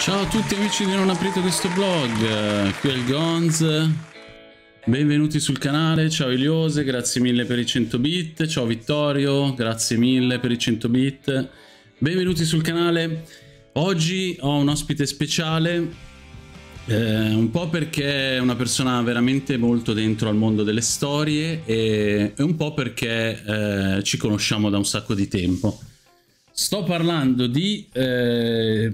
Ciao a tutti amici di Non Aprite Questo Blog, qui è il Gonz, benvenuti sul canale, ciao Iliose, grazie mille per i 100 bit, ciao Vittorio, grazie mille per i 100 bit, benvenuti sul canale, oggi ho un ospite speciale, eh, un po' perché è una persona veramente molto dentro al mondo delle storie e, e un po' perché eh, ci conosciamo da un sacco di tempo. Sto parlando di... Eh,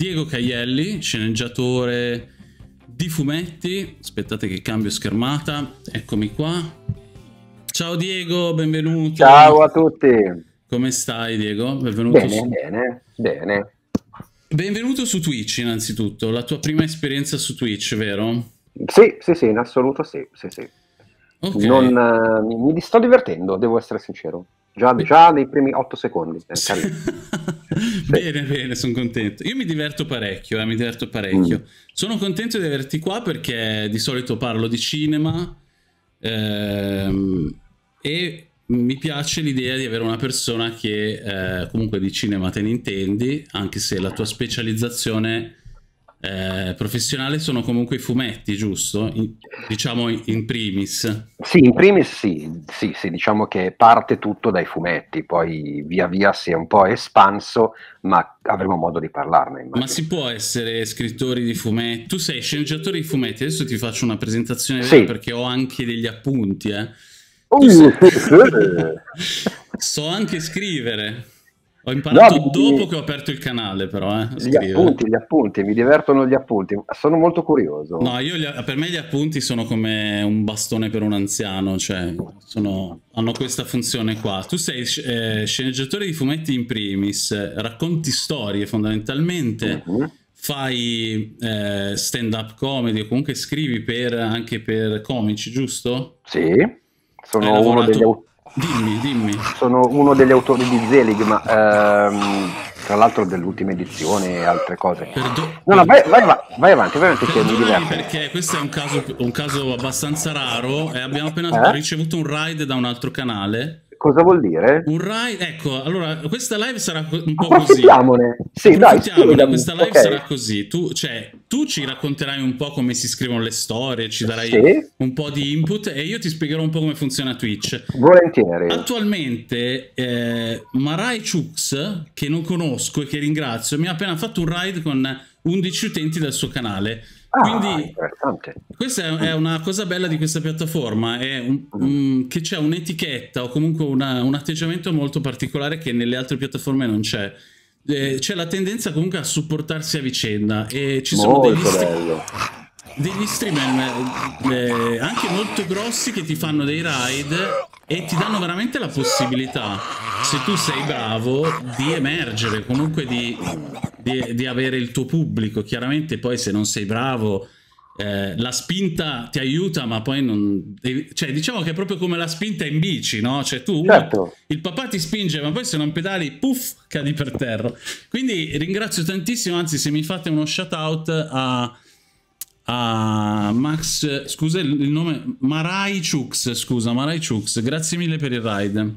Diego Caielli, sceneggiatore di fumetti. Aspettate che cambio schermata. Eccomi qua. Ciao Diego, benvenuto. Ciao a tutti. Come stai Diego? Benvenuto bene, su... bene, bene. Benvenuto su Twitch innanzitutto, la tua prima esperienza su Twitch, vero? Sì, sì, sì, in assoluto sì, sì, sì. Okay. Non, uh, mi, mi sto divertendo, devo essere sincero. Già, già, nei primi 8 secondi. Eh, sì. bene, bene, sono contento. Io mi diverto parecchio, eh, mi diverto parecchio. Mm. Sono contento di averti qua perché di solito parlo di cinema ehm, e mi piace l'idea di avere una persona che eh, comunque di cinema te ne intendi, anche se la tua specializzazione eh, professionale sono comunque i fumetti, giusto? In, diciamo in primis. Sì, in primis sì, sì, sì, diciamo che parte tutto dai fumetti, poi via via si è un po' espanso, ma avremo modo di parlarne. Immagino. Ma si può essere scrittori di fumetti? Tu sei sceneggiatore di fumetti, adesso ti faccio una presentazione sì. perché ho anche degli appunti. Eh. Uh, sei... so anche scrivere. Ho imparato no, dopo mi... che ho aperto il canale, però. Eh, gli appunti, gli appunti, mi divertono gli appunti. Sono molto curioso. No, io gli, per me gli appunti sono come un bastone per un anziano, cioè sono, hanno questa funzione qua. Tu sei eh, sceneggiatore di fumetti in primis, racconti storie fondamentalmente, uh mhm. -huh. fai eh, stand-up comedy o comunque scrivi per, anche per comici, giusto? Sì, sono uno degli autori Dimmi, dimmi. Sono uno degli autori di Zelig, ma ehm, tra l'altro dell'ultima edizione e altre cose. Perdo- no, no, vai, vai, vai, avanti, vai avanti. Che mi diverto. Perché questo è un caso, un caso abbastanza raro e abbiamo appena eh? ricevuto un ride da un altro canale cosa vuol dire? Un ride, ecco, allora questa live sarà un po' così. Sì, dai, questa live okay. sarà così. Tu, cioè, tu, ci racconterai un po' come si scrivono le storie, ci darai sì. un po' di input e io ti spiegherò un po' come funziona Twitch. Volentieri. Attualmente eh, Marai Chux, che non conosco e che ringrazio, mi ha appena fatto un ride con 11 utenti del suo canale Ah, Quindi questa è una cosa bella di questa piattaforma, un, um, che c'è un'etichetta o comunque una, un atteggiamento molto particolare che nelle altre piattaforme non c'è. Eh, c'è la tendenza comunque a supportarsi a vicenda e ci molto sono dei sti- bello. degli streamer eh, anche molto grossi che ti fanno dei ride e ti danno veramente la possibilità, se tu sei bravo, di emergere, comunque di, di, di avere il tuo pubblico. Chiaramente poi se non sei bravo... Eh, la spinta ti aiuta, ma poi non. Cioè, diciamo che è proprio come la spinta in bici, no? Cioè, tu certo. il papà ti spinge, ma poi se non pedali, puff, cadi per terra. Quindi ringrazio tantissimo. Anzi, se mi fate uno shout out a a ah, Max, scusa il nome, Marai Chux, scusa, Marai Chux, grazie mille per il raid.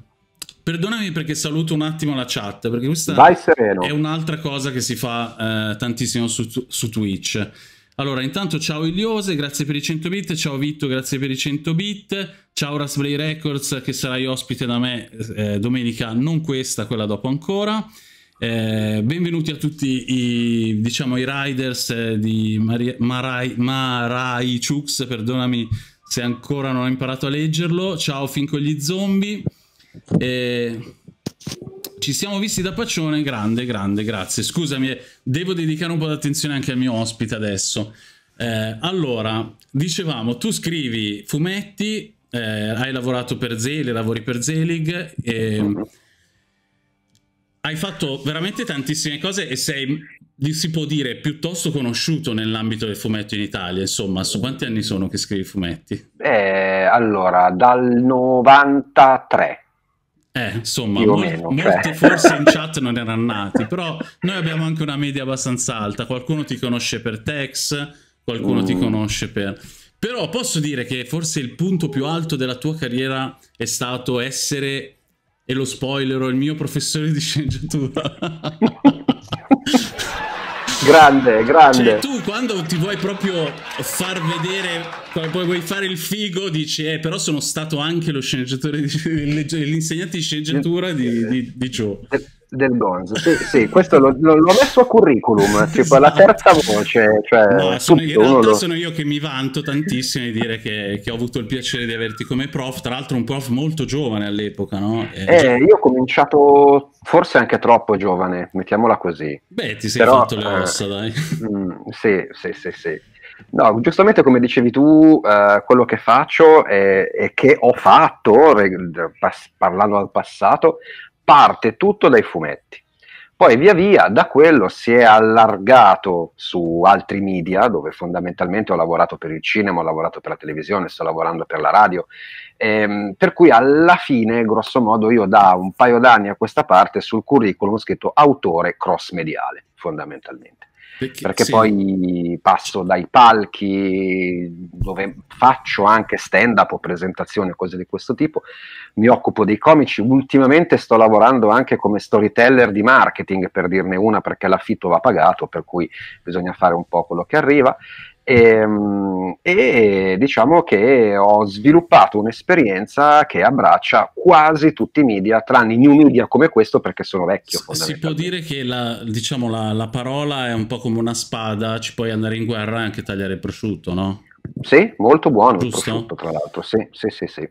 Perdonami perché saluto un attimo la chat, perché questa è un'altra cosa che si fa eh, tantissimo su, su, Twitch. Allora, intanto ciao Iliose, grazie per i 100 bit, ciao Vitto, grazie per i 100 bit, ciao Raspberry Records che sarai ospite da me eh, domenica, non questa, quella dopo ancora. Eh, benvenuti a tutti i, diciamo, i riders eh, di Marai, Marai, Marai Chux, perdonami se ancora non ho imparato a leggerlo. Ciao fin con gli zombie. Eh, ci siamo visti da pacione, grande, grande, grazie. Scusami, eh, devo dedicare un po' d'attenzione anche al mio ospite adesso. Eh, allora, dicevamo, tu scrivi fumetti, eh, hai lavorato per Zelig, lavori per Zelig, ehm, hai fatto veramente tantissime cose e sei, si può dire, piuttosto conosciuto nell'ambito del fumetto in Italia. Insomma, su quanti anni sono che scrivi fumetti? Eh, allora, dal 93. Eh, insomma, mol meno, molti cioè. forse in chat non erano nati, però noi abbiamo anche una media abbastanza alta. Qualcuno ti conosce per Tex, qualcuno mm. ti conosce per... Però posso dire che forse il punto più alto della tua carriera è stato essere e lo spoilerò, il mio professore di sceneggiatura. grande, grande. Cioè, tu quando ti vuoi proprio far vedere, poi vuoi fare il figo, dici, eh, però sono stato anche lo sceneggiatore, l'insegnante di sceneggiatura di, di, di Joe. Eh, del Gonzo, sì, sì questo lo, lo, l'ho messo a curriculum, tipo la terza voce. Cioè, no, sono, in realtà lo... sono io che mi vanto tantissimo di dire che, che, ho avuto il piacere di averti come prof, tra l'altro un prof molto giovane all'epoca, no? Eh, eh, io ho cominciato forse anche troppo giovane, mettiamola così. Beh, ti sei Però, fatto le eh, ossa, eh, dai. Mm, sì, sì, sì, sì. No, giustamente come dicevi tu, eh, quello che faccio e che ho fatto, parlando al passato, parte tutto dai fumetti. Poi via via da quello si è allargato su altri media dove fondamentalmente ho lavorato per il cinema, ho lavorato per la televisione, sto lavorando per la radio, ehm, per cui alla fine, grosso modo, io da un paio d'anni a questa parte sul curriculum ho scritto autore cross mediale, fondamentalmente perché, perché sì. poi passo dai palchi dove faccio anche stand up o presentazioni o cose di questo tipo, mi occupo dei comici, ultimamente sto lavorando anche come storyteller di marketing per dirne una perché l'affitto va pagato, per cui bisogna fare un po' quello che arriva e, ehm, e, diciamo che ho sviluppato un'esperienza che abbraccia quasi tutti i media, tranne i new media come questo perché sono vecchio. Si può dire che la, diciamo, la, la parola è un po' come una spada, ci puoi andare in guerra e anche tagliare il prosciutto, no? Sì, molto buono Giusto? il prosciutto tra l'altro, sì, sì, sì. sì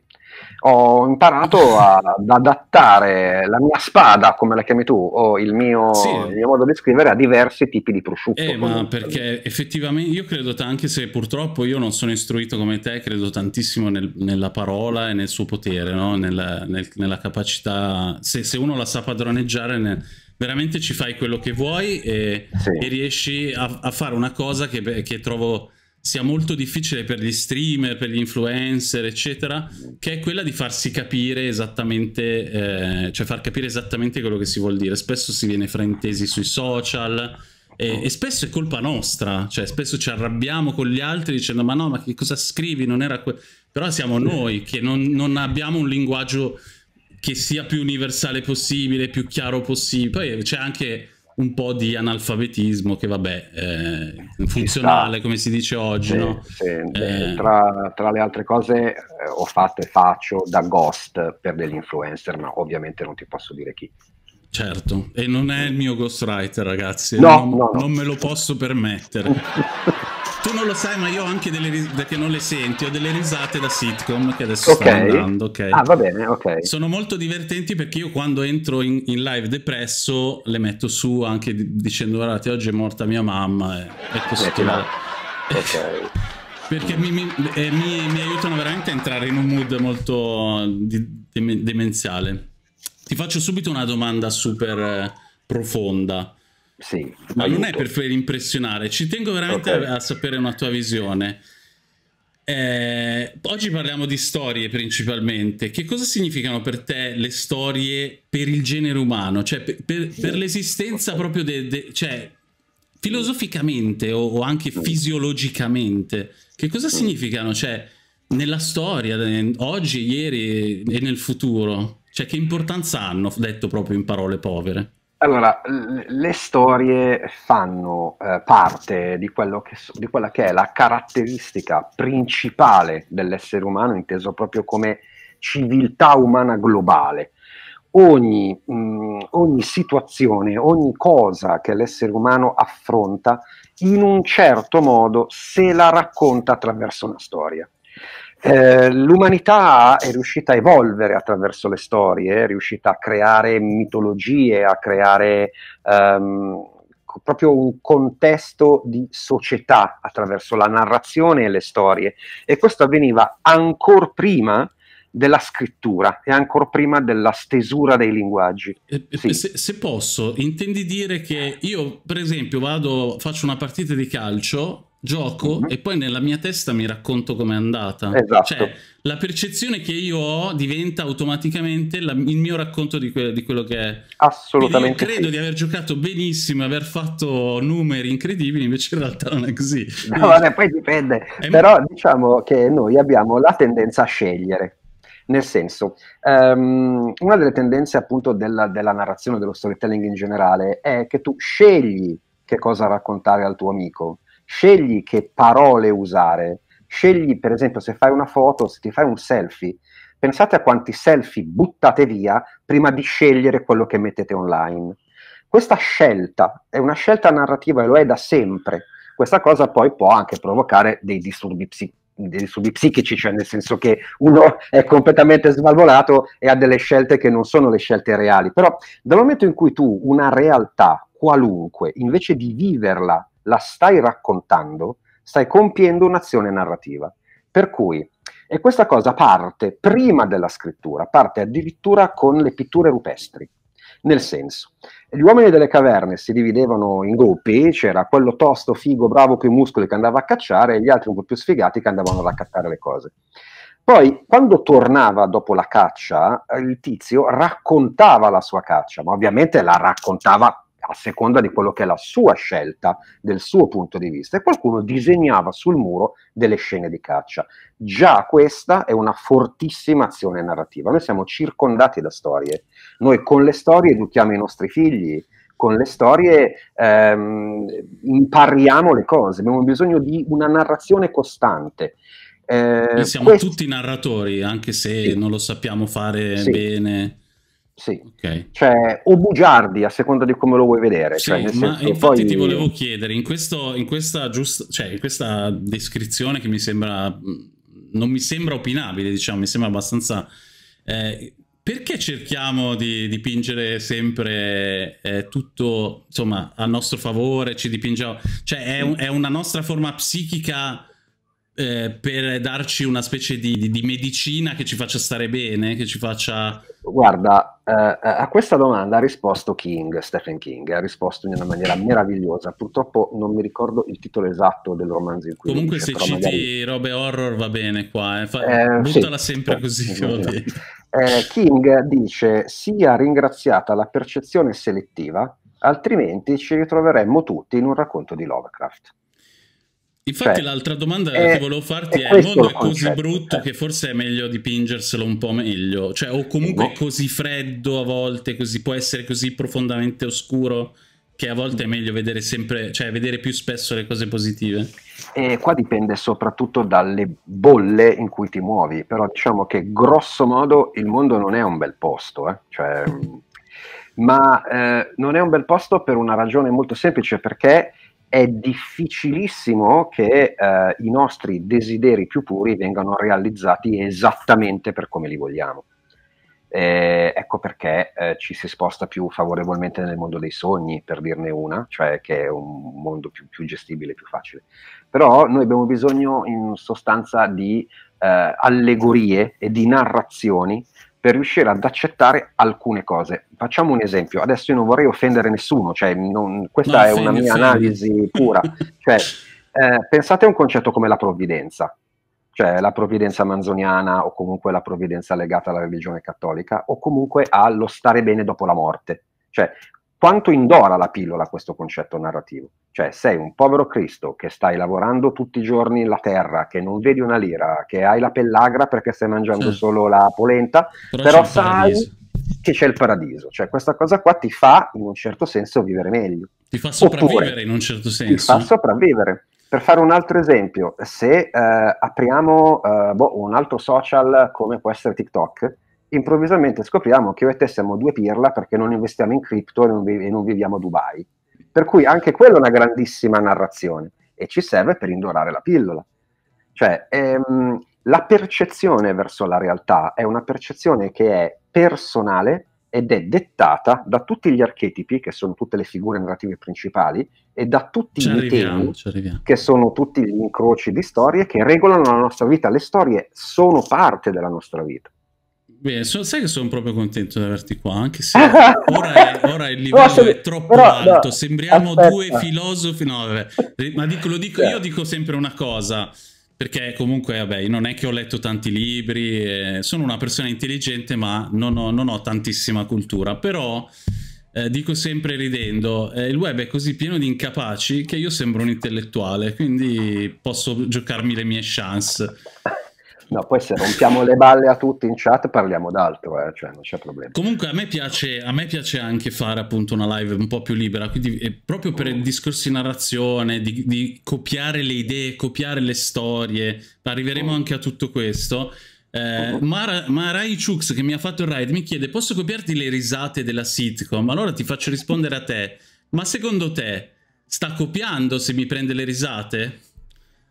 ho imparato a, ad adattare la mia spada, come la chiami tu, o il mio, sì. il mio modo di scrivere a diversi tipi di prosciutto. Eh, ma perché effettivamente io credo, anche se purtroppo io non sono istruito come te, credo tantissimo nel, nella parola e nel suo potere, no? nella, nel, nella, capacità, se, se, uno la sa padroneggiare, ne, veramente ci fai quello che vuoi e, sì. e riesci a, a, fare una cosa che, che trovo sia molto difficile per gli streamer, per gli influencer, eccetera, che è quella di farsi capire esattamente, eh, cioè far capire esattamente quello che si vuol dire. Spesso si viene fraintesi sui social e, e, spesso è colpa nostra, cioè spesso ci arrabbiamo con gli altri dicendo ma no, ma che cosa scrivi? Non era que-". Però siamo noi che non, non abbiamo un linguaggio che sia più universale possibile, più chiaro possibile. Poi c'è anche un po' di analfabetismo che vabbè eh, funzionale come si dice oggi sì, no? sì. Eh. Tra, tra, le altre cose eh, ho fatto e faccio da ghost per degli influencer ma ovviamente non ti posso dire chi certo e non è il mio ghostwriter ragazzi no, non, no, no. non me lo posso permettere Tu non lo sai, ma io ho anche delle risate che non le senti, ho delle risate da sitcom che adesso okay. stanno andando. Okay. Ah, va bene, ok. Sono molto divertenti perché io quando entro in, in live depresso le metto su anche dicendo guardate, oggi è morta mia mamma e, e così via. Ok. perché mi, mi, eh, mi, mi, aiutano veramente a entrare in un mood molto di, de, demenziale. Ti faccio subito una domanda super eh, profonda. Sì, no, non è per far impressionare, ci tengo veramente okay. a, a, sapere una tua visione. Eh, oggi parliamo di storie principalmente. Che cosa significano per te le storie per il genere umano? Cioè, per, per, per l'esistenza proprio de, de, cioè, filosoficamente o, o, anche mm. fisiologicamente, che cosa mm. significano? Cioè, nella storia, oggi, ieri e nel futuro? Cioè, che importanza hanno, detto proprio in parole povere? Allora, le storie fanno eh, parte di, che so, di, quella che è la caratteristica principale dell'essere umano, inteso proprio come civiltà umana globale. Ogni, mh, mm, ogni situazione, ogni cosa che l'essere umano affronta, in un certo modo se la racconta attraverso una storia. Eh, l'umanità è riuscita a evolvere attraverso le storie, è riuscita a creare mitologie, a creare ehm, proprio un contesto di società attraverso la narrazione e le storie. E questo avveniva ancora prima della scrittura e ancora prima della stesura dei linguaggi. Eh, eh, sì. se, se, posso, intendi dire che io, per esempio, vado, faccio una partita di calcio gioco mm-hmm. e poi nella mia testa mi racconto com'è andata. Esatto. Cioè, la percezione che io ho diventa automaticamente la, il mio racconto di, que- di, quello che è. Assolutamente. credo sì. di aver giocato benissimo, aver fatto numeri incredibili, invece in realtà non è così. No, no. Vabbè, poi dipende. È Però m- diciamo che noi abbiamo la tendenza a scegliere. Nel senso, um, una delle tendenze appunto della, della narrazione, dello storytelling in generale, è che tu scegli che cosa raccontare al tuo amico Scegli che parole usare. Scegli, per esempio, se fai una foto, se ti fai un selfie, pensate a quanti selfie buttate via prima di scegliere quello che mettete online. Questa scelta è una scelta narrativa e lo è da sempre. Questa cosa poi può anche provocare dei disturbi psichici dei disturbi psichici, cioè nel senso che uno è completamente svalvolato e ha delle scelte che non sono le scelte reali. Però dal momento in cui tu una realtà qualunque, invece di viverla la stai raccontando, stai compiendo un'azione narrativa. Per cui, e questa cosa parte prima della scrittura, parte addirittura con le pitture rupestri. Nel senso, gli uomini delle caverne si dividevano in gruppi, c'era quello tosto, figo, bravo, più muscoli che andava a cacciare e gli altri un po' più sfigati che andavano a raccattare le cose. Poi, quando tornava dopo la caccia, eh, il tizio raccontava la sua caccia, ma ovviamente la raccontava a seconda di quello che è la sua scelta, del suo punto di vista, e qualcuno disegnava sul muro delle scene di caccia. Già questa è una fortissima azione narrativa. Noi siamo circondati da storie. Noi con le storie educhiamo i nostri figli, con le storie ehm, impariamo le cose, abbiamo bisogno di una narrazione costante. Eh, siamo quest- tutti narratori, anche se sì. non lo sappiamo fare sì. bene. Sì, okay. cioè, o bugiardi a seconda di come lo vuoi vedere. Sì, cioè, senso, infatti poi... ti volevo chiedere, in, questo, in, questa giusta, cioè, in questa descrizione che mi sembra, mm, non mi sembra opinabile, diciamo, mi sembra abbastanza... Eh, perché cerchiamo di dipingere sempre eh, tutto insomma, a nostro favore? Ci dipingiamo, cioè è, un, è, una nostra forma psichica eh, per darci una specie di, di, di, medicina che ci faccia stare bene, che ci faccia... Guarda, eh, eh, a questa domanda ha risposto King, Stephen King, ha risposto in una maniera meravigliosa. Purtroppo non mi ricordo il titolo esatto del romanzo in cui... Comunque dice, se citi magari... robe horror va bene qua, eh. Fa... Eh, buttala eh, sì, sempre così. King dice, sia ringraziata la percezione selettiva, altrimenti ci ritroveremmo tutti in un racconto di Lovecraft. Infatti cioè, l'altra domanda è, eh, che volevo farti è, è il mondo è così brutto cioè. che forse è meglio dipingerselo un po' meglio, cioè o comunque no. è così freddo a volte, così, può essere così profondamente oscuro che a volte è meglio vedere sempre, cioè vedere più spesso le cose positive. E qua dipende soprattutto dalle bolle in cui ti muovi, però diciamo che grosso modo il mondo non è un bel posto, eh? cioè, ma eh, non è un bel posto per una ragione molto semplice perché è difficilissimo che eh, i nostri desideri più puri vengano realizzati esattamente per come li vogliamo. Eh, ecco perché eh, ci si sposta più favorevolmente nel mondo dei sogni, per dirne una, cioè che è un mondo più, più gestibile, più facile. Però noi abbiamo bisogno in sostanza di eh, allegorie e di narrazioni per riuscire ad accettare alcune cose. Facciamo un esempio, adesso io non vorrei offendere nessuno, cioè non, questa no, è segno, una mia segno. analisi pura, cioè, eh, pensate a un concetto come la provvidenza, cioè la provvidenza manzoniana o comunque la provvidenza legata alla religione cattolica o comunque allo stare bene dopo la morte. Cioè, quanto indora la pillola questo concetto narrativo? Cioè, sei un povero Cristo che stai lavorando tutti i giorni la terra, che non vedi una lira, che hai la pellagra perché stai mangiando sì. solo la polenta, però, però sai che c'è il paradiso. Cioè, questa cosa qua ti fa, in un certo senso, vivere meglio. Ti fa sopravvivere, Oppure, in un certo senso. Ti fa sopravvivere. Per fare un altro esempio, se eh, apriamo eh, boh, un altro social come può essere TikTok, improvvisamente scopriamo che io e te siamo due pirla perché non investiamo in cripto e non, vi- e non viviamo a Dubai. Per cui anche quella è una grandissima narrazione e ci serve per indorare la pillola. Cioè, ehm, la percezione verso la realtà è una percezione che è personale ed è dettata da tutti gli archetipi, che sono tutte le figure narrative principali, e da tutti ci gli temi, che sono tutti gli incroci di storie che regolano la nostra vita. Le storie sono parte della nostra vita. Beh, so, sai che sono proprio contento di averti qua, anche se ora, è, ora il livello no, è troppo però, alto, no, sembriamo aspetta. due filosofi, no vabbè, ma dico, dico, io dico sempre una cosa, perché comunque vabbè, non è che ho letto tanti libri, eh, sono una persona intelligente ma non ho, non ho tantissima cultura, però eh, dico sempre ridendo, eh, il web è così pieno di incapaci che io sembro un intellettuale, quindi posso giocarmi le mie chance. No, poi se rompiamo le balle a tutti in chat parliamo d'altro, eh? cioè non c'è problema. Comunque a me, piace, a me, piace, anche fare appunto una live un po' più libera, quindi proprio per il mm. discorso di narrazione, di, di, copiare le idee, copiare le storie, arriveremo mm. anche a tutto questo. Eh, mm-hmm. Mara, Marai Chux che mi ha fatto il raid mi chiede posso copiarti le risate della sitcom? Allora ti faccio rispondere a te, ma secondo te sta copiando se mi prende le risate?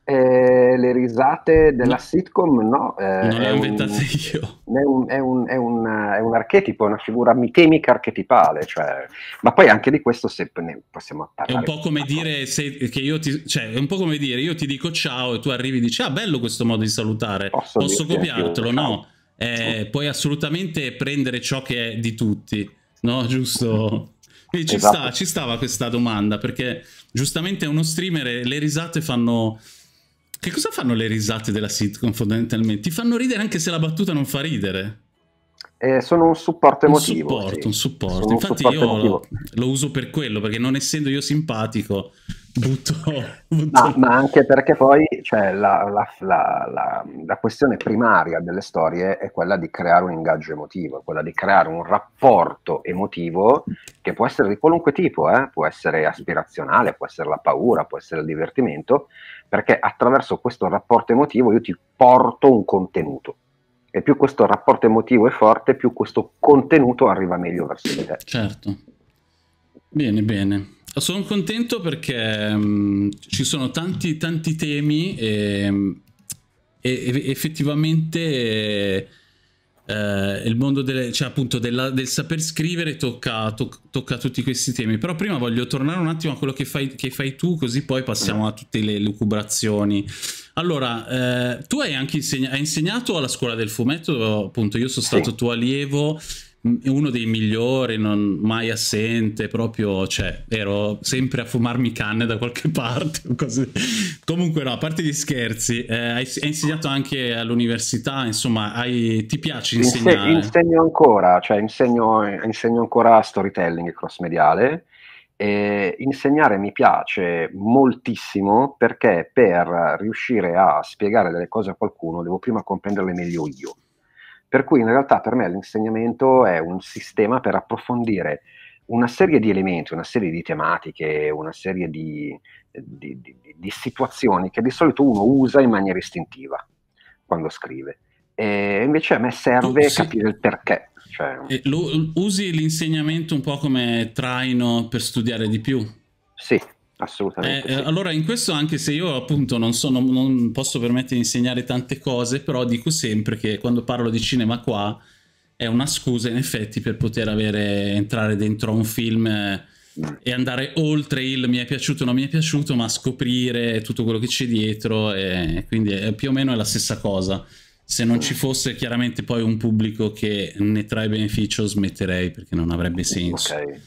Eh, le risate della no. sitcom no. Eh, non l'ho inventata io. È un, è, un, è, un, è un, archetipo, è una figura mitemica archetipale, cioè, ma poi anche di questo se ne possiamo parlare. È un po' come dire, se, che io ti, cioè, è un po' come dire io ti dico ciao e tu arrivi e dici ah bello questo modo di salutare, posso, posso copiartelo? No, eh, puoi assolutamente prendere ciò che è di tutti, no? Giusto? Quindi ci, esatto. sta, ci stava questa domanda perché giustamente uno streamer le risate fanno che cosa fanno le risate della sitcom fondamentalmente? Ti fanno ridere anche se la battuta non fa ridere. Eh, sono un supporto emotivo. Un supporto, sì. un supporto. Sono Infatti un supporto io lo, lo, uso per quello, perché non essendo io simpatico, butto... butto... Ma, ma, anche perché poi cioè, la, la, la, la, questione primaria delle storie è quella di creare un ingaggio emotivo, è quella di creare un rapporto emotivo che può essere di qualunque tipo, eh? può essere aspirazionale, può essere la paura, può essere il divertimento, perché attraverso questo rapporto emotivo io ti porto un contenuto e più questo rapporto emotivo è forte, più questo contenuto arriva meglio verso di te. Certo. Bene, bene. Sono contento perché um, ci sono tanti, tanti temi mm, e, e effettivamente eh, il mondo delle, cioè appunto della, del saper scrivere tocca, to, tocca, tutti questi temi. Però prima voglio tornare un attimo a quello che fai, che fai tu, così poi passiamo a tutte le lucubrazioni. Allora, eh, tu hai anche insegna hai insegnato alla scuola del fumetto, appunto io sono stato sì. tuo allievo, uno dei migliori, non mai assente, proprio, cioè, ero sempre a fumarmi canne da qualche parte. Cose... Comunque no, a parte gli scherzi, eh, hai, hai, insegnato anche all'università, insomma, hai... ti piace insegnare? Inse insegno ancora, cioè insegno, insegno ancora storytelling cross mediale eh, insegnare mi piace moltissimo perché per riuscire a spiegare delle cose a qualcuno devo prima comprenderle meglio io. Per cui in realtà per me l'insegnamento è un sistema per approfondire una serie di elementi, una serie di tematiche, una serie di, di, di, di situazioni che di solito uno usa in maniera istintiva quando scrive e invece a me serve sì. capire il perché. Cioè... usi l'insegnamento un po' come traino per studiare di più? Sì, assolutamente. Eh, sì. Allora, in questo, anche se io appunto non, sono, non posso permettere di insegnare tante cose, però dico sempre che quando parlo di cinema qua è una scusa in effetti per poter avere, entrare dentro a un film eh, e andare oltre il mi è piaciuto o non mi è piaciuto, ma scoprire tutto quello che c'è dietro, e quindi è, più o meno è la stessa cosa se non ci fosse chiaramente poi un pubblico che ne trae beneficio smetterei perché non avrebbe senso. Okay.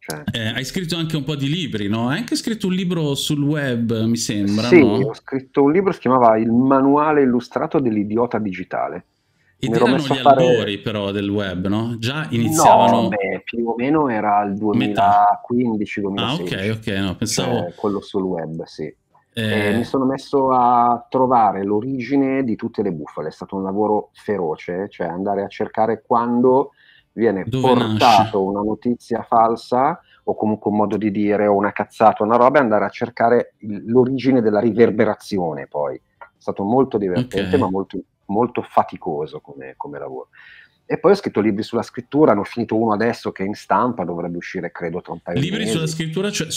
Cioè. Eh, hai scritto anche un po' di libri, no? Hai anche scritto un libro sul web, mi sembra. Sì, no? ho scritto un libro che si chiamava Il manuale illustrato dell'idiota digitale. Ed erano gli fare... albori però del web, no? Già iniziavano... No, beh, più o meno era il 2015-2016. Ah, ok, ok, no, pensavo... Cioè, quello sul web, sì. Eh, eh... mi sono messo a trovare l'origine di tutte le bufale, è stato un lavoro feroce, cioè andare a cercare quando viene Dove portato nasce? una notizia falsa o comunque un modo di dire o una cazzata, una roba, e andare a cercare l'origine della riverberazione poi. È stato molto divertente okay. ma molto, molto faticoso come, come lavoro. E poi ho scritto libri sulla scrittura, ne ho finito uno adesso che è in stampa, dovrebbe uscire credo tra un paio di Libri sulla scrittura cioè,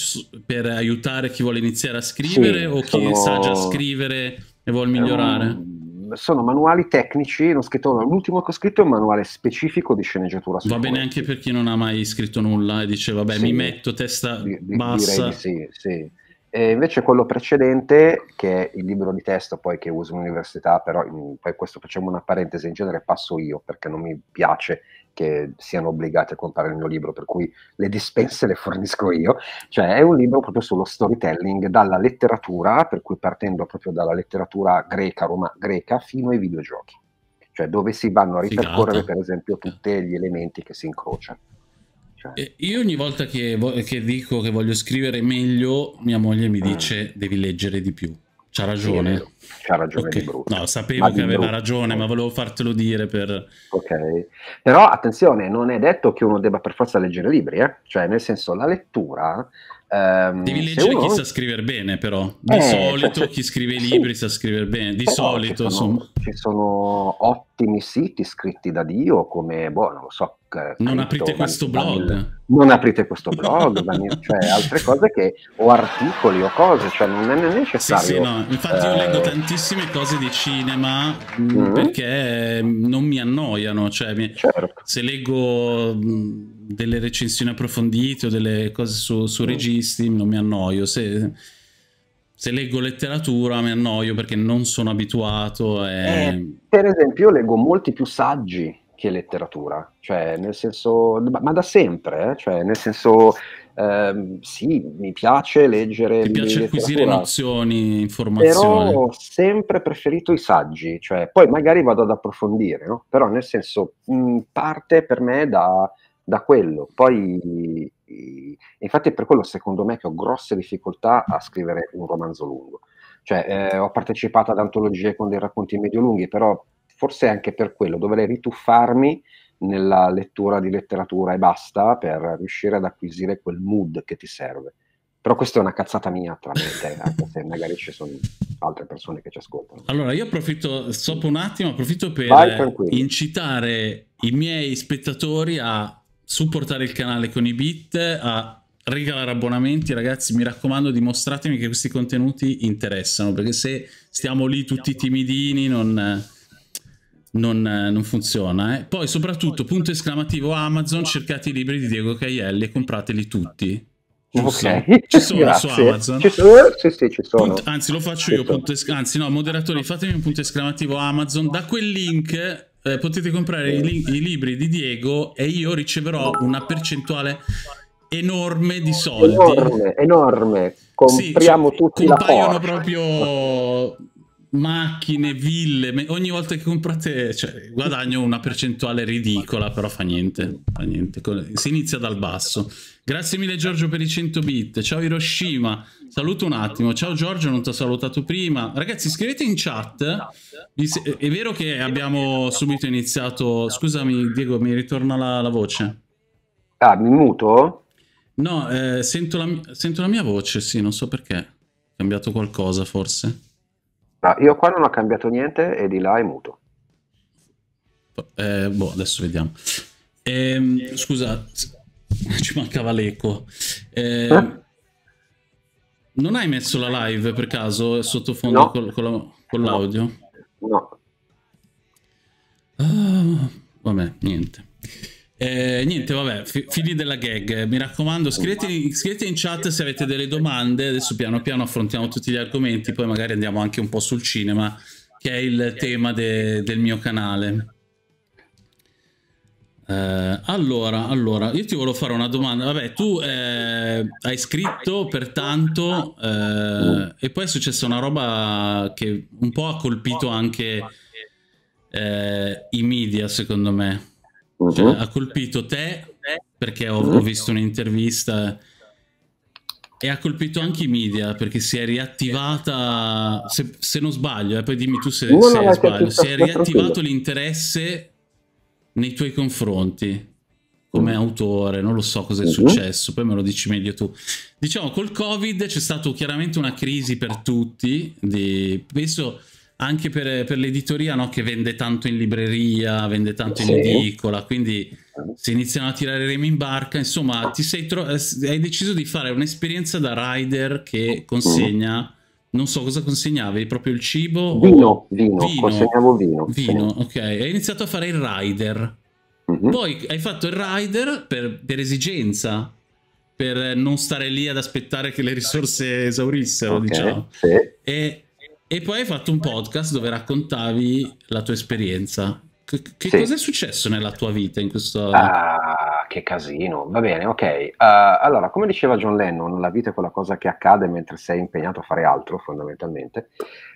per aiutare chi vuole iniziare a scrivere sì, o chi sa già scrivere e vuole migliorare? Um, sono manuali tecnici, scritto, l'ultimo che ho scritto è un manuale specifico di sceneggiatura. Va bene anche per chi non ha mai scritto nulla e dice vabbè sì, mi metto testa di, di, bassa. Direi di sì, sì. E invece quello precedente, che è il libro di testo poi che uso in università, però in, poi questo facciamo una parentesi, in genere passo io perché non mi piace che siano obbligati a comprare il mio libro, per cui le dispense le fornisco io, cioè è un libro proprio sullo storytelling dalla letteratura, per cui partendo proprio dalla letteratura greca, roma, greca, fino ai videogiochi, cioè dove si vanno a ripercorrere Figata. per esempio tutti gli elementi che si incrociano cioè. Io ogni volta che, che, dico che voglio scrivere meglio, mia moglie mi mm. dice mm. devi leggere di più. C'ha ragione. Sì, C'ha ragione okay. No, sapevo che aveva brutto. ragione, ma volevo fartelo dire per... Ok. Però attenzione, non è detto che uno debba per forza leggere libri, eh? Cioè, nel senso, la lettura... Ehm, Devi leggere uno... chi sa scrivere bene, però. Di eh, solito cioè, chi scrive i libri sì. sa scrivere bene. Di però eh solito, ci sono, insomma. Ci sono ottimi siti scritti da Dio, come, boh, non lo so, non aprite questo blog. non aprite questo blog, cioè altre cose che, o articoli o cose, cioè non è necessario. Sì, sì, no. Infatti eh... io leggo tantissime cose di cinema mm-hmm. perché non mi annoiano, cioè mi... Certo. se leggo mm, delle recensioni approfondite o delle cose su, su mm. registi non mi annoio, se se leggo letteratura mi annoio perché non sono abituato. E... Eh. eh, per esempio, io leggo molti più saggi che letteratura, cioè nel senso, ma, ma da sempre, eh? cioè nel senso, ehm, sì, mi piace leggere. Mi piace acquisire nozioni, informazioni. Però ho sempre preferito i saggi, cioè poi magari vado ad approfondire, no? però nel senso mh, parte per me da, da quello. Poi, infatti, è per quello secondo me che ho grosse difficoltà a scrivere un romanzo lungo. Cioè, eh, ho partecipato ad antologie con dei racconti medio lunghi, però forse anche per quello dovrei rituffarmi nella lettura di letteratura e basta per riuscire ad acquisire quel mood che ti serve. Però questa è una cazzata mia tra me e te, anche se magari ci sono altre persone che ci ascoltano. Allora, io approfitto, sopra un attimo, approfitto per eh, incitare i miei spettatori a supportare il canale con i bit, a regalare abbonamenti, ragazzi, mi raccomando dimostratemi che questi contenuti interessano, perché se stiamo lì tutti timidini non non, eh, non funziona. Eh. Poi soprattutto, punto esclamativo Amazon, cercate i libri di Diego Caielli e comprateli tutti. Giusto. Ok, ci sono Grazie. su Amazon. Ci sono? anzi, lo faccio ci io. Punto, anzi, no, moderatori, fatemi un punto esclamativo Amazon. Da quel link eh, potete comprare i, li i, libri di Diego e io riceverò una percentuale enorme di soldi. Enorme, enorme. Compriamo sì, cioè, tutti la Compaiono proprio macchine, ville, ogni volta che comprate cioè, guadagno una percentuale ridicola, però fa niente, fa niente, si inizia dal basso. Grazie mille Giorgio per i 100 bit, ciao Hiroshima, saluto un attimo, ciao Giorgio non ti ho salutato prima, ragazzi scrivete in chat, è vero che abbiamo subito iniziato, scusami Diego mi ritorna la, la voce. Ah, mi muto? No, eh, sento, la, sento la mia voce, sì, non so perché, è cambiato qualcosa forse io qua non ho cambiato niente e di là è muto. Eh, boh, adesso vediamo. Eh, scusa, ci mancava l'eco. Eh, eh? Non hai messo la live per caso sottofondo no. con, con, la, con l'audio? No. Ah, vabbè, niente. Eh, niente, vabbè, fi fini della gag. Mi raccomando, scrivete, scrivete, in chat se avete delle domande. Adesso piano piano affrontiamo tutti gli argomenti, poi magari andiamo anche un po' sul cinema, che è il tema de del mio canale. Eh, allora, allora, io ti volevo fare una domanda. Vabbè, tu eh, hai scritto pertanto eh, e poi è successa una roba che un po' ha colpito anche eh, i media, secondo me. Uh-huh. Cioè, mhm. ha colpito te perché ho, uh-huh. Mhm. ho visto un'intervista e ha colpito anche i media perché si è riattivata, se, se non sbaglio, eh, poi dimmi tu se, no, se no, sbaglio, si è riattivato l'interesse nei tuoi confronti come mm. autore, non lo so cosa è mm-hmm. successo, poi me lo dici meglio tu. Diciamo, col Covid c'è stata chiaramente una crisi per tutti, di, penso anche per, per l'editoria no? che vende tanto in libreria, vende tanto sì. in edicola, quindi si iniziano a tirare remi in barca, insomma eh, hai deciso di fare un'esperienza da rider che mm. consegna, non so cosa consegnavi, proprio il cibo? Vino, vino, vino. consegnavo vino. Vino, sì. ok, hai iniziato a fare il rider, mm -hmm. poi hai fatto il rider per, per esigenza, per non stare lì ad aspettare che le risorse esaurissero, okay, diciamo. Sì. E e poi hai fatto un podcast dove raccontavi la tua esperienza. Che, che sì. cosa è successo nella tua vita in questo... Ah, che casino. Va bene, ok. Uh, allora, come diceva John Lennon, la vita è quella cosa che accade mentre sei impegnato a fare altro, fondamentalmente.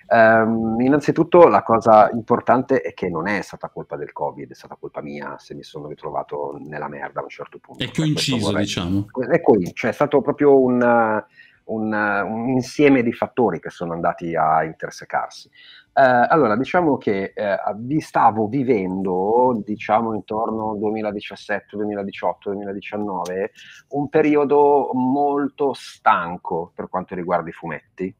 Um, innanzitutto, la cosa importante è che non è stata colpa del Covid, è stata colpa mia se mi sono ritrovato nella merda a un certo punto. È coinciso, vorrei... diciamo. È coinciso, cioè è stato proprio un... Uh, un, un insieme di fattori che sono andati a intersecarsi. Eh, allora, diciamo che eh, vi stavo vivendo, diciamo intorno al 2017, 2018, 2019, un periodo molto stanco per quanto riguarda i fumetti.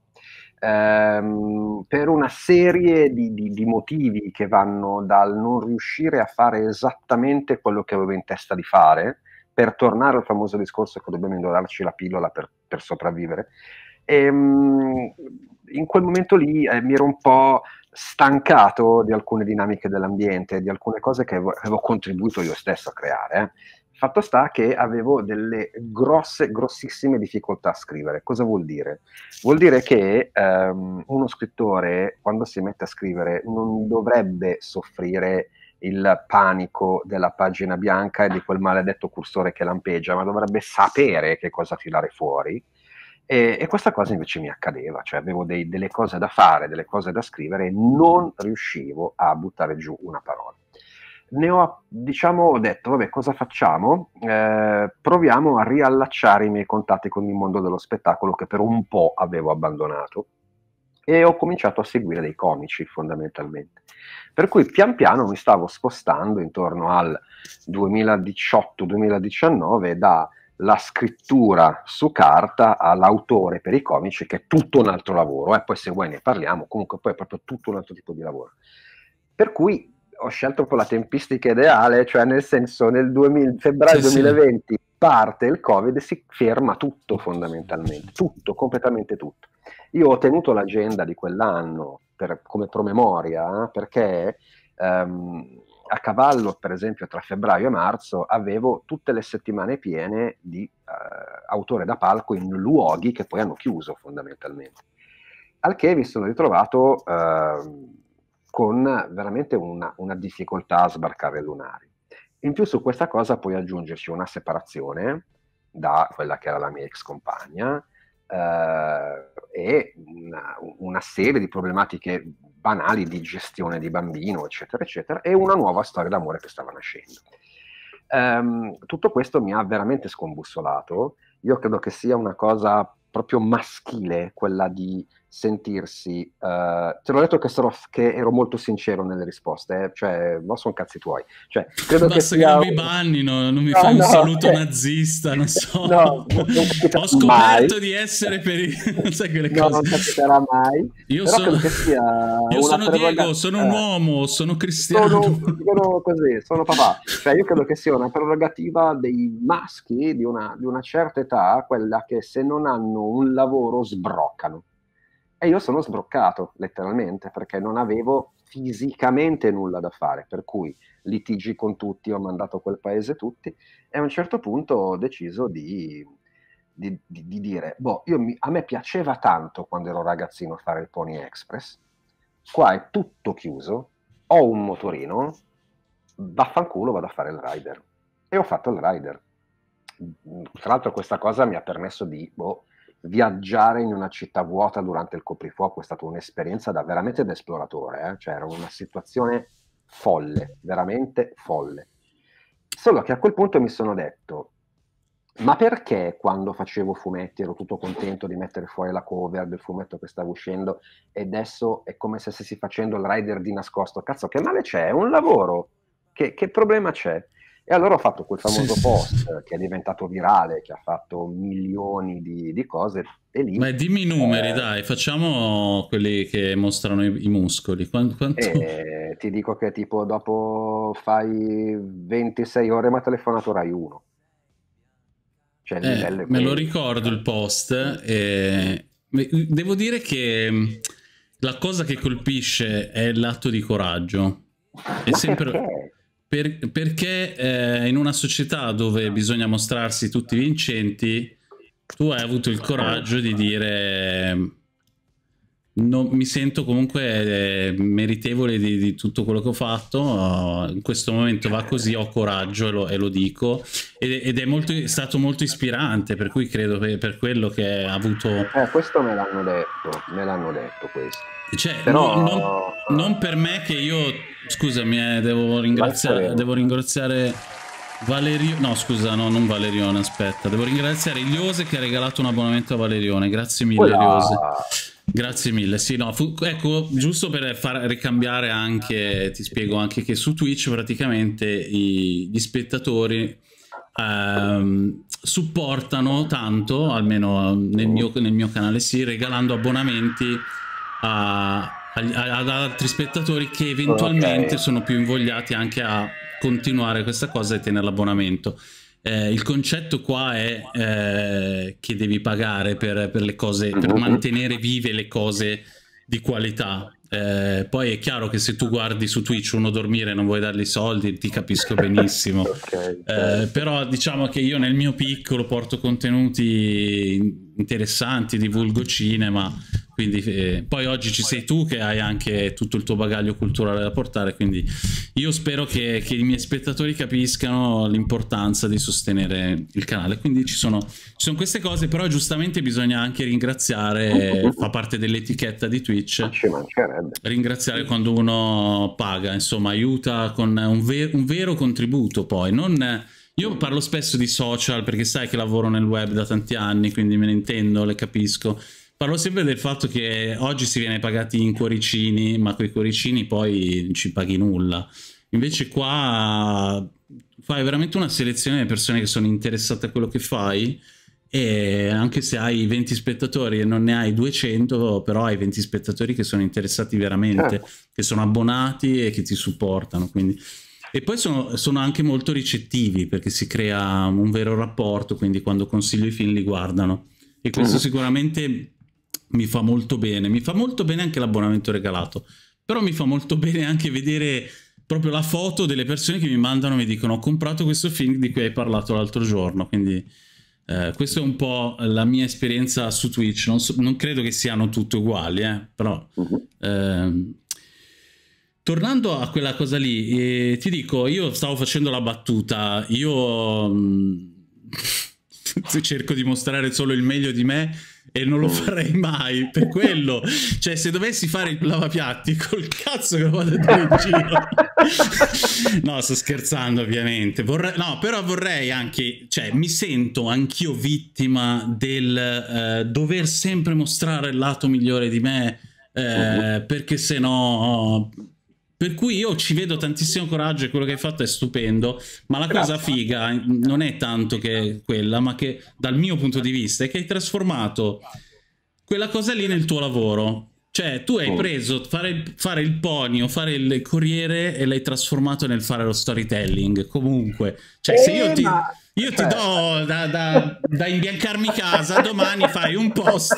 Ehm, per una serie di, di, di, motivi che vanno dal non riuscire a fare esattamente quello che avevo in testa di fare, per tornare al famoso discorso che dobbiamo indorarci la pillola per, per sopravvivere, e, ehm, in quel momento lì eh, mi ero un po' stancato di alcune dinamiche dell'ambiente, di alcune cose che avevo contribuito io stesso a creare. Eh. Fatto sta che avevo delle grosse, grossissime difficoltà a scrivere. Cosa vuol dire? Vuol dire che ehm, uno scrittore, quando si mette a scrivere, non dovrebbe soffrire il panico della pagina bianca e di quel maledetto cursore che lampeggia, ma dovrebbe sapere che cosa filare fuori. E, e questa cosa invece mi accadeva, cioè avevo dei, delle cose da fare, delle cose da scrivere e non riuscivo a buttare giù una parola. Ne ho, diciamo, ho detto, vabbè, cosa facciamo? Eh, proviamo a riallacciare i miei contatti con il mondo dello spettacolo che per un po' avevo abbandonato e ho cominciato a seguire dei comici fondamentalmente. Per cui pian piano mi stavo spostando intorno al 2018-2019 dalla scrittura su carta all'autore per i comici, che è tutto un altro lavoro, eh? poi se vuoi ne parliamo, comunque poi è proprio tutto un altro tipo di lavoro. Per cui ho scelto un po' la tempistica ideale, cioè nel senso nel 2000, febbraio sì, 2020 sì parte il Covid si ferma tutto fondamentalmente, tutto, completamente tutto. Io ho tenuto l'agenda di quell'anno per, come promemoria eh, perché ehm, a cavallo, per esempio, tra febbraio e marzo avevo tutte le settimane piene di eh, autore da palco in luoghi che poi hanno chiuso fondamentalmente. Al che mi sono ritrovato eh, con veramente una, una difficoltà a sbarcare lunari in più su questa cosa puoi aggiungerci una separazione da quella che era la mia ex compagna eh, e una, una serie di problematiche banali di gestione di bambino, eccetera, eccetera, e una nuova storia d'amore che stava nascendo. Um, tutto questo mi ha veramente scombussolato. Io credo che sia una cosa proprio maschile quella di sentirsi... Uh, te l'ho detto che, sarò, che, ero molto sincero nelle risposte, eh? cioè, ma sono cazzi tuoi. Cioè, credo Basta che, sia... che non mi bannino, non mi no, fai no, un saluto eh. nazista, non so. No, non Ho scoperto mai. di essere per... I... non sai quelle cose. No, non capiterà mai. Io Però sono, io sono Diego, sono un eh. uomo, sono cristiano. Sono, sono così, sono papà. Cioè, io credo che sia una prerogativa dei maschi di una, di una certa età, quella che se non hanno un lavoro sbroccano e io sono sbroccato letteralmente perché non avevo fisicamente nulla da fare, per cui litigi con tutti, ho mandato quel paese tutti e a un certo punto ho deciso di, di, di, di dire, boh, mi, a me piaceva tanto quando ero ragazzino fare il Pony Express, qua è tutto chiuso, ho un motorino, vaffanculo vado a fare il rider. E ho fatto il rider. Tra l'altro questa cosa mi ha permesso di boh, viaggiare in una città vuota durante il coprifuoco è stata un'esperienza da veramente da esploratore, eh? cioè era una situazione folle, veramente folle. Solo che a quel punto mi sono detto, ma perché quando facevo fumetti ero tutto contento di mettere fuori la cover del fumetto che stavo uscendo e adesso è come se stessi facendo il rider di nascosto? Cazzo, che male c'è? È un lavoro. Che, che problema c'è? E allora ho fatto quel famoso sì, post sì. che è diventato virale, che ha fatto milioni di, di cose. E lì, Beh, dimmi i numeri, eh, dai, facciamo quelli che mostrano i, i muscoli. Quanto, quanto... Eh, ti dico che tipo dopo fai 26 ore mi ha telefonato Rai 1. Cioè, eh, me lo ricordo il post. E... Devo dire che la cosa che colpisce è l'atto di coraggio. È Ma sempre... Perché? Per, perché eh, in una società dove ah. bisogna mostrarsi tutti vincenti, tu hai avuto il coraggio di dire non, mi sento comunque eh, meritevole di, di, tutto quello che ho fatto. in questo momento va così, ho coraggio e lo, e lo dico. Ed, ed è, molto, è stato molto ispirante, per cui credo che per quello che ha avuto. Eh, questo me l'hanno detto, me l'hanno detto questo. Cioè, Però... non, non, eh, non, per me che io. Scusami, eh, devo ringraziare. Devo ringraziare Valerio... No, scusa, no, non Valerione, aspetta. Devo ringraziare Iliose che ha regalato un abbonamento a Valerione. Grazie mille, Ulla. Iliose. Grazie mille, sì, no, fu, ecco, giusto per far ricambiare anche, ti spiego anche che su Twitch praticamente i, gli spettatori ehm, supportano tanto, almeno nel mio, nel mio, canale sì, regalando abbonamenti a, a, ad altri spettatori che eventualmente okay. sono più invogliati anche a continuare questa cosa e tenere l'abbonamento. Eh, il concetto qua è eh, che devi pagare per, per le cose, per mm-hmm. mantenere vive le cose di qualità. Eh, poi è chiaro che se tu guardi su Twitch uno dormire e non vuoi dargli i soldi, ti capisco benissimo. okay, eh, okay. Certo. però diciamo che io nel mio piccolo porto contenuti interessanti, divulgo cinema. Quindi, eh, poi oggi ci sei tu che hai anche tutto il tuo bagaglio culturale da portare. Quindi io spero che, che i miei spettatori capiscano l'importanza di sostenere il canale. Quindi ci sono, ci sono queste cose, però giustamente bisogna anche ringraziare, fa parte dell'etichetta di Twitch. Ma ci mancherà mancherebbe. Ringraziare quando uno paga, insomma, aiuta con un, ver un vero contributo poi, non... Io parlo spesso di social perché sai che lavoro nel web da tanti anni, quindi me ne intendo, le capisco. Parlo sempre del fatto che oggi si viene pagati in cuoricini, ma quei cuoricini poi non ci paghi nulla. Invece qua fai veramente una selezione di persone che sono interessate a quello che fai e anche se hai 20 spettatori e non ne hai 200 però hai 20 spettatori che sono interessati veramente eh. che sono abbonati e che ti supportano quindi e poi sono, sono, anche molto ricettivi perché si crea un vero rapporto, quindi quando consiglio i film li guardano. E questo mm. sicuramente mi fa molto bene. Mi fa molto bene anche l'abbonamento regalato, però mi fa molto bene anche vedere proprio la foto delle persone che mi mandano e mi dicono ho comprato questo film di cui hai parlato l'altro giorno, quindi eh, questa è un po' la mia esperienza su Twitch, non, so, non credo che siano tutte uguali, eh, però... Mhm. Ehm, tornando a quella cosa lì, eh, ti dico, io stavo facendo la battuta, io mh, mm, cerco di mostrare solo il meglio di me e non lo mm. farei mai per quello. Cioè, se dovessi fare il lavapiatti, col cazzo che lo vado a in giro. no, sto scherzando, ovviamente. Vorrei, no, però vorrei anche, cioè, mi sento anch'io vittima del eh, dover sempre mostrare il lato migliore di me. Eh, mm. Perché se no per cui io ci vedo tantissimo coraggio e quello che hai fatto è stupendo, ma la Grazie. cosa figa non è tanto che quella, ma che dal mio punto di vista è che hai trasformato quella cosa lì nel tuo lavoro. Cioè, tu hai mm. preso fare, fare il pony o fare il corriere e l'hai trasformato nel fare lo storytelling. Comunque, cioè, se eh, io ti... Ma io ti do da, da, da imbiancarmi casa, domani fai un post,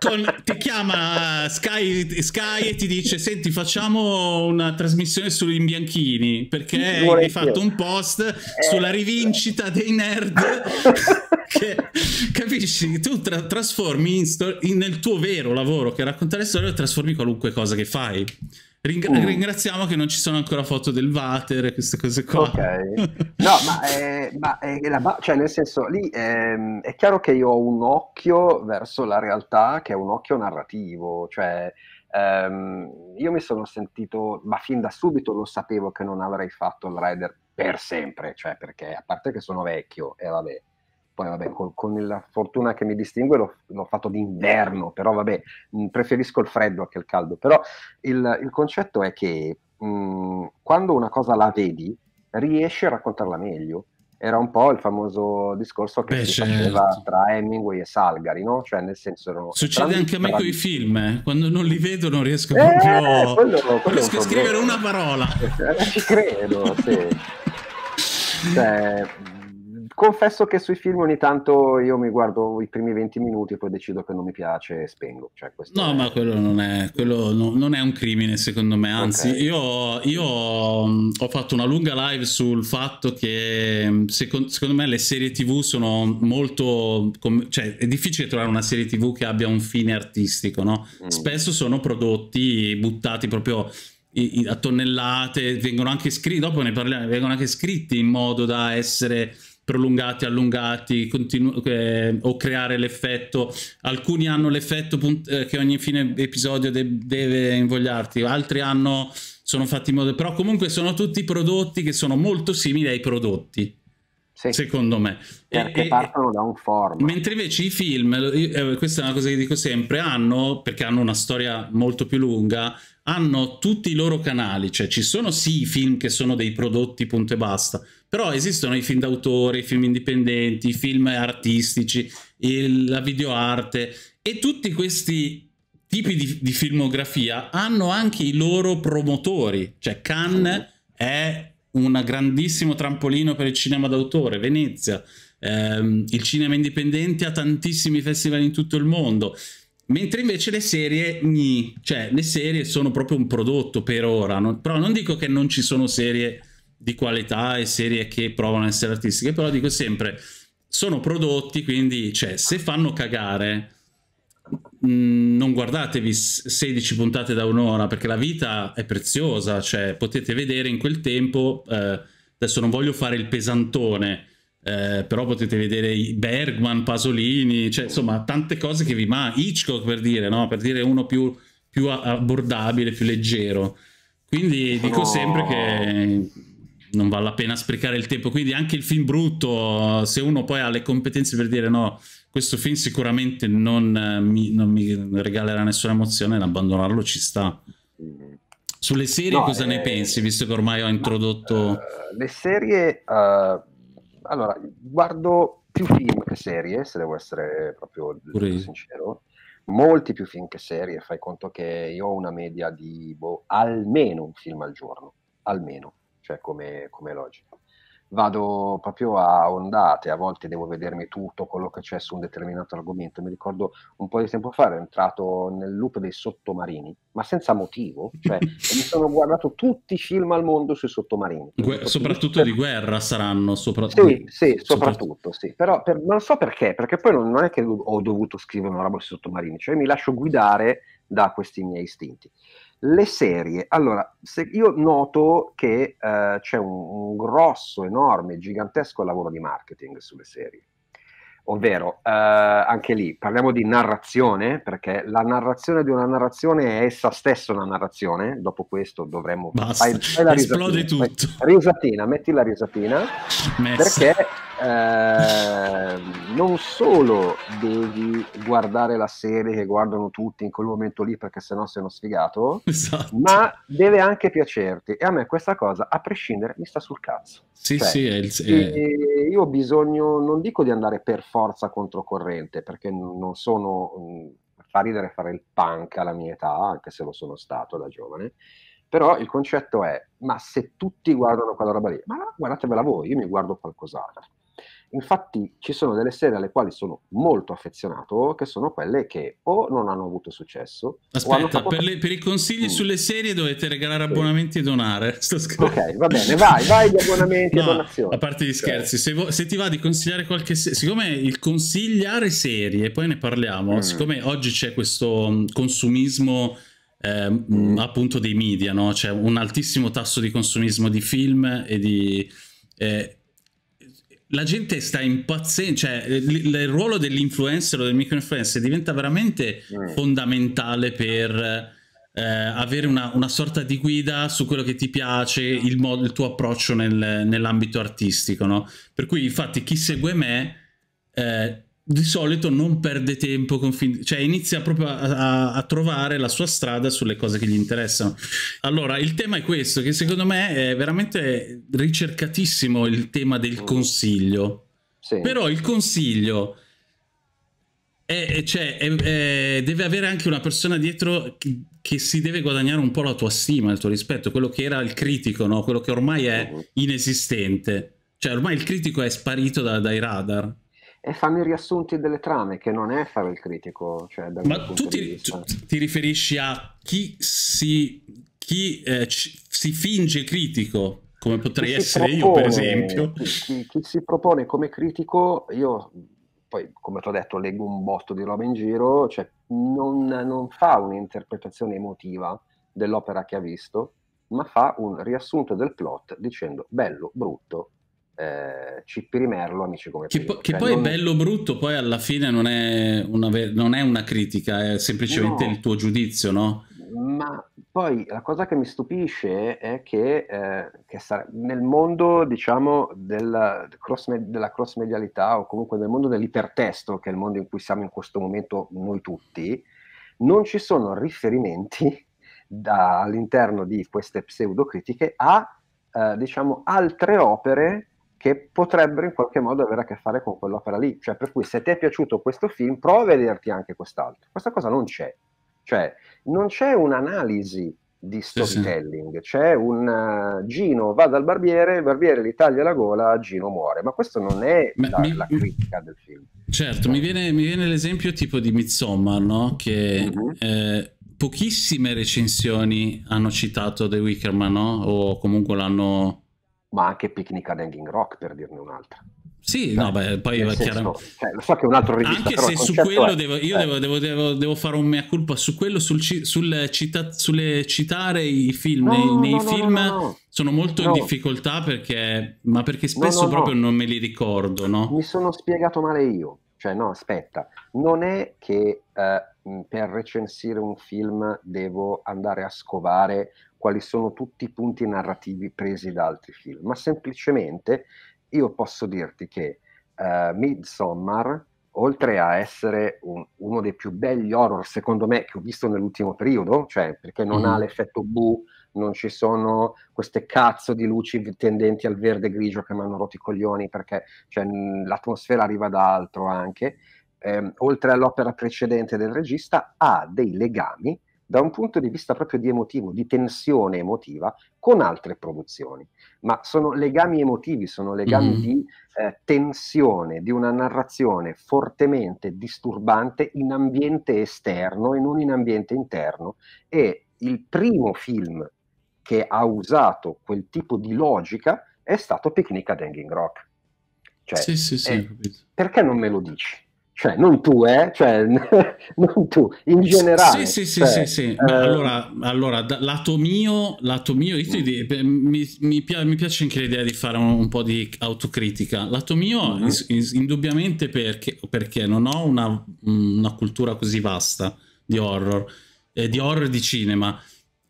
con, ti chiama Sky, Sky, e ti dice senti facciamo una trasmissione sugli imbianchini perché hai fatto un post eh. sulla rivincita dei nerd. che, capisci? Tu tra trasformi in in nel tuo vero lavoro che è raccontare storie, trasformi qualunque cosa che fai. Ring- mm. Uh. Ringraziamo che non ci sono ancora foto del Vater e queste cose qua. Ok, no, ma, è, eh, ma è eh, la ba- cioè nel senso lì è, ehm, è, chiaro che io ho un occhio verso la realtà che è un occhio narrativo, cioè ehm, io mi sono sentito, ma fin da subito lo sapevo che non avrei fatto il rider per sempre, cioè perché a parte che sono vecchio e eh, vabbè, poi vabbè, con, con, la fortuna che mi distingue l'ho, l'ho, fatto d'inverno, però vabbè, mm, preferisco il freddo che il caldo, però il, il concetto è che mh, mm, quando una cosa la vedi, riesci a raccontarla meglio. Era un po' il famoso discorso che Beh, si certo. faceva tra Hemingway e Salgari, no? Cioè, nel senso. No, Succede anche a me con i film, eh? quando non li vedo non riesco eh, proprio. Quello, quello non riesco a scrivere una parola. Eh, ci credo, sì. cioè, confesso che sui film ogni tanto io mi guardo i primi 20 minuti e poi decido che non mi piace e spengo. Cioè, no, è... ma quello, non è, quello no, non è, un crimine secondo me, anzi okay. io, io, mm, ho fatto una lunga live sul fatto che mm, secondo, secondo me le serie tv sono molto... cioè è difficile trovare una serie tv che abbia un fine artistico, no? Mm. Spesso sono prodotti buttati proprio a tonnellate, vengono anche scritti, dopo ne parliamo, vengono anche scritti in modo da essere prolungati, allungati continu- eh, o creare l'effetto. Alcuni hanno l'effetto punt- eh, che ogni fine episodio de- deve invogliarti, altri hanno sono fatti in modo però comunque sono tutti prodotti che sono molto simili ai prodotti. Sì. secondo me. Perché e, partono e, da un format. Mentre invece i film, eh, questa è una cosa che dico sempre, hanno, perché hanno una storia molto più lunga, hanno tutti i loro canali, cioè ci sono sì i film che sono dei prodotti punto e basta, però esistono i film d'autore, i film indipendenti, i film artistici, il, la videoarte e tutti questi tipi di, di, filmografia hanno anche i loro promotori. Cioè Cannes è un grandissimo trampolino per il cinema d'autore, Venezia. Ehm, il cinema indipendente ha tantissimi festival in tutto il mondo. Mentre invece le serie, gni, cioè le serie sono proprio un prodotto per ora, no? però non dico che non ci sono serie di qualità e serie che provano a essere artistiche, però dico sempre, sono prodotti, quindi cioè, se fanno cagare, mm, non guardatevi 16 puntate da un'ora, perché la vita è preziosa, cioè potete vedere in quel tempo, eh, adesso non voglio fare il pesantone, eh, però potete vedere i Bergman, Pasolini, cioè insomma tante cose che vi ma Hitchcock per dire, no? per dire uno più, più abbordabile, più leggero. Quindi dico oh. sempre che non vale la pena sprecare il tempo. Quindi anche il film brutto, se uno poi ha le competenze per dire no, questo film sicuramente non eh, mi, non mi regalerà nessuna emozione, abbandonarlo ci sta. Sulle serie no, cosa eh, ne pensi, visto che ormai ho introdotto... Uh, le serie... Uh, allora, guardo più film che serie, se devo essere proprio Pure. sincero. Molti più film che serie, fai conto che io ho una media di boh, almeno un film al giorno, almeno cioè come, come logica. Vado proprio a ondate, a volte devo vedermi tutto quello che c'è su un determinato argomento. Mi ricordo un po' di tempo fa ero entrato nel loop dei sottomarini, ma senza motivo, cioè mi sono guardato tutti i film al mondo sui sottomarini. Gu- soprattutto di guerra saranno, soprattutto. sì, sì, soprattutto, sì. però per, non so perché, perché poi non, non è che ho dovuto scrivere una roba sui sottomarini, cioè mi lascio guidare da questi miei istinti. Le serie, allora, se io noto che eh, c'è un, un grosso, enorme, gigantesco lavoro di marketing sulle serie Ovvero, eh, anche lì parliamo di narrazione, perché la narrazione di una narrazione è essa stessa una narrazione. Dopo questo dovremmo. Basta, fai, fai la esplode tutto. Fai, risatina, metti la risatina, Messa. perché eh, non solo devi guardare la serie che guardano tutti in quel momento lì, perché sennò sei uno sfigato, esatto. ma deve anche piacerti. E a me questa cosa, a prescindere, mi sta sul cazzo. Sì, cioè, sì, è il, è... Io ho bisogno, non dico di andare per forza controcorrente perché non sono, mh, mhmm, fa ridere fare il punk alla mia età, anche se lo sono stato da giovane, però il concetto è, ma se tutti guardano quella roba lì, ma guardatevela voi, io mi guardo qualcos'altro. Infatti ci sono delle serie alle quali sono molto affezionato, che sono quelle che o non hanno avuto successo. Aspetta, fatto... per, le, per, i consigli mm. sulle serie dovete regalare abbonamenti e donare. Sto ok, va bene, vai, vai di abbonamenti no, e donazioni. A parte gli scherzi, se, vo- se, ti va di consigliare qualche serie, siccome il consigliare serie, poi ne parliamo, mm. siccome oggi c'è questo mm, consumismo... Eh, mm. appunto dei media, no? c'è un altissimo tasso di consumismo di film e di, eh, la gente sta impazzendo, cioè il, il ruolo dell'influencer o del microinfluencer diventa veramente mm. fondamentale per eh, avere una, una, sorta di guida su quello che ti piace, il, modo, il tuo approccio nel, nell'ambito artistico, no? Per cui infatti chi segue me eh, di solito non perde tempo con film, cioè inizia proprio a, a, a, trovare la sua strada sulle cose che gli interessano. Allora, il tema è questo, che secondo me è veramente ricercatissimo il tema del mm. consiglio. Sì. Però il consiglio è, cioè, è, è, deve avere anche una persona dietro che, che, si deve guadagnare un po' la tua stima, il tuo rispetto, quello che era il critico, no? quello che ormai è mm. inesistente. Cioè, ormai il critico è sparito da, dai radar e fanno i riassunti delle trame, che non è fare il critico. Cioè, Ma tu ti, tu ti, riferisci a chi si, chi, eh, si finge critico, come potrei chi essere propone, io, per esempio. Chi, chi, si propone come critico, io poi, come ti ho detto, leggo un botto di roba in giro, cioè non, non fa un'interpretazione emotiva dell'opera che ha visto, ma fa un riassunto del plot dicendo bello, brutto, eh, Merlo, amici come Che, po- che cioè, poi non... bello brutto, poi alla fine non è una, ve- non è una critica, è semplicemente no, il tuo giudizio, no? Ma poi la cosa che mi stupisce è che, eh, che sare- nel mondo, diciamo, della cross, med- della cross medialità o comunque nel mondo dell'ipertesto, che è il mondo in cui siamo in questo momento noi tutti, non ci sono riferimenti da, all'interno di queste pseudocritiche a eh, diciamo altre opere che potrebbero in qualche modo avere a che fare con quell'opera lì. Cioè, per cui se ti è piaciuto questo film, prova a vederti anche quest'altro. Questa cosa non c'è. Cioè, non c'è un'analisi di storytelling, sì, sì. c'è un uh, Gino va dal barbiere, il barbiere gli taglia la gola, Gino muore, ma questo non è la, mi... la, critica del film. Certo, no. mi, viene, mi, viene, l'esempio tipo di Midsommar, no? che mm-hmm. eh, pochissime recensioni hanno citato The Wickerman, no? o comunque l'hanno ma anche Picnic ad Hanging Rock per dirne un'altra. Sì, cioè, no, beh, poi va chiaro. Cioè, lo so che è un altro regista, Anche se su quello è, devo, io eh. devo, devo, devo, devo, fare un mea culpa su quello, sul, sul cita, sulle citare i film. No, nei, nei no, film no, sono molto in difficoltà perché, ma perché spesso proprio non me li ricordo, no? Mi sono spiegato male io. Cioè, no, aspetta, non è che eh, per recensire un film devo andare a scovare quali sono tutti i punti narrativi presi da altri film, ma semplicemente io posso dirti che uh, Midsommar, oltre a essere un, uno dei più belli horror, secondo me, che ho visto nell'ultimo periodo, cioè perché non mm. ha l'effetto bu, non ci sono queste cazzo di luci tendenti al verde grigio che mi hanno rotto i coglioni, perché cioè, l'atmosfera arriva da altro anche, eh, oltre all'opera precedente del regista, ha dei legami da un punto di vista proprio di emotivo, di tensione emotiva con altre produzioni, ma sono legami emotivi, sono legami mm di eh, tensione, di una narrazione fortemente disturbante in ambiente esterno e non in ambiente interno e il primo film che ha usato quel tipo di logica è stato Picnic a Hanging Rock. Cioè, sì, sì, sì, eh, perché non me lo dici? cioè non tu, eh? cioè, non tu, in generale. Sì, sì, cioè, sì, sì, Ehm... Allora, allora da, lato mio, lato mio mm. mi, mi, mi, piace anche l'idea di fare un, un, po' di autocritica. Lato mio, mm. Mm-hmm. in, in, indubbiamente perché, perché, non ho una, una, cultura così vasta di horror, eh, di horror di cinema.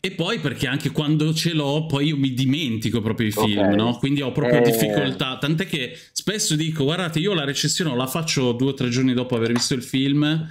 E poi perché anche quando ce l'ho, poi io mi dimentico proprio i film, okay. no? Quindi ho proprio eh... difficoltà. Tant'è che spesso dico, guardate, io la recensione la faccio due o tre giorni dopo aver visto il film,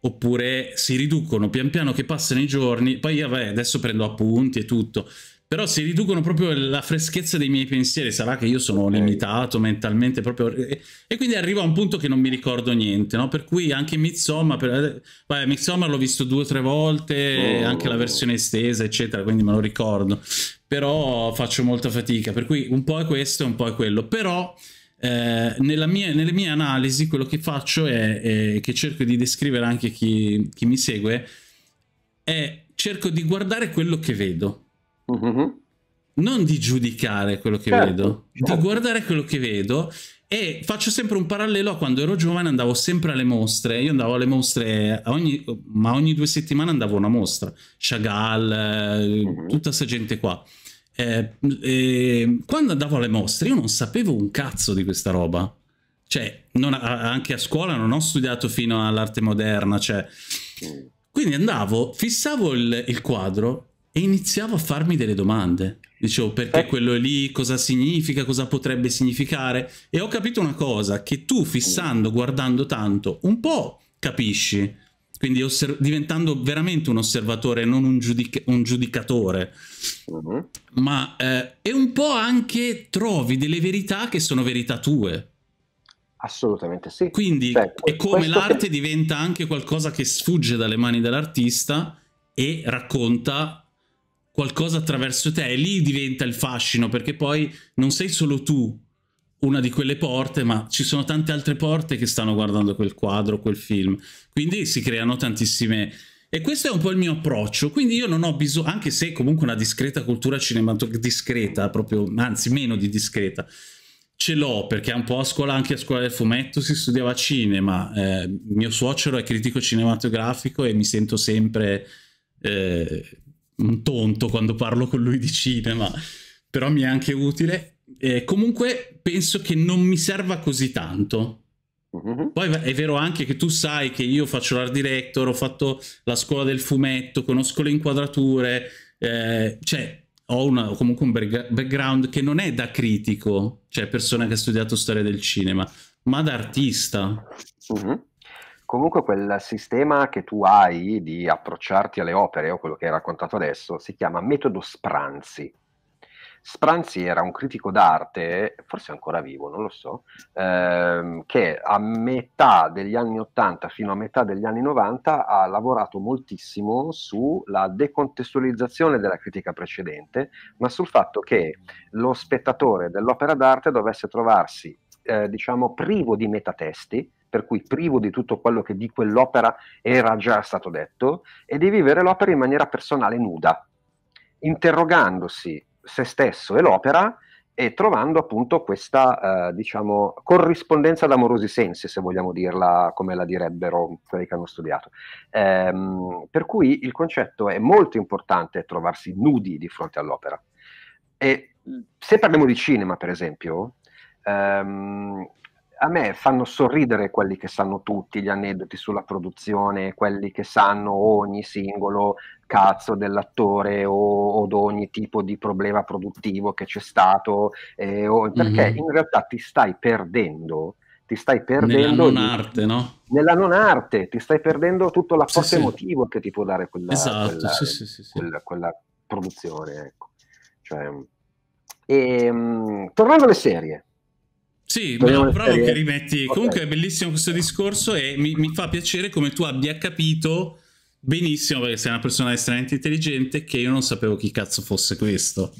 oppure si riducono pian piano che passano i giorni. Poi, vabbè, adesso prendo appunti e tutto. Però si riducono proprio la freschezza dei miei pensieri, sarà che io sono limitato mentalmente proprio... E, e quindi arrivo a un punto che non mi ricordo niente, no? Per cui anche Midsommar, per... Eh, vabbè, Midsommar l'ho visto due o tre volte, oh. anche la versione estesa, eccetera, quindi me lo ricordo. Però faccio molta fatica, per cui un po' è questo e un po' è quello. Però... Eh, mia, nelle mie analisi quello che faccio è, è che cerco di descrivere anche chi, chi mi segue è cerco di guardare quello che vedo Uh-huh. Non di giudicare quello che certo, vedo, certo. di guardare quello che vedo e faccio sempre un parallelo a quando ero giovane, andavo sempre alle mostre. Io andavo alle mostre, ogni, ma ogni due settimane andavo a una mostra. Chagall, eh, mm-hmm. tutta questa gente qua. Eh, eh, quando andavo alle mostre, io non sapevo un cazzo di questa roba. Cioè, non, anche a scuola non ho studiato fino all'arte moderna. Cioè. Mm. Quindi andavo, fissavo il, il quadro e iniziavo a farmi delle domande. Dicevo, perché eh. quello lì, cosa significa, cosa potrebbe significare? E ho capito una cosa, che tu fissando, guardando tanto, un po' capisci. Quindi diventando veramente un osservatore, non un, giudic un giudicatore. Uh mm-hmm. -huh. Ma eh, e un po' anche trovi delle verità che sono verità tue. Assolutamente sì. Quindi Beh, è come l'arte che... diventa anche qualcosa che sfugge dalle mani dell'artista e racconta qualcosa attraverso te e lì diventa il fascino perché poi non sei solo tu una di quelle porte ma ci sono tante altre porte che stanno guardando quel quadro, quel film quindi si creano tantissime e questo è un po' il mio approccio, quindi io non ho bisogno, anche se comunque una discreta cultura cinematografica, discreta proprio, anzi meno di discreta, ce l'ho perché un po' a scuola, anche a scuola del fumetto si studiava cinema, eh, mio suocero è critico cinematografico e mi sento sempre eh, un tonto quando parlo con lui di cinema, però mi è anche utile. Eh, comunque penso che non mi serva così tanto. Mm-hmm. Poi è vero anche che tu sai che io faccio l'art director, ho fatto la scuola del fumetto, conosco le inquadrature, eh, cioè ho una, comunque un background che non è da critico, cioè persona che ha studiato storia del cinema, ma da artista. Uh mm-hmm. -huh comunque quel sistema che tu hai di approcciarti alle opere, o quello che hai raccontato adesso, si chiama metodo Spranzi. Spranzi era un critico d'arte, forse ancora vivo, non lo so, ehm, che a metà degli anni 80 fino a metà degli anni 90 ha lavorato moltissimo sulla decontestualizzazione della critica precedente, ma sul fatto che lo spettatore dell'opera d'arte dovesse trovarsi eh, diciamo privo di metatesti, per cui privo di tutto quello che di quell'opera era già stato detto, e di vivere l'opera in maniera personale nuda, interrogandosi se stesso e l'opera e trovando appunto questa eh, diciamo, corrispondenza d'amorosi sensi, se vogliamo dirla come la direbbero quelli che hanno studiato. Ehm, per cui il concetto è molto importante trovarsi nudi di fronte all'opera. E se parliamo di cinema, per esempio, ehm, a me fanno sorridere quelli che sanno tutti gli aneddoti sulla produzione, quelli che sanno ogni singolo cazzo dell'attore o, o ogni tipo di problema produttivo che c'è stato, eh, o, perché mm-hmm. in realtà ti stai perdendo ti stai perdendo nella non arte, no? Nella non arte, ti stai perdendo tutto l'apporto sì, emotivo che ti può dare quella, esatto, quella, sì, quella, quella produzione. Ecco. Cioè, e, ehm, tornando alle serie, sì, bravo, bravo che rimetti. Okay. Comunque è bellissimo questo discorso e mi, mi, fa piacere come tu abbia capito benissimo, perché sei una persona estremamente intelligente, che io non sapevo chi cazzo fosse questo.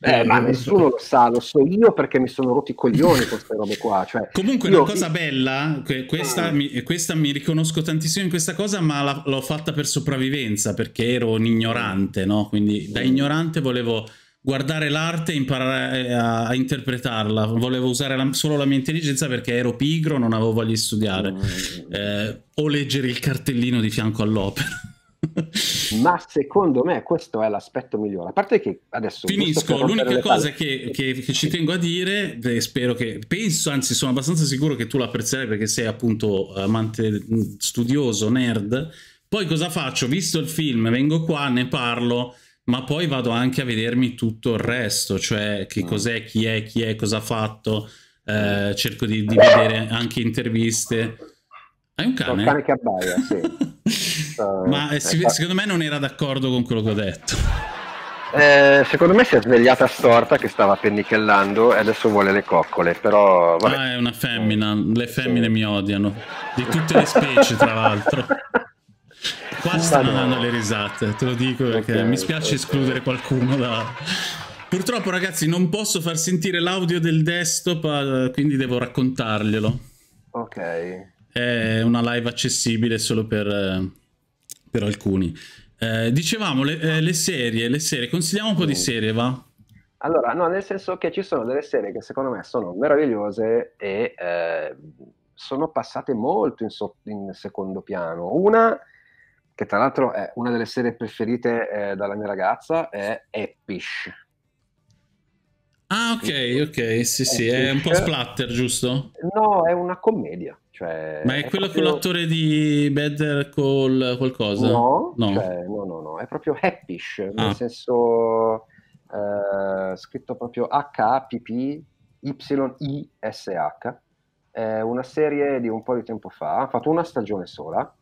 Eh, ma nessuno lo sa, lo so io perché mi sono rotto i coglioni con queste robe qua. Cioè, Comunque, io... una cosa bella, questa, eh. mi, questa, mi, riconosco tantissimo in questa cosa, ma la, l'ho fatta per sopravvivenza perché ero un ignorante, no? Quindi da mm. ignorante volevo guardare l'arte e imparare a, a, interpretarla. Volevo usare la, solo la mia intelligenza perché ero pigro, non avevo voglia di studiare. Eh, o leggere il cartellino di fianco all'opera. Ma secondo me questo è l'aspetto migliore. A parte che adesso... Finisco, l'unica cosa che, che, che, ci tengo a dire, e spero che... Penso, anzi sono abbastanza sicuro che tu l'apprezzerai perché sei appunto amante studioso, nerd. Poi cosa faccio? Visto il film, vengo qua, ne parlo ma poi vado anche a vedermi tutto il resto, cioè che mm. cos'è, chi è, chi è, cosa ha fatto, eh, cerco di, di, vedere anche interviste. Hai un cane? Un cane che abbaia, sì. ma eh, si, eh, secondo me non era d'accordo con quello che ho detto. Eh, secondo me si è svegliata storta che stava pennichellando e adesso vuole le coccole, però... Vabbè. Ah, è una femmina, le femmine mi odiano, di tutte le specie tra l'altro. qua stanno le risate, te lo dico perché okay, mi spiace okay. escludere qualcuno da... Purtroppo ragazzi non posso far sentire l'audio del desktop, eh, quindi devo raccontarglielo. Ok. È una live accessibile solo per, eh, per alcuni. Eh, dicevamo, le, eh, le, serie, le serie, consigliamo un po' di mm. serie, va? Allora, no, nel senso che ci sono delle serie che secondo me sono meravigliose e eh, sono passate molto in, so in secondo piano. Una che tra l'altro è una delle serie preferite eh, dalla mia ragazza, è Epish. Ah, ok, ok, sì, sì, è un po' splatter, giusto? No, è una commedia. Cioè, Ma è, è quello proprio... con l'attore di Better Call qualcosa? No, no, cioè, no, no, no, è proprio Happish, ah. nel senso eh, scritto proprio H-A-P-P-Y-I-S-H. È una serie di un po' di tempo fa, ha fatto una stagione sola,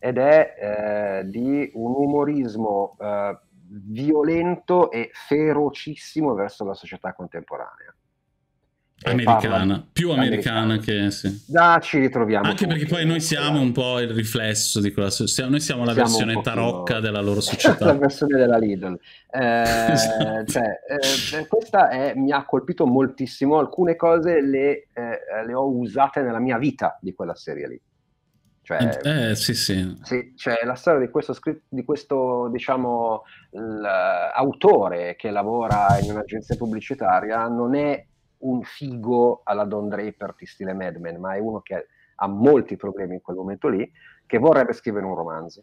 ed è eh, di un umorismo eh, violento e ferocissimo verso la società contemporanea. Americana, di... più americana, americana, che sì. Da ci ritroviamo. Anche perché poi noi siamo un po' il riflesso di quella società, noi siamo la siamo versione tarocca della loro società. la versione della Lidl. Eh, esatto. cioè, eh, questa è, mi ha colpito moltissimo, alcune cose le, eh, le ho usate nella mia vita di quella serie lì. Cioè, eh, sì, sì. sì cioè, la storia di questo, di questo diciamo, autore che lavora in un'agenzia pubblicitaria non è un figo alla Don Draper di stile Mad Men, ma è uno che ha molti problemi in quel momento lì, che vorrebbe scrivere un romanzo.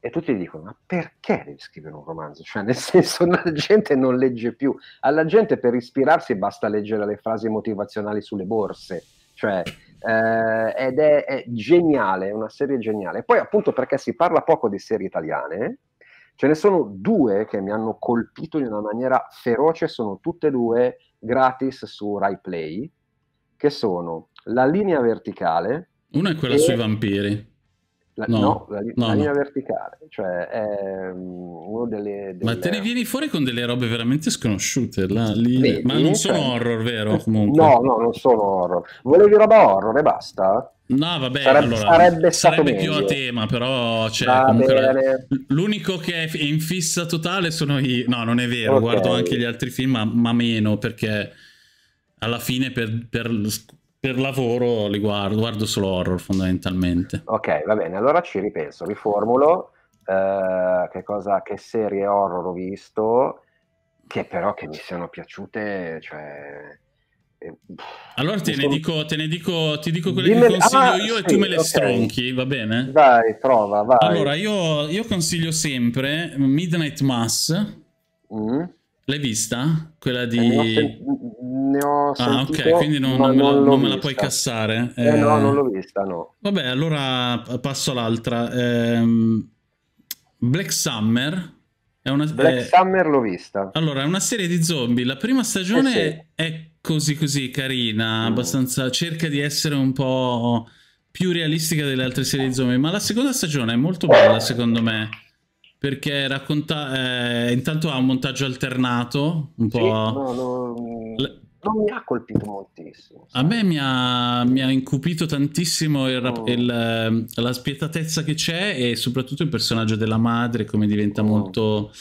E tutti gli dicono, ma perché devi scrivere un romanzo? Cioè, nel senso, la gente non legge più. Alla gente per ispirarsi basta leggere le frasi motivazionali sulle borse. Cioè, eh, ed è, è geniale, è una serie geniale. Poi appunto perché si parla poco di serie italiane, ce ne sono due che mi hanno colpito in una maniera feroce, sono tutte e due gratis su Rai Play, che sono La linea verticale. Una è quella e... sui vampiri. La, no, no, la, no, la linea no. verticale, cioè è mm, uno delle, delle, Ma te ne vieni fuori con delle robe veramente sconosciute, là, lì, Vedi, ma non sono horror, vero? Comunque. No, no, non sono horror. Volevi roba horror e basta? No, vabbè, sarebbe, allora, sarebbe, sarebbe più a tema, però cioè, comunque, l'unico che è in fissa totale sono i... No, non è vero, okay. guardo anche gli altri film, ma, ma meno, perché alla fine per, per per lavoro li guardo, guardo solo horror fondamentalmente. Ok, va bene, allora ci ripenso, riformulo eh, che, cosa, che serie horror ho visto, che però che mi siano piaciute, cioè... Eh, allora te ne, dico, te ne, dico, ti dico quelle Dimmi... che consiglio ah, io sì, e tu me le okay. stronchi, va bene? Vai, prova, vai. Allora, io, io consiglio sempre Midnight Mass, mm. L'hai vista? Quella di... Eh, ne ho, sen- ho sentito, Ah, ok, quindi non, non, me, la, non, me, la, puoi cassare. Eh, eh, no, non l'ho vista, no. Vabbè, allora passo all'altra. Eh, Black Summer. È una, Black eh, Summer l'ho vista. Allora, è una serie di zombie. La prima stagione eh, sì. è così così carina, mm. abbastanza... cerca di essere un po' più realistica delle altre serie di zombie, ma la seconda stagione è molto bella secondo me perché racconta eh, intanto ha un montaggio alternato un po' sì, no, no, mm, Le... non mi ha colpito moltissimo sai? a me mi ha, mi ha incupito tantissimo il, oh. il, ehm, la spietatezza che c'è e soprattutto il personaggio della madre come diventa oh. molto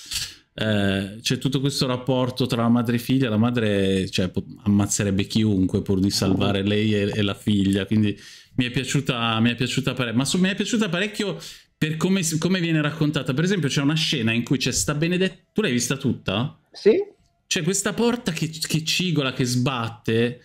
eh, c'è tutto questo rapporto tra madre e figlia la madre cioè, ammazzerebbe chiunque pur di salvare lei e, e la figlia quindi mi è piaciuta, mi è piaciuta parecchio ma so, mi è piaciuta parecchio per come, come viene raccontata. Per esempio c'è una scena in cui c'è sta benedetta... Tu l'hai vista tutta? Sì. C'è questa porta che, che cigola, che sbatte,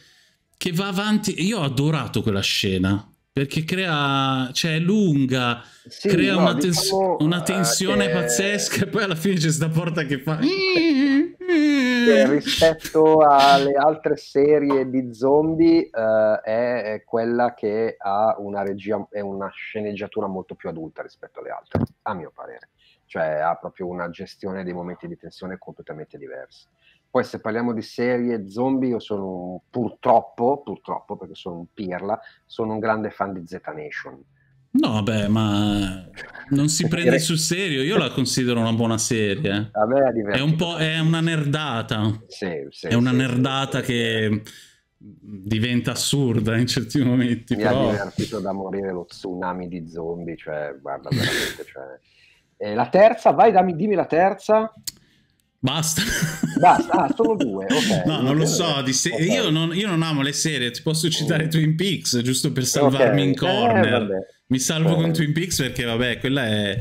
che va avanti... Io ho adorato quella scena perché crea, cioè è lunga, sì, crea no, una, tens- diciamo, una, tensione che... Eh, pazzesca e poi alla fine c'è questa porta che fa... Che eh, rispetto alle altre serie di zombie eh, è quella che ha una regia e una sceneggiatura molto più adulta rispetto alle altre, a mio parere. Cioè ha proprio una gestione dei momenti di tensione completamente diversa poi se parliamo di serie zombie, io sono purtroppo, purtroppo perché sono un pirla, sono un grande fan di Z Nation. No, beh, ma non si prende sul serio, io la considero una buona serie. Eh. Vabbè, è, è un po' è una nerdata. Sì, sì, è una sì, nerdata che diventa assurda in certi momenti. Mi però... ha divertito da morire lo tsunami di zombie, cioè, guarda, veramente, cioè... Eh, la terza, vai, dammi, dimmi la terza. Basta. Basta, ah, solo due. Okay. No, non lo so. Se- okay. io, non, io, non, amo le serie. Ti posso citare mm. Twin Peaks giusto per salvarmi okay. in eh, corner. Eh, Mi salvo con Twin Peaks perché, vabbè, quella è.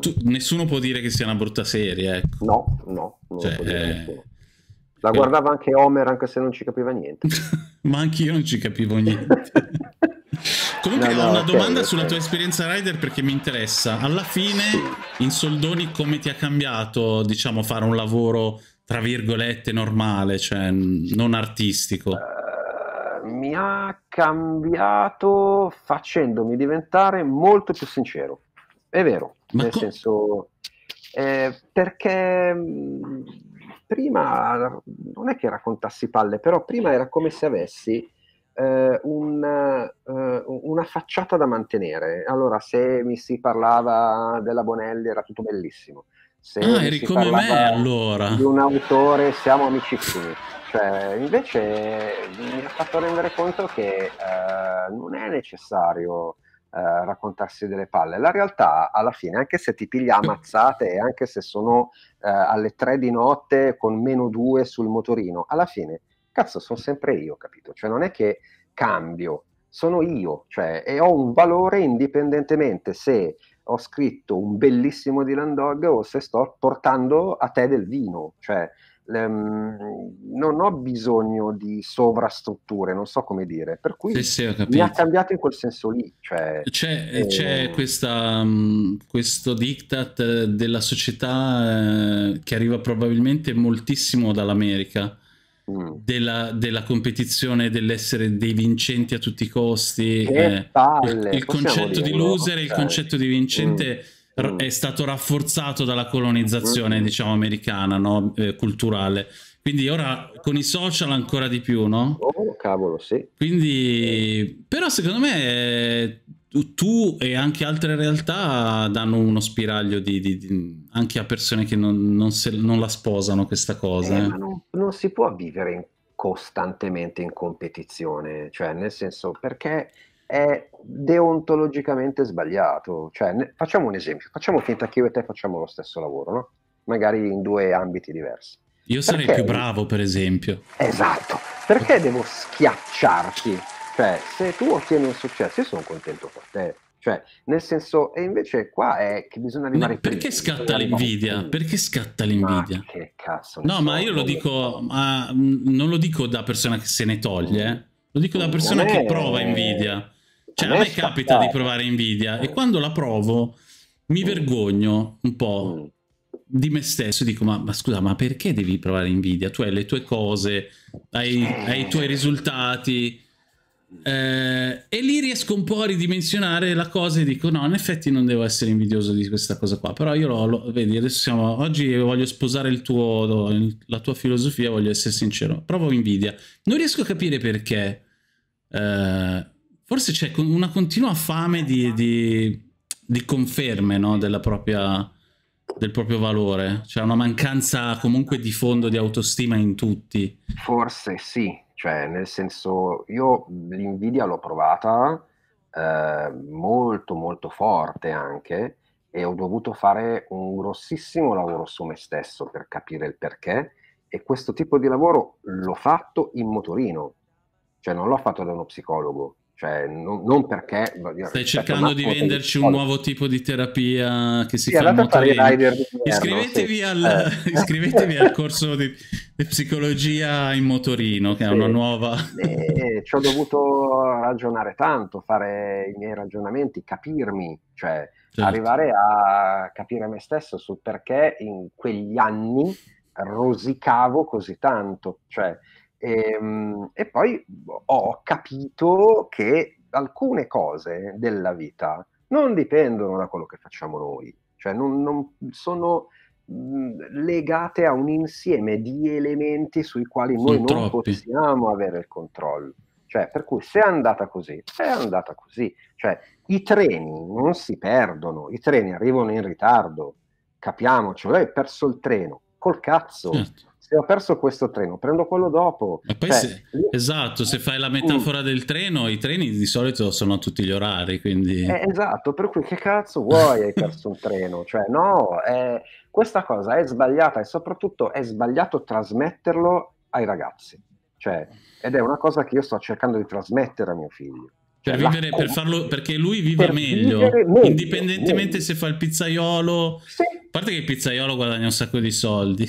Tu, nessuno può dire che sia una brutta serie, ecco. No, no, non cioè, eh... La guardava anche Homer, anche se non ci capiva niente. Ma anche io non ci capivo niente. Comunque no, no, ho una okay, domanda okay. sulla tua esperienza rider perché mi interessa. Alla fine, in soldoni, come ti ha cambiato, diciamo, fare un lavoro tra virgolette normale, cioè non artistico? Eh, mi ha cambiato facendomi diventare molto più sincero. È vero, Ma nel co- senso eh, perché mm, prima non è che raccontassi palle, però prima era come se avessi eh, un, eh, una facciata da mantenere. Allora, se mi si parlava della Bonelli era tutto bellissimo. Se ah, eri come me allora. Di un autore siamo amicissimi. Cioè, invece mi ha fatto rendere conto che eh, non è necessario eh, raccontarsi delle palle. La realtà, alla fine, anche se ti piglia ammazzate e anche se sono eh, alle tre di notte con meno due sul motorino, alla fine cazzo, sono sempre io, capito? Cioè non è che cambio, sono io, cioè, e ho un valore indipendentemente se ho scritto un bellissimo Dylan Dog o se sto portando a te del vino, cioè um, non ho bisogno di sovrastrutture, non so come dire, per cui sì, sì, mi ha cambiato in quel senso lì. Cioè, c'è, eh, c'è questa, mm, questo diktat eh, della società eh, che arriva probabilmente moltissimo dall'America Mm. della, della, competizione, dell'essere dei vincenti a tutti i costi. Eh, il, il concetto di loser no? e il concetto di vincente mm. è stato rafforzato dalla colonizzazione, mm. diciamo, americana, no? eh, culturale quindi ora con i social ancora di più, no? Oh, cavolo, sì. Quindi, però secondo me eh, tu e anche altre realtà danno uno spiraglio di, di, di, anche a persone che non, non, se, non la sposano questa cosa. Eh, eh. Non, non, si può vivere in, costantemente in competizione, cioè nel senso perché è deontologicamente sbagliato. Cioè, ne, facciamo un esempio, facciamo finta che io e te facciamo lo stesso lavoro, no? magari in due ambiti diversi io sarei perché? più bravo, per esempio. Esatto. Perché devo schiacciarti? Cioè, se tu ottieni un successo, io sono contento per te. Cioè, nel senso, e invece qua è che bisogna arrivare... No, perché, prima, scatta l'invidia? Perché scatta l'invidia? che cazzo. No, ma io lo dico, ma, non lo dico da persona che se ne toglie, eh. lo dico da persona me, che prova invidia. Cioè, a me, a me capita di provare invidia e quando la provo mi vergogno un po' mm di me stesso dico ma, ma, scusa ma perché devi provare invidia Tu hai le tue cose, hai, hai i tuoi risultati eh, e lì riesco un po' a ridimensionare la cosa e dico no in effetti non devo essere invidioso di questa cosa qua però io lo, lo vedi adesso siamo oggi voglio sposare il tuo, la tua filosofia voglio essere sincero provo invidia non riesco a capire perché eh, forse c'è una continua fame di, di, di conferme no? della propria del proprio valore, c'è una mancanza comunque di fondo di autostima in tutti. Forse sì, cioè nel senso io l'invidia l'ho provata eh, molto molto forte anche e ho dovuto fare un grossissimo lavoro su me stesso per capire il perché e questo tipo di lavoro l'ho fatto in motorino, cioè non l'ho fatto da uno psicologo, cioè, non, non perché... Dire, Stai cercando di venderci di... un nuovo tipo di terapia che si sì, fa Iscrivetevi, sì. al, eh. iscrivetevi al corso di, di, psicologia in motorino, che sì. è una nuova... E ci ho dovuto ragionare tanto, fare i miei ragionamenti, capirmi, cioè certo. arrivare a capire me stesso sul perché in quegli anni rosicavo così tanto. Cioè, e, ehm, e poi boh, ho capito che alcune cose della vita non dipendono da quello che facciamo noi, cioè non, non sono mhmm, legate a un insieme di elementi sui quali sono noi non troppi. possiamo avere il controllo. Cioè, per cui se è andata così, è andata così. Cioè, i treni non si perdono, i treni arrivano in ritardo, capiamoci, noi hai perso il treno, col cazzo. Certo se ho perso questo treno, prendo quello dopo. Cioè, se, esatto, se fai la metafora del treno, i treni di solito sono a tutti gli orari, quindi... Eh, esatto, per cui che cazzo vuoi hai perso un treno? Cioè, no, è... questa cosa è sbagliata e soprattutto è sbagliato trasmetterlo ai ragazzi. Cioè, ed è una cosa che io sto cercando di trasmettere a mio figlio. Cioè, per vivere, per farlo, perché lui viva per meglio, meglio, indipendentemente meglio. se fa il pizzaiolo. Sì. A parte che il pizzaiolo guadagna un sacco di soldi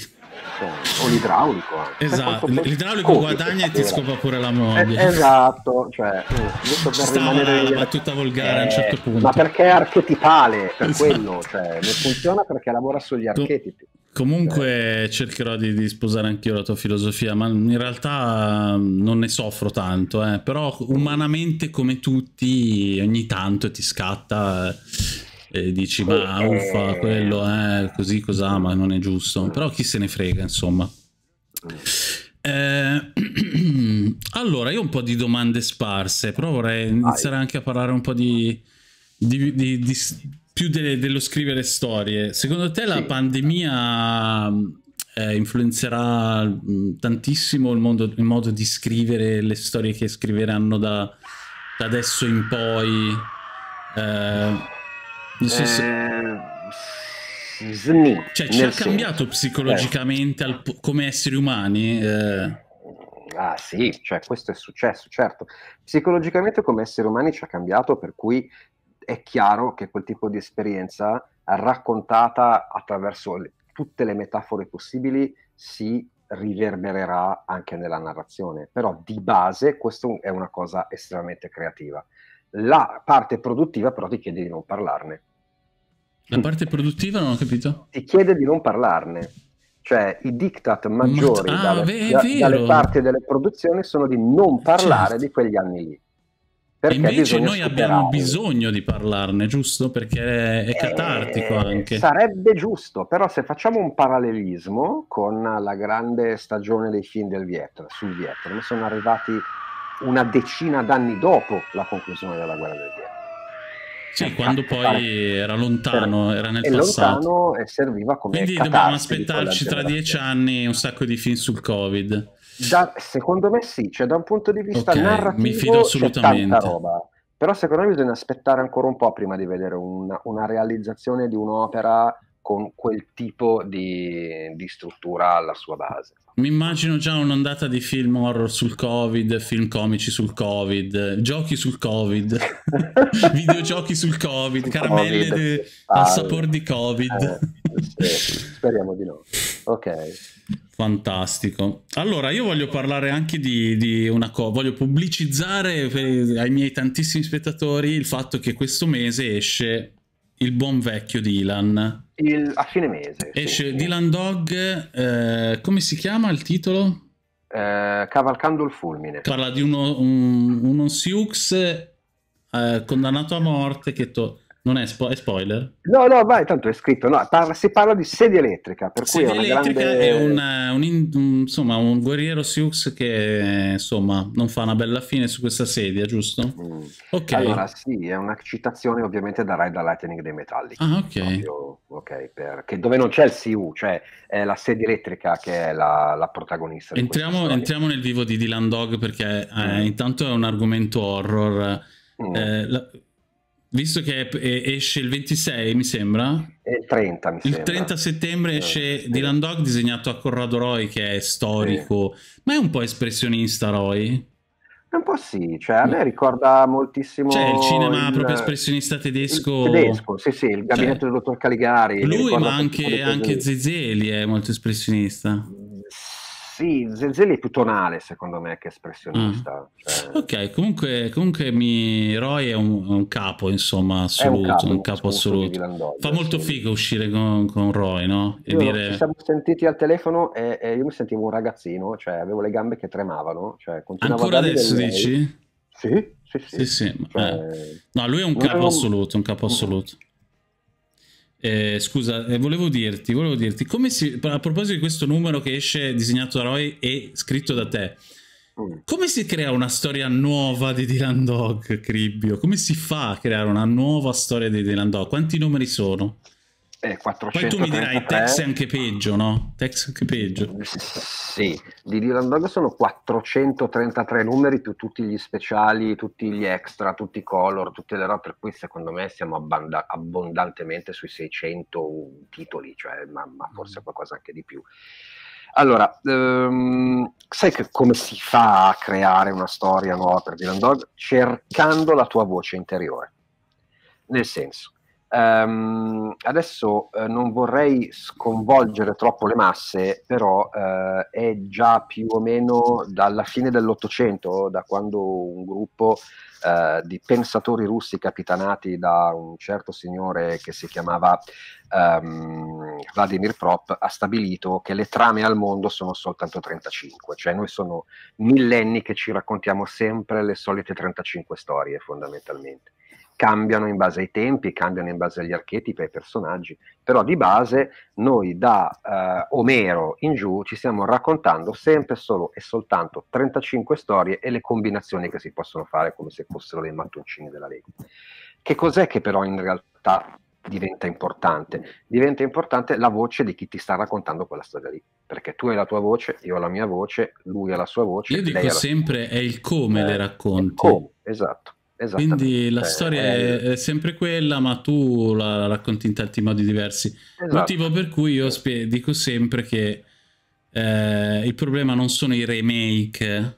o l'idraulico. Anche. Esatto, l'idraulico guadagna e ti scopa pure la moglie. Eh, esatto, cioè, eh, giusto per rimanere... La battuta volgare eh, a un eh, certo punto. Ma perché è archetipale, per esatto. quello, cioè, non funziona perché lavora sugli archetipi. Comunque eh. cercherò di, di, sposare anch'io la tua filosofia, ma in realtà mm, non ne soffro tanto, eh. però umanamente come tutti ogni tanto ti scatta eh, e dici ma uffa quello eh, così cos'ha ma non è giusto però chi se ne frega insomma eh, allora io ho un po' di domande sparse però vorrei iniziare anche a parlare un po' di, di, di, di più delle, dello scrivere storie secondo te la sì. pandemia eh, influenzerà mm, tantissimo il, mondo, il modo di scrivere le storie che scriveranno da, da adesso in poi eh, sì, sì. Eh... cioè, ci ha cambiato psicologicamente al, come esseri umani? Eh. Ah sì, cioè, questo è successo, certo. Psicologicamente come esseri umani ci ha cambiato, per cui è chiaro che quel tipo di esperienza raccontata attraverso le, tutte le metafore possibili si riverbererà anche nella narrazione. Però di base questa è una cosa estremamente creativa. La parte produttiva però ti chiede di non parlarne la parte produttiva non ho capito. Ti chiede di non parlarne. Cioè, i diktat maggiori Ma... ah, dalle, da, dalle parti delle produzioni sono di non parlare certo. di quegli anni lì. Perché invece noi superarli. abbiamo bisogno di parlarne, giusto? Perché è eh, catartico anche. Sarebbe giusto, però se facciamo un parallelismo con la grande stagione dei film del Vietnam, sul Vietnam, sono arrivati una decina d'anni dopo la conclusione della guerra del Vietnam. Sì, eh, quando poi era lontano, era nel e passato. lontano e serviva come Quindi dobbiamo aspettarci tra dieci anni un sacco di film sul Covid. Da, secondo me sì, cioè da un punto di vista okay, narrativo mi fido assolutamente. roba. Però secondo me bisogna aspettare ancora un po' prima di vedere una, una realizzazione di un'opera con quel tipo di, di struttura alla sua base. Mi immagino già un'ondata di film horror sul Covid, film comici sul Covid, giochi sul Covid, videogiochi sul Covid, sul caramelle COVID, de... al ah, sapore di Covid. Eh, sì, speriamo di no. Ok. Fantastico. Allora, io voglio parlare anche di, di una cosa, voglio pubblicizzare ai miei tantissimi spettatori il fatto che questo mese esce il buon vecchio Dylan. Il, a fine mese. Esce sì, Dylan sì. Dog, eh, come si chiama il titolo? Eh, Cavalcando il fulmine. Parla di uno, un, un, un Siux eh, condannato a morte che... To- non è, spo- è, spoiler? No, no, vai, tanto è scritto. No, parla, si parla di sedia elettrica. Per sedia cui è una elettrica grande... è una, eh, un, in, insomma, un guerriero Sioux che insomma, non fa una bella fine su questa sedia, giusto? Mm. Ok. Allora, sì, è una citazione ovviamente da Ride the Lightning dei Metallica. Ah, ok. Proprio, okay perché dove non c'è il CU, cioè è la sedia elettrica che è la, la protagonista. Entriamo, entriamo, nel vivo di Dylan Dog perché eh, mm. intanto è un argomento horror. Mm. Eh, la, visto che esce il 26, mi sembra. Il 30, mi il sembra. 30 settembre eh, esce sì. Dylan Dog disegnato a Corrado Roy, che è storico, sì. ma è un po' espressionista Roy. Un po' sì, cioè a me ricorda moltissimo. Cioè, il cinema il, proprio espressionista tedesco. tedesco, sì, sì, il gabinetto cioè, del dottor Caligari. Lui, ma anche, anche Zezeli è molto espressionista. Sì, Zelzelli è più tonale secondo me che espressionista. Mm. Cioè... Ok, comunque, comunque mi... Roy è un, un capo, insomma, assoluto, un capo, un capo assoluto. Fa molto sì. figo uscire con, con Roy, no? E io dire... Ci siamo sentiti al telefono e, e, io mi sentivo un ragazzino, cioè avevo le gambe che tremavano. Cioè, Ancora adesso dici? Sì, sì, sì. sì, sì. Cioè... Eh. No, lui è un capo avevo... assoluto, un capo mm. assoluto. Mm eh, scusa, eh, volevo dirti, volevo dirti, come si, a proposito di questo numero che esce disegnato da Roy e scritto da te, mm. come si crea una storia nuova di Dylan Dog, Cribbio? Come si fa a creare una nuova storia di Dylan Dog? Quanti numeri sono? Eh, 433. Poi tu mi dirai Tex è anche peggio, no? Tex è anche peggio. Sì, di Dylan Dog sono 433 numeri più tutti gli speciali, tutti gli extra, tutti i color, tutte le robe, per cui secondo me siamo abbanda- abbondantemente sui 600 titoli, cioè, ma, ma forse qualcosa anche di più. Allora, um, sai che, come si fa a creare una storia nuova per Dylan Dog? Cercando la tua voce interiore. Nel senso, Um, adesso eh, non vorrei sconvolgere troppo le masse, però eh, è già più o meno dalla fine dell'Ottocento, da quando un gruppo eh, di pensatori russi capitanati da un certo signore che si chiamava ehm, Vladimir Prop ha stabilito che le trame al mondo sono soltanto 35, cioè noi sono millenni che ci raccontiamo sempre le solite 35 storie fondamentalmente cambiano in base ai tempi, cambiano in base agli archetipi, ai personaggi, però di base noi da eh, Omero in giù ci stiamo raccontando sempre solo e soltanto 35 storie e le combinazioni che si possono fare come se fossero dei mattoncini della Lega. Che cos'è che però in realtà diventa importante? Diventa importante la voce di chi ti sta raccontando quella storia lì, perché tu hai la tua voce, io ho la mia voce, lui ha la sua voce. Io dico sempre sua... è il come eh, le racconti. Come, esatto. Quindi la cioè, storia è, è, sempre quella, ma tu la racconti in tanti modi diversi. Esatto. Motivo per cui io spie- dico sempre che eh, il problema non sono i remake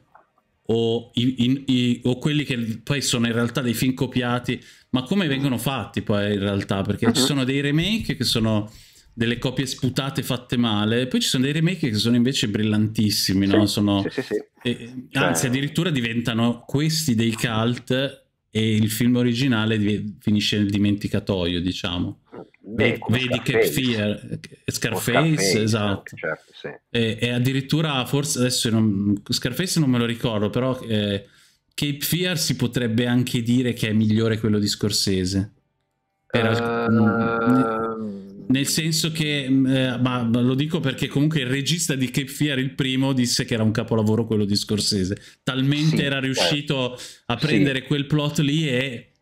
o, i, i, i, o, quelli che poi sono in realtà dei film copiati, ma come mm-hmm. vengono fatti poi in realtà, perché uh-huh. ci mm-hmm. sono dei remake che sono delle copie sputate fatte male, poi ci sono dei remake che sono invece brillantissimi, sì, no? sono... sì, sì, eh, anzi cioè addirittura diventano questi dei cult e il film originale finisce nel dimenticatoio, diciamo. Beh, Vedi Cap Fear, eh, Scarface, Scarface esatto. Certo, certo, sì. e, e, addirittura, forse adesso non, Scarface non me lo ricordo, però eh, Cape Fear si potrebbe anche dire che è migliore quello di Scorsese. Era, uh... Eh, mm, nel senso che, mm, eh, ma, ma lo dico perché comunque il regista di Cape Fear, il primo, disse che era un capolavoro quello di Scorsese. Talmente sì, era riuscito beh. a prendere sì. quel plot lì e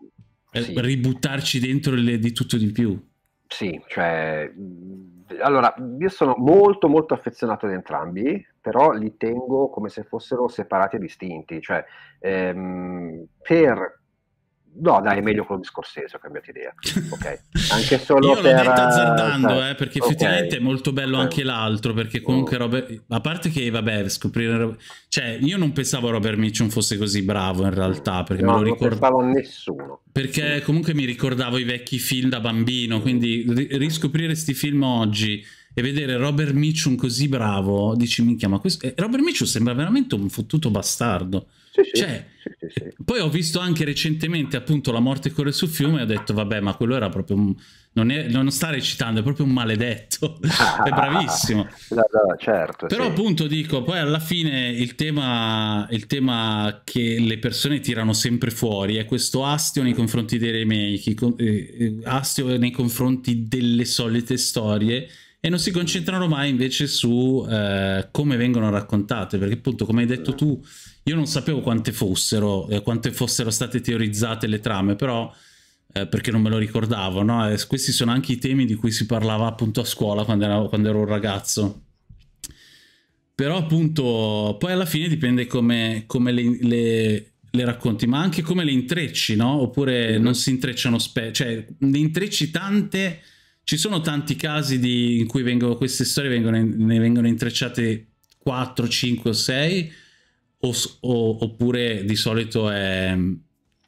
eh, sì. ributtarci dentro le, di tutto di più. Sì, cioè... Mm, allora, io sono molto molto affezionato ad entrambi, però li tengo come se fossero separati e distinti. Cioè, ehm, per No, dai, è meglio quello di Scorsese, ho cambiato idea. Ok. Anche solo Io l'ho per... detto azzardando, eh, eh, perché okay. effettivamente è molto bello okay. anche l'altro, perché oh. comunque mm. Robert... A parte che, vabbè, scoprire... Cioè, io non pensavo Robert Mitchum fosse così bravo in realtà, perché no, me lo ricordavo... nessuno. Perché comunque mi ricordavo i vecchi film da bambino, quindi riscoprire questi film oggi e vedere Robert Mitchum così bravo, dici minchia, ma questo... Eh, Robert Mitchum sembra veramente un fottuto bastardo. Sì, sì, cioè, sì, eh, poi ho visto anche recentemente appunto La morte corre sul fiume e ho detto vabbè ma quello era proprio un... non, è... non sta recitando, è proprio un maledetto, è bravissimo. No, no, certo, Però appunto dico, poi alla fine il tema, il tema che le persone tirano sempre fuori è questo astio nei confronti dei remake, eh, eh, astio nei confronti delle solite storie e non si concentrano mai invece su eh, come vengono raccontate, perché appunto come hai detto tu, io non sapevo quante fossero, eh, quante fossero state teorizzate le trame, però eh, perché non me lo ricordavo, no? Eh, questi sono anche i temi di cui si parlava appunto a scuola quando, era, quando ero un ragazzo. Però appunto poi alla fine dipende come, come le, le, le, racconti, ma anche come le intrecci, no? Oppure mm -hmm. non si intrecciano spesso, cioè ne intrecci tante ci sono tanti casi di, in cui vengono, queste storie vengono, ne vengono intrecciate 4, 5 o 6, o, o, oppure di solito è,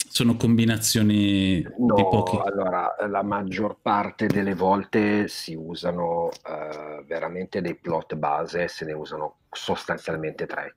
sono combinazioni no, di pochi? Allora, la maggior parte delle volte si usano uh, veramente dei plot base, se ne usano sostanzialmente tre.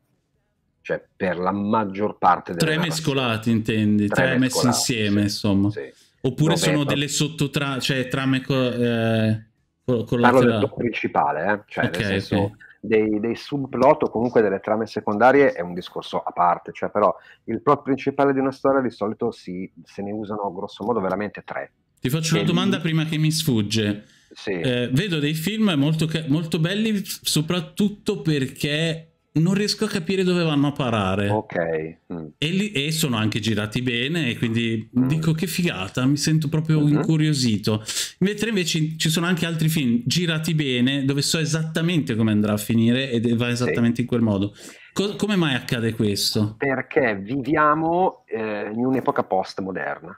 Cioè, per la maggior parte delle Tre mescolati, intendi? Tre, tre messi insieme, sì, insomma. Sì. Oppure Dove sono delle sottotrame, cioè trame co- eh, collaterali? Parlo del plot principale, eh? cioè okay, nel senso okay. dei, dei subplot o comunque delle trame secondarie è un discorso a parte, cioè però il plot principale di una storia di solito si, se ne usano grossomodo veramente tre. Ti faccio e una domanda mi... prima che mi sfugge. Sì. Eh, vedo dei film molto, molto belli soprattutto perché non riesco a capire dove vanno a parare. Ok. Mm. E, li, e, sono anche girati bene, e quindi mm. dico che figata, mi sento proprio mm-hmm. incuriosito. Mentre invece ci sono anche altri film girati bene, dove so esattamente come andrà a finire ed va esattamente sì. in quel modo. Co- come mai accade questo? Perché viviamo eh, in un'epoca postmoderna.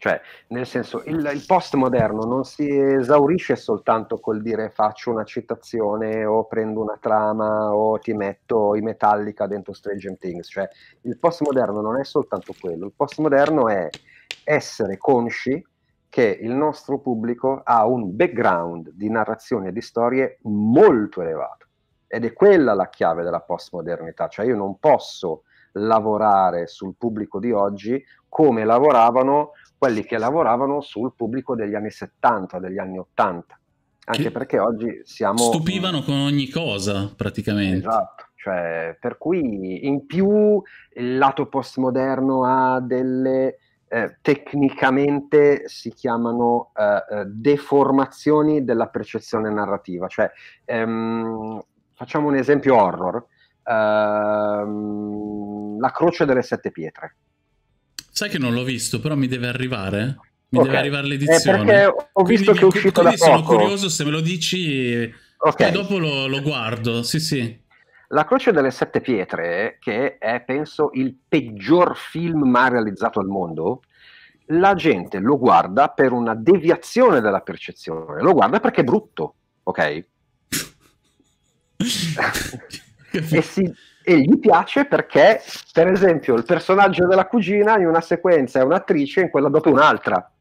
Cioè, nel senso, il, il postmoderno non si esaurisce soltanto col dire faccio una citazione o prendo una trama o ti metto i Metallica dentro Stranger Things. Cioè, il postmoderno non è soltanto quello. Il postmoderno è essere consci che il nostro pubblico ha un background di narrazione e di storie molto elevato. Ed è quella la chiave della postmodernità. Cioè, io non posso lavorare sul pubblico di oggi come lavoravano quelli che lavoravano sul pubblico degli anni 70, degli anni 80. Anche che perché oggi siamo... Stupivano con ogni cosa praticamente. Esatto. Cioè, per cui in più il lato postmoderno ha delle eh, tecnicamente si chiamano eh, eh deformazioni della percezione narrativa. Cioè, ehm, facciamo un esempio horror. Ehm, la croce delle sette pietre. Sai che non l'ho visto, però mi deve arrivare. Mi okay. deve arrivare eh, l'edizione. Eh, ho visto quindi, che è uscito quindi da sono curioso se me lo dici okay. e dopo lo, lo guardo. Sì, sì. La Croce delle Sette Pietre, che è penso il peggior film mai realizzato al mondo, la gente lo guarda per una deviazione della percezione, lo guarda perché è brutto, ok? e, si, e gli piace perché, per esempio, il personaggio della cugina in una sequenza è un'attrice e in quella dopo un'altra,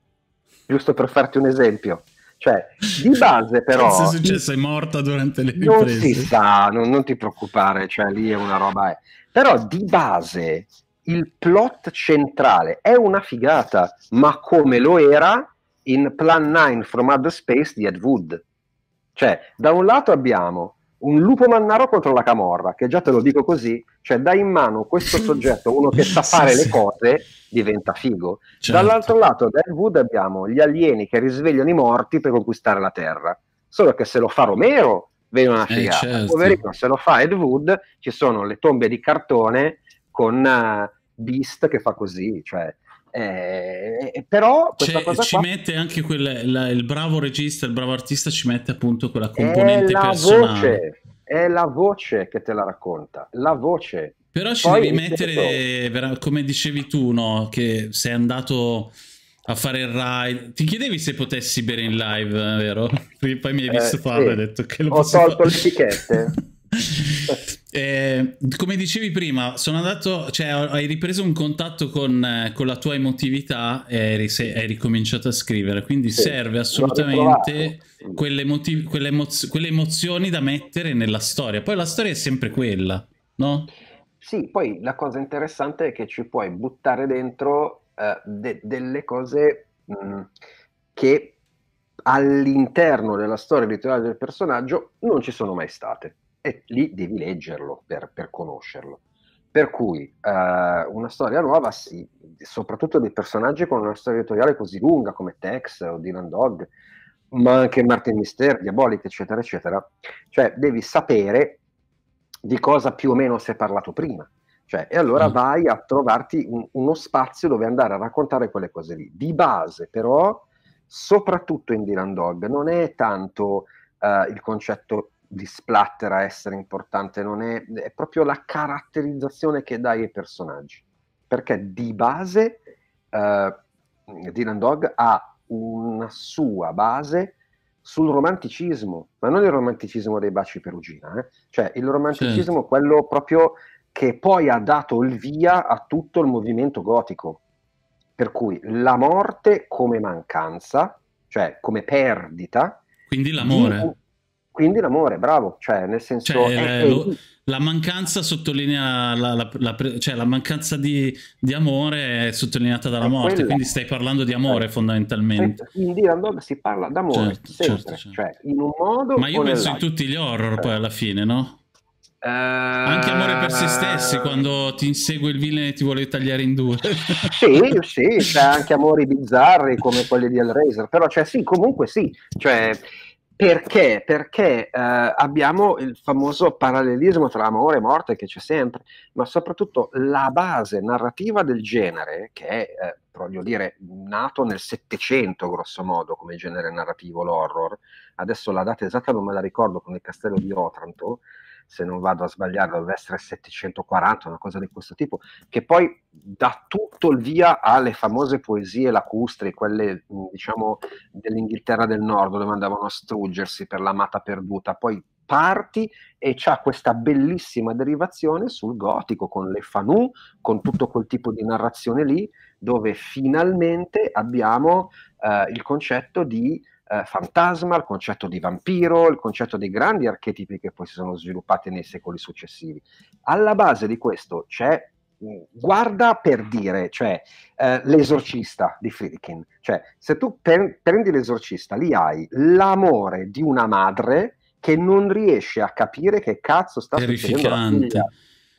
giusto per farti un esempio. Cioè, di base però... Se è successo? È morta durante le riprese? Non si sa, non, non, ti preoccupare, cioè lì è una roba... È. Eh. Però di base il plot centrale è una figata, ma come lo era in Plan 9 from Outer Space di Ed Wood. Cioè, da un lato abbiamo un lupo mannaro contro la camorra, che già te lo dico così, cioè dai in mano questo soggetto, uno che sa fare sì, le cose, diventa figo. Certo. Dall'altro lato del Wood abbiamo gli alieni che risvegliano i morti per conquistare la Terra, solo che se lo fa Romero viene una eh, figata, eh, certo. poverino se lo fa Ed Wood ci sono le tombe di cartone con uh, Beast che fa così, cioè eh, eh, però questa cosa ci qua... mette anche quel, la, il bravo regista, il bravo artista ci mette appunto quella componente è la personale. Voce, è la voce che te la racconta, la voce. Però ci Poi devi mettere, detto... come dicevi tu, no? che sei andato a fare il ride. Ti chiedevi se potessi bere in live, eh, vero? Poi mi hai eh, visto eh, farlo sì. e hai detto che lo Ho tolto fare. le etichette. eh, come dicevi prima, sono andato, cioè, hai ripreso un contatto con, eh, con la tua emotività e hai, ricominciato a scrivere, quindi sì, serve assolutamente quelle, quelle, emoz quelle, emozioni da mettere nella storia. Poi la storia è sempre quella, no? Sì, poi la cosa interessante è che ci puoi buttare dentro uh, de delle cose mh, mm, che all'interno della storia editoriale del personaggio non ci sono mai state e lì devi leggerlo per, per conoscerlo. Per cui eh, una storia nuova, sì, soprattutto dei personaggi con una storia editoriale così lunga come Tex o Dylan Dog, ma anche Martin Mister, Diabolic, eccetera, eccetera, cioè devi sapere di cosa più o meno si è parlato prima. Cioè, e allora mm. vai a trovarti un, uno spazio dove andare a raccontare quelle cose lì. Di base, però, soprattutto in Dylan Dog, non è tanto uh, il concetto di splatter a essere importante, non è, è proprio la caratterizzazione che dai ai personaggi. Perché di base uh, Dylan Dog ha una sua base sul romanticismo, ma non il romanticismo dei baci perugina, eh? cioè il romanticismo sì. quello proprio che poi ha dato il via a tutto il movimento gotico. Per cui la morte come mancanza, cioè come perdita. Quindi l'amore. Quindi l'amore, bravo, cioè nel senso... Cioè, è, eh, è... Lo, la mancanza sottolinea, la, la, la, cioè la mancanza di, di, amore è sottolineata dalla è morte, quella. quindi stai parlando di amore certo. fondamentalmente. Certo, in Dylan Dog si parla d'amore, certo, certo, sempre, certo, cioè in un modo... Ma io penso in tutti gli horror poi alla fine, no? Uh... Anche amore per se stessi, quando ti insegue il villain e ti vuole tagliare in due. sì, sì, c'è anche amori bizzarri come quelli di Hellraiser, però cioè sì, comunque sì, cioè perché? Perché eh, abbiamo il famoso parallelismo tra amore e morte che c'è sempre, ma soprattutto la base narrativa del genere, che è, eh, voglio dire, nato nel Settecento grosso modo come genere narrativo, l'horror, adesso la data esatta non me la ricordo con il castello di Otranto, se non vado a sbagliare, dovrebbe essere 740, una cosa di questo tipo, che poi dà tutto il via alle famose poesie lacustri, quelle mm, diciamo dell'Inghilterra del Nord, dove andavano a struggersi per l'amata perduta, poi parti e c'ha questa bellissima derivazione sul gotico con le fanù, con tutto quel tipo di narrazione lì, dove finalmente abbiamo eh, il concetto di eh, fantasma, il concetto di vampiro, il concetto dei grandi archetipi che poi si sono sviluppati nei secoli successivi. Alla base di questo c'è mm, guarda per dire, cioè eh, l'esorcista di Friedkin, cioè se tu per, prendi l'esorcista lì hai l'amore di una madre che non riesce a capire che cazzo sta succedendo alla figlia.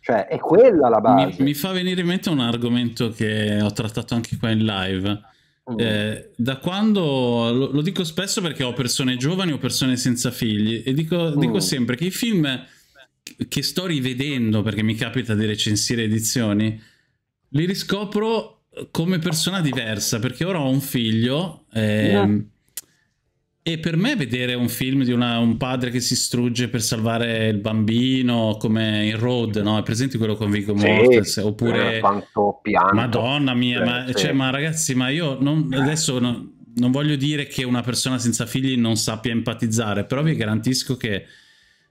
Cioè, è quella la base. Mi, mi fa venire in mente un argomento che ho trattato anche qua in live Mm. Eh, da quando lo, lo, dico spesso perché ho persone giovani o persone senza figli e dico, mm. dico, sempre che i film che sto rivedendo perché mi capita di recensire edizioni li riscopro come persona diversa perché ora ho un figlio ehm, eh, yeah. E per me vedere un film di una, un padre che si strugge per salvare il bambino, come in Road, no? È presente quello con Vigo sì, Mortens? Oppure... Eh, Madonna mia, sì, ma, sì. Cioè, ma, ragazzi, ma io non, adesso non, non voglio dire che una persona senza figli non sappia empatizzare, però vi garantisco che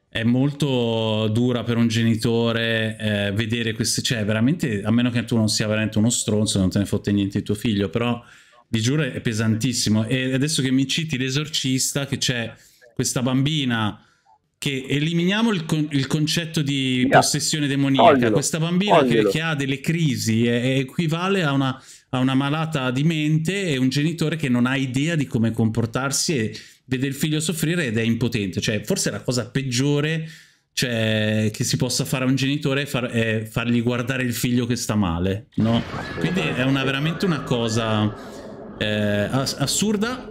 è molto dura per un genitore eh, vedere queste, cioè veramente, a meno che tu non sia veramente uno stronzo, non te ne fotte niente il tuo figlio, però vi giuro è pesantissimo. E adesso che mi citi l'esorcista, che c'è questa bambina che eliminiamo il, con il concetto di possessione demoniaca, Oglielo. questa bambina che, che, ha delle crisi è, è equivale a una, a una, malata di mente e un genitore che non ha idea di come comportarsi e vede il figlio soffrire ed è impotente. Cioè, forse la cosa peggiore cioè, che si possa fare a un genitore far, è fargli guardare il figlio che sta male, no? Quindi è una, veramente una cosa eh, assurda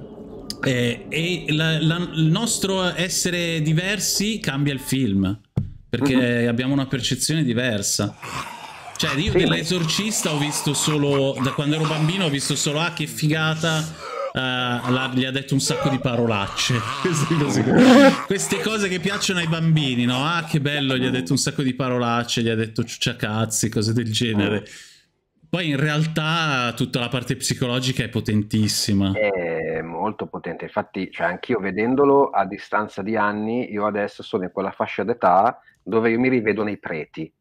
eh, e la, la, il nostro essere diversi cambia il film perché mm -hmm. abbiamo una percezione diversa. Cioè, io sì, dell'esorcista ho visto solo da quando ero bambino, ho visto solo ah che figata. Uh, la, gli ha detto un sacco di parolacce. Queste cose che piacciono ai bambini, no? Ah, che bello, gli ha detto un sacco di parolacce, gli ha detto ciucciacazzi, cose del genere. Poi in realtà tutta la parte psicologica è potentissima. È molto potente, infatti cioè, anch'io vedendolo a distanza di anni, io adesso sono in quella fascia d'età dove io mi rivedo nei preti,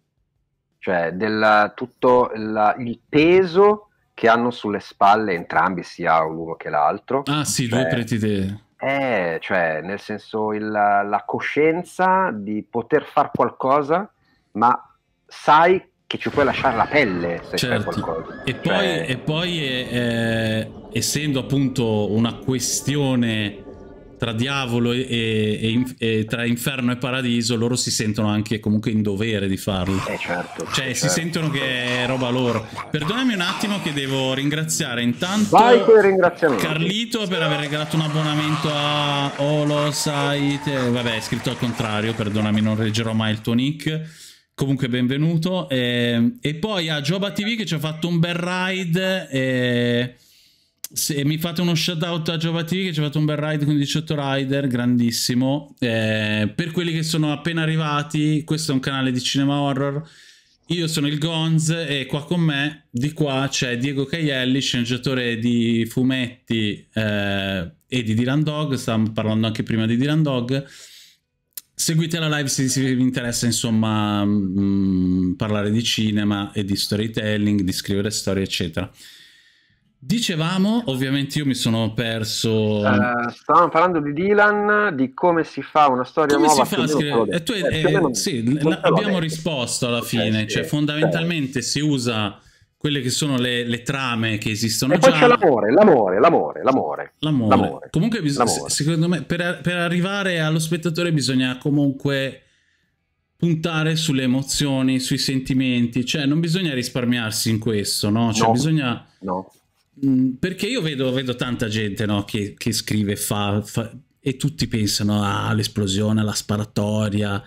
cioè del tutto la, il peso che hanno sulle spalle entrambi, sia l'uno che l'altro. Ah sì, due cioè, preti te. Eh, cioè nel senso il, la coscienza di poter fare qualcosa, ma sai che che ci puoi lasciare la pelle se certo. c'è qualcosa. E poi, cioè... e poi eh, eh, essendo appunto una questione tra diavolo e, e, e, tra inferno e paradiso, loro si sentono anche comunque in dovere di farlo. Eh certo. Cioè, certo. si sentono che è roba loro. Perdonami un attimo che devo ringraziare intanto Carlito per aver regalato un abbonamento a Olo Site. Vabbè, è scritto al contrario, perdonami, non leggerò mai il tuo nick. Comunque benvenuto. E, ehm, e poi a Joba TV che ci ha fatto un bel ride. E eh, se mi fate uno shout out a Giova TV che ci ha fatto un bel ride con 18 rider, grandissimo. Eh, per quelli che sono appena arrivati, questo è un canale di cinema horror. Io sono il Gonz e qua con me, di qua c'è Diego Caielli, sceneggiatore di fumetti eh, e di Dylan Dog, stavamo parlando anche prima di Dylan Dog Seguite la live se vi interessa insomma mh, mm, parlare di cinema e di storytelling, di scrivere storie eccetera. Dicevamo, ovviamente io mi sono perso... Uh, stavamo parlando di Dylan, di come si fa una storia come nuova. Si fa a scrivere? E tu, eh, eh, sì, abbiamo risposto alla fine, eh, sì, cioè fondamentalmente si usa quelle che sono le, le trame che esistono e già. poi c'è l'amore, l'amore, l'amore, l'amore. L'amore. Comunque, bisog- secondo me, per, per, arrivare allo spettatore bisogna comunque puntare sulle emozioni, sui sentimenti, cioè non bisogna risparmiarsi in questo, no? Cioè no. bisogna... No. Mm, perché io vedo, vedo tanta gente no, che, che, scrive, fa, fa, e tutti pensano all'esplosione, alla sparatoria,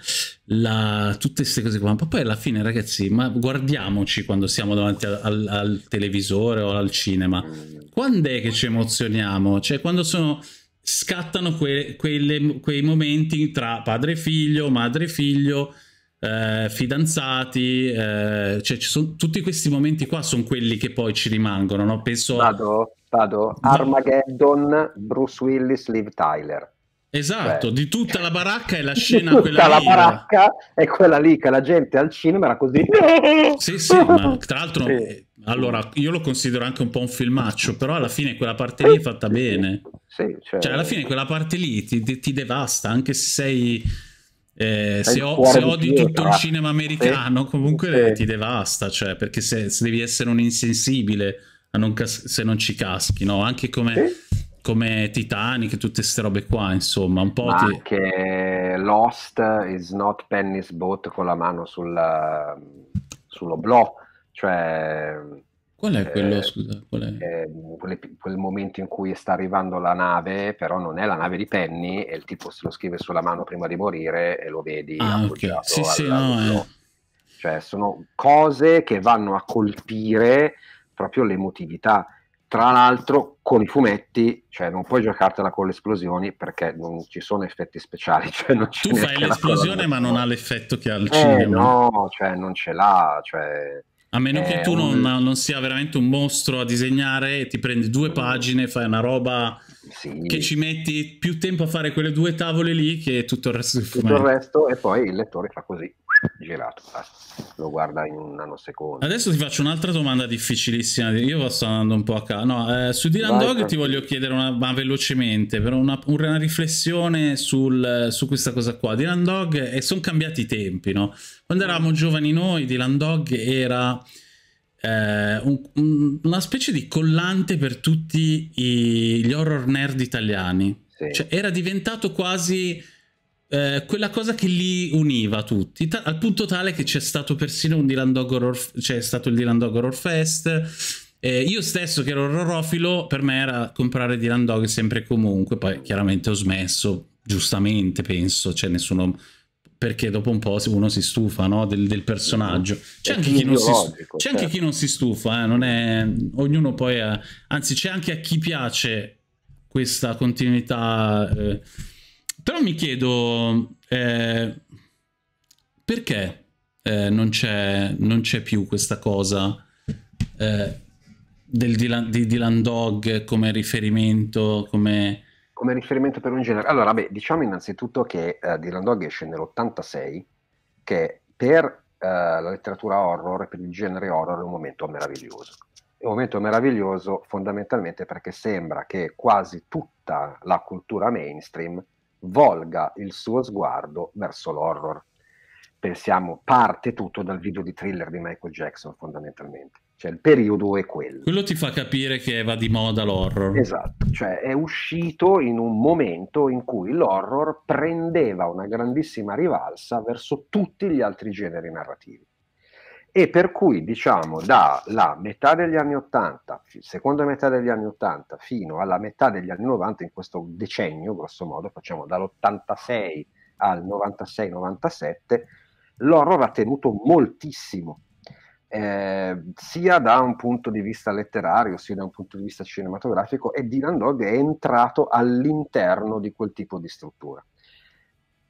la... tutte queste cose qua. Ma poi alla fine, ragazzi, ma guardiamoci quando siamo davanti al, al, al televisore o al cinema. Quando è che ci emozioniamo? Cioè, quando sono scattano que, quelle, quei momenti tra padre e figlio, madre e figlio, eh, fidanzati, eh, cioè ci sono tutti questi momenti qua sono quelli che poi ci rimangono, no? Penso Vado, vado. Armageddon, Bruce Willis, Liv Tyler. Esatto, Beh. Cioè. di tutta la baracca è la scena di tutta la lì. Eh. baracca è quella lì che la gente al cinema era così. Sì, sì, ma tra l'altro sì. Eh, allora io lo considero anche un po' un filmaccio, però alla fine quella parte lì è fatta bene. Sì, sì, cioè... cioè... alla fine quella parte lì ti, ti devasta, anche se sei eh, se, ho, se odi tutto il cinema americano, se, comunque se. ti devasta, cioè, perché se, se, devi essere un insensibile non cas- se non ci caschi, no? Anche come, sì. come Titanic, tutte queste robe qua, insomma, un po' Ma ti... anche Lost is not Penny's boat con la mano sul, sull'oblò, cioè Qual è quello, eh, scusa? Qual è? Ehm, quel, quel, momento in cui sta arrivando la nave, però non è la nave di Penny, e il tipo se lo scrive sulla mano prima di morire e lo vedi. Ah, ok. Sì, sì, no, è... Eh. Cioè, sono cose che vanno a colpire proprio l'emotività. Tra l'altro, con i fumetti, cioè, non puoi giocartela con le esplosioni perché non ci sono effetti speciali. Cioè non tu fai l'esplosione, ma non ha l'effetto che ha il eh, cinema. No, cioè, non ce l'ha. Cioè a meno che tu un... non, ehm. non, sia veramente un mostro a disegnare, ti prendi due pagine, fai una roba sì. che ci metti più tempo a fare quelle due tavole lì che tutto il resto del fumetto. Tutto il resto e poi il lettore fa così gelato, ah, lo guarda in un nanosecondo. Adesso ti faccio un'altra domanda difficilissima, io sto andando un po' a caso. No, eh, su Dylan Vai, Dog ti voglio chiedere una, ma velocemente, però una, una riflessione sul, su questa cosa qua. Dylan Dog, e sono cambiati i tempi, no? Quando mm. eravamo giovani noi, Dylan Dog era... Eh, un, un, una specie di collante per tutti i, gli horror nerd italiani. Sì. Cioè, era diventato quasi eh, quella cosa che li univa tutti, al punto tale che c'è stato persino un Dylan Dog Horror, c'è stato il Dylan Dog Horror Fest, eh, io stesso che ero orrorofilo, per me era comprare Dylan Dog sempre e comunque, poi chiaramente ho smesso, giustamente penso, cioè nessuno perché dopo un po' uno si stufa no? del, del, personaggio. C'è anche, chi non, si, stufa, c'è anche cioè. chi non si stufa, eh? non è, ognuno poi ha, anzi c'è anche a chi piace questa continuità eh, però mi chiedo eh, perché eh, non, c'è, più questa cosa eh, del Dylan, di Dylan Dog come riferimento, come... come... riferimento per un genere. Allora, beh, diciamo innanzitutto che uh, Dylan Dog esce nell'86, che per uh, la letteratura horror, per il genere horror, è un momento meraviglioso è un momento meraviglioso fondamentalmente perché sembra che quasi tutta la cultura mainstream volga il suo sguardo verso l'horror. Pensiamo, parte tutto dal video di thriller di Michael Jackson fondamentalmente. Cioè il periodo è quello. Quello ti fa capire che va di moda l'horror. Esatto, cioè è uscito in un momento in cui l'horror prendeva una grandissima rivalsa verso tutti gli altri generi narrativi e per cui diciamo dalla metà degli anni 80, seconda metà degli anni 80 fino alla metà degli anni 90, in questo decennio grosso modo, facciamo dall'86 al 96-97, l'horror ha tenuto moltissimo, eh, sia da un punto di vista letterario, sia da un punto di vista cinematografico, e Dylan Dog è entrato all'interno di quel tipo di struttura.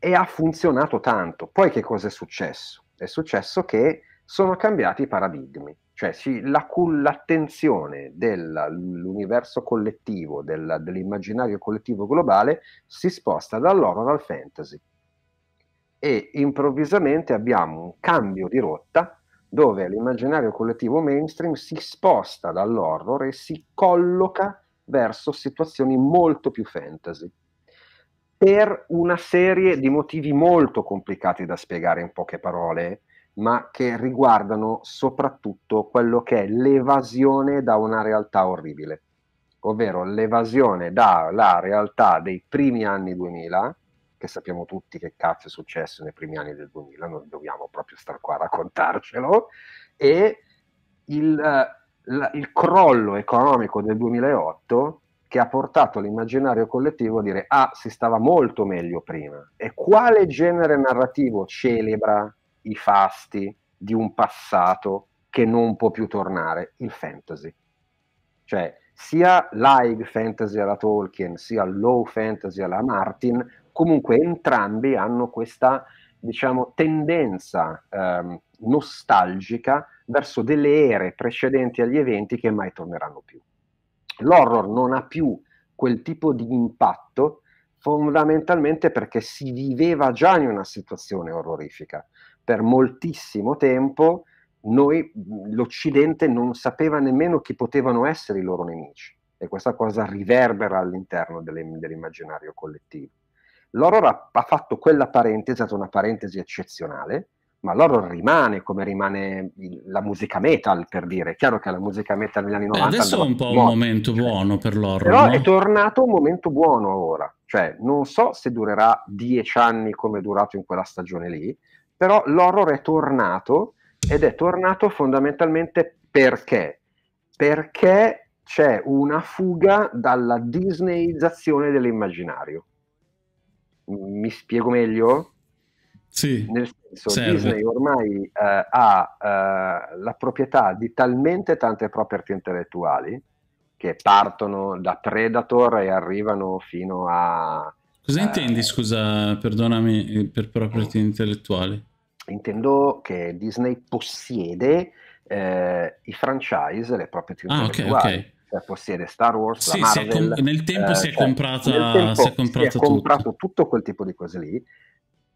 E ha funzionato tanto. Poi che cosa è successo? È successo che sono cambiati i paradigmi, cioè si, la, l'attenzione dell'universo collettivo, del, dell'immaginario collettivo globale si sposta dall'horror al fantasy e improvvisamente abbiamo un cambio di rotta dove l'immaginario collettivo mainstream si sposta dall'horror e si colloca verso situazioni molto più fantasy per una serie di motivi molto complicati da spiegare in poche parole, ma che riguardano soprattutto quello che è l'evasione da una realtà orribile, ovvero l'evasione dalla realtà dei primi anni 2000, che sappiamo tutti che cazzo è successo nei primi anni del 2000, non dobbiamo proprio star qua a raccontarcelo, e il, eh, la, il crollo economico del 2008 che ha portato l'immaginario collettivo a dire ah, si stava molto meglio prima. E quale genere narrativo celebra i fasti di un passato che non può più tornare, il fantasy. Cioè, sia l'high fantasy alla Tolkien, sia low fantasy alla Martin, comunque entrambi hanno questa, diciamo, tendenza ehm, nostalgica verso delle ere precedenti agli eventi che mai torneranno più. L'horror non ha più quel tipo di impatto fondamentalmente perché si viveva già in una situazione horrorifica per moltissimo tempo noi, mhmm, l'Occidente non sapeva nemmeno chi potevano essere i loro nemici e questa cosa riverbera all'interno delle, dell'immaginario collettivo. L'horror ha, fatto quella parentesi, è stata una parentesi eccezionale, ma l'horror rimane come rimane la musica metal, per dire. È chiaro che la musica metal negli anni 90... Adesso è un po' buono, un momento buono per l'horror. Però no? è tornato un momento buono ora. Cioè, non so se durerà dieci anni come è durato in quella stagione lì, però l'horror è tornato ed è tornato fondamentalmente perché? Perché c'è una fuga dalla disneyizzazione dell'immaginario. Mi spiego meglio? Sì. Nel senso, serve. Disney ormai eh, ha eh, la proprietà di talmente tante property intellettuali che partono da Predator e arrivano fino a... Cosa eh, intendi, scusa, perdonami, eh, per property intellettuali? intendo che Disney possiede eh, i franchise, le proprie tribù ah, okay, okay. Cioè, possiede Star Wars, sì, Marvel, com- nel tempo eh, si è eh, cioè, comprata, tempo si è, comprato, si è comprato tutto. tutto quel tipo di cose lì.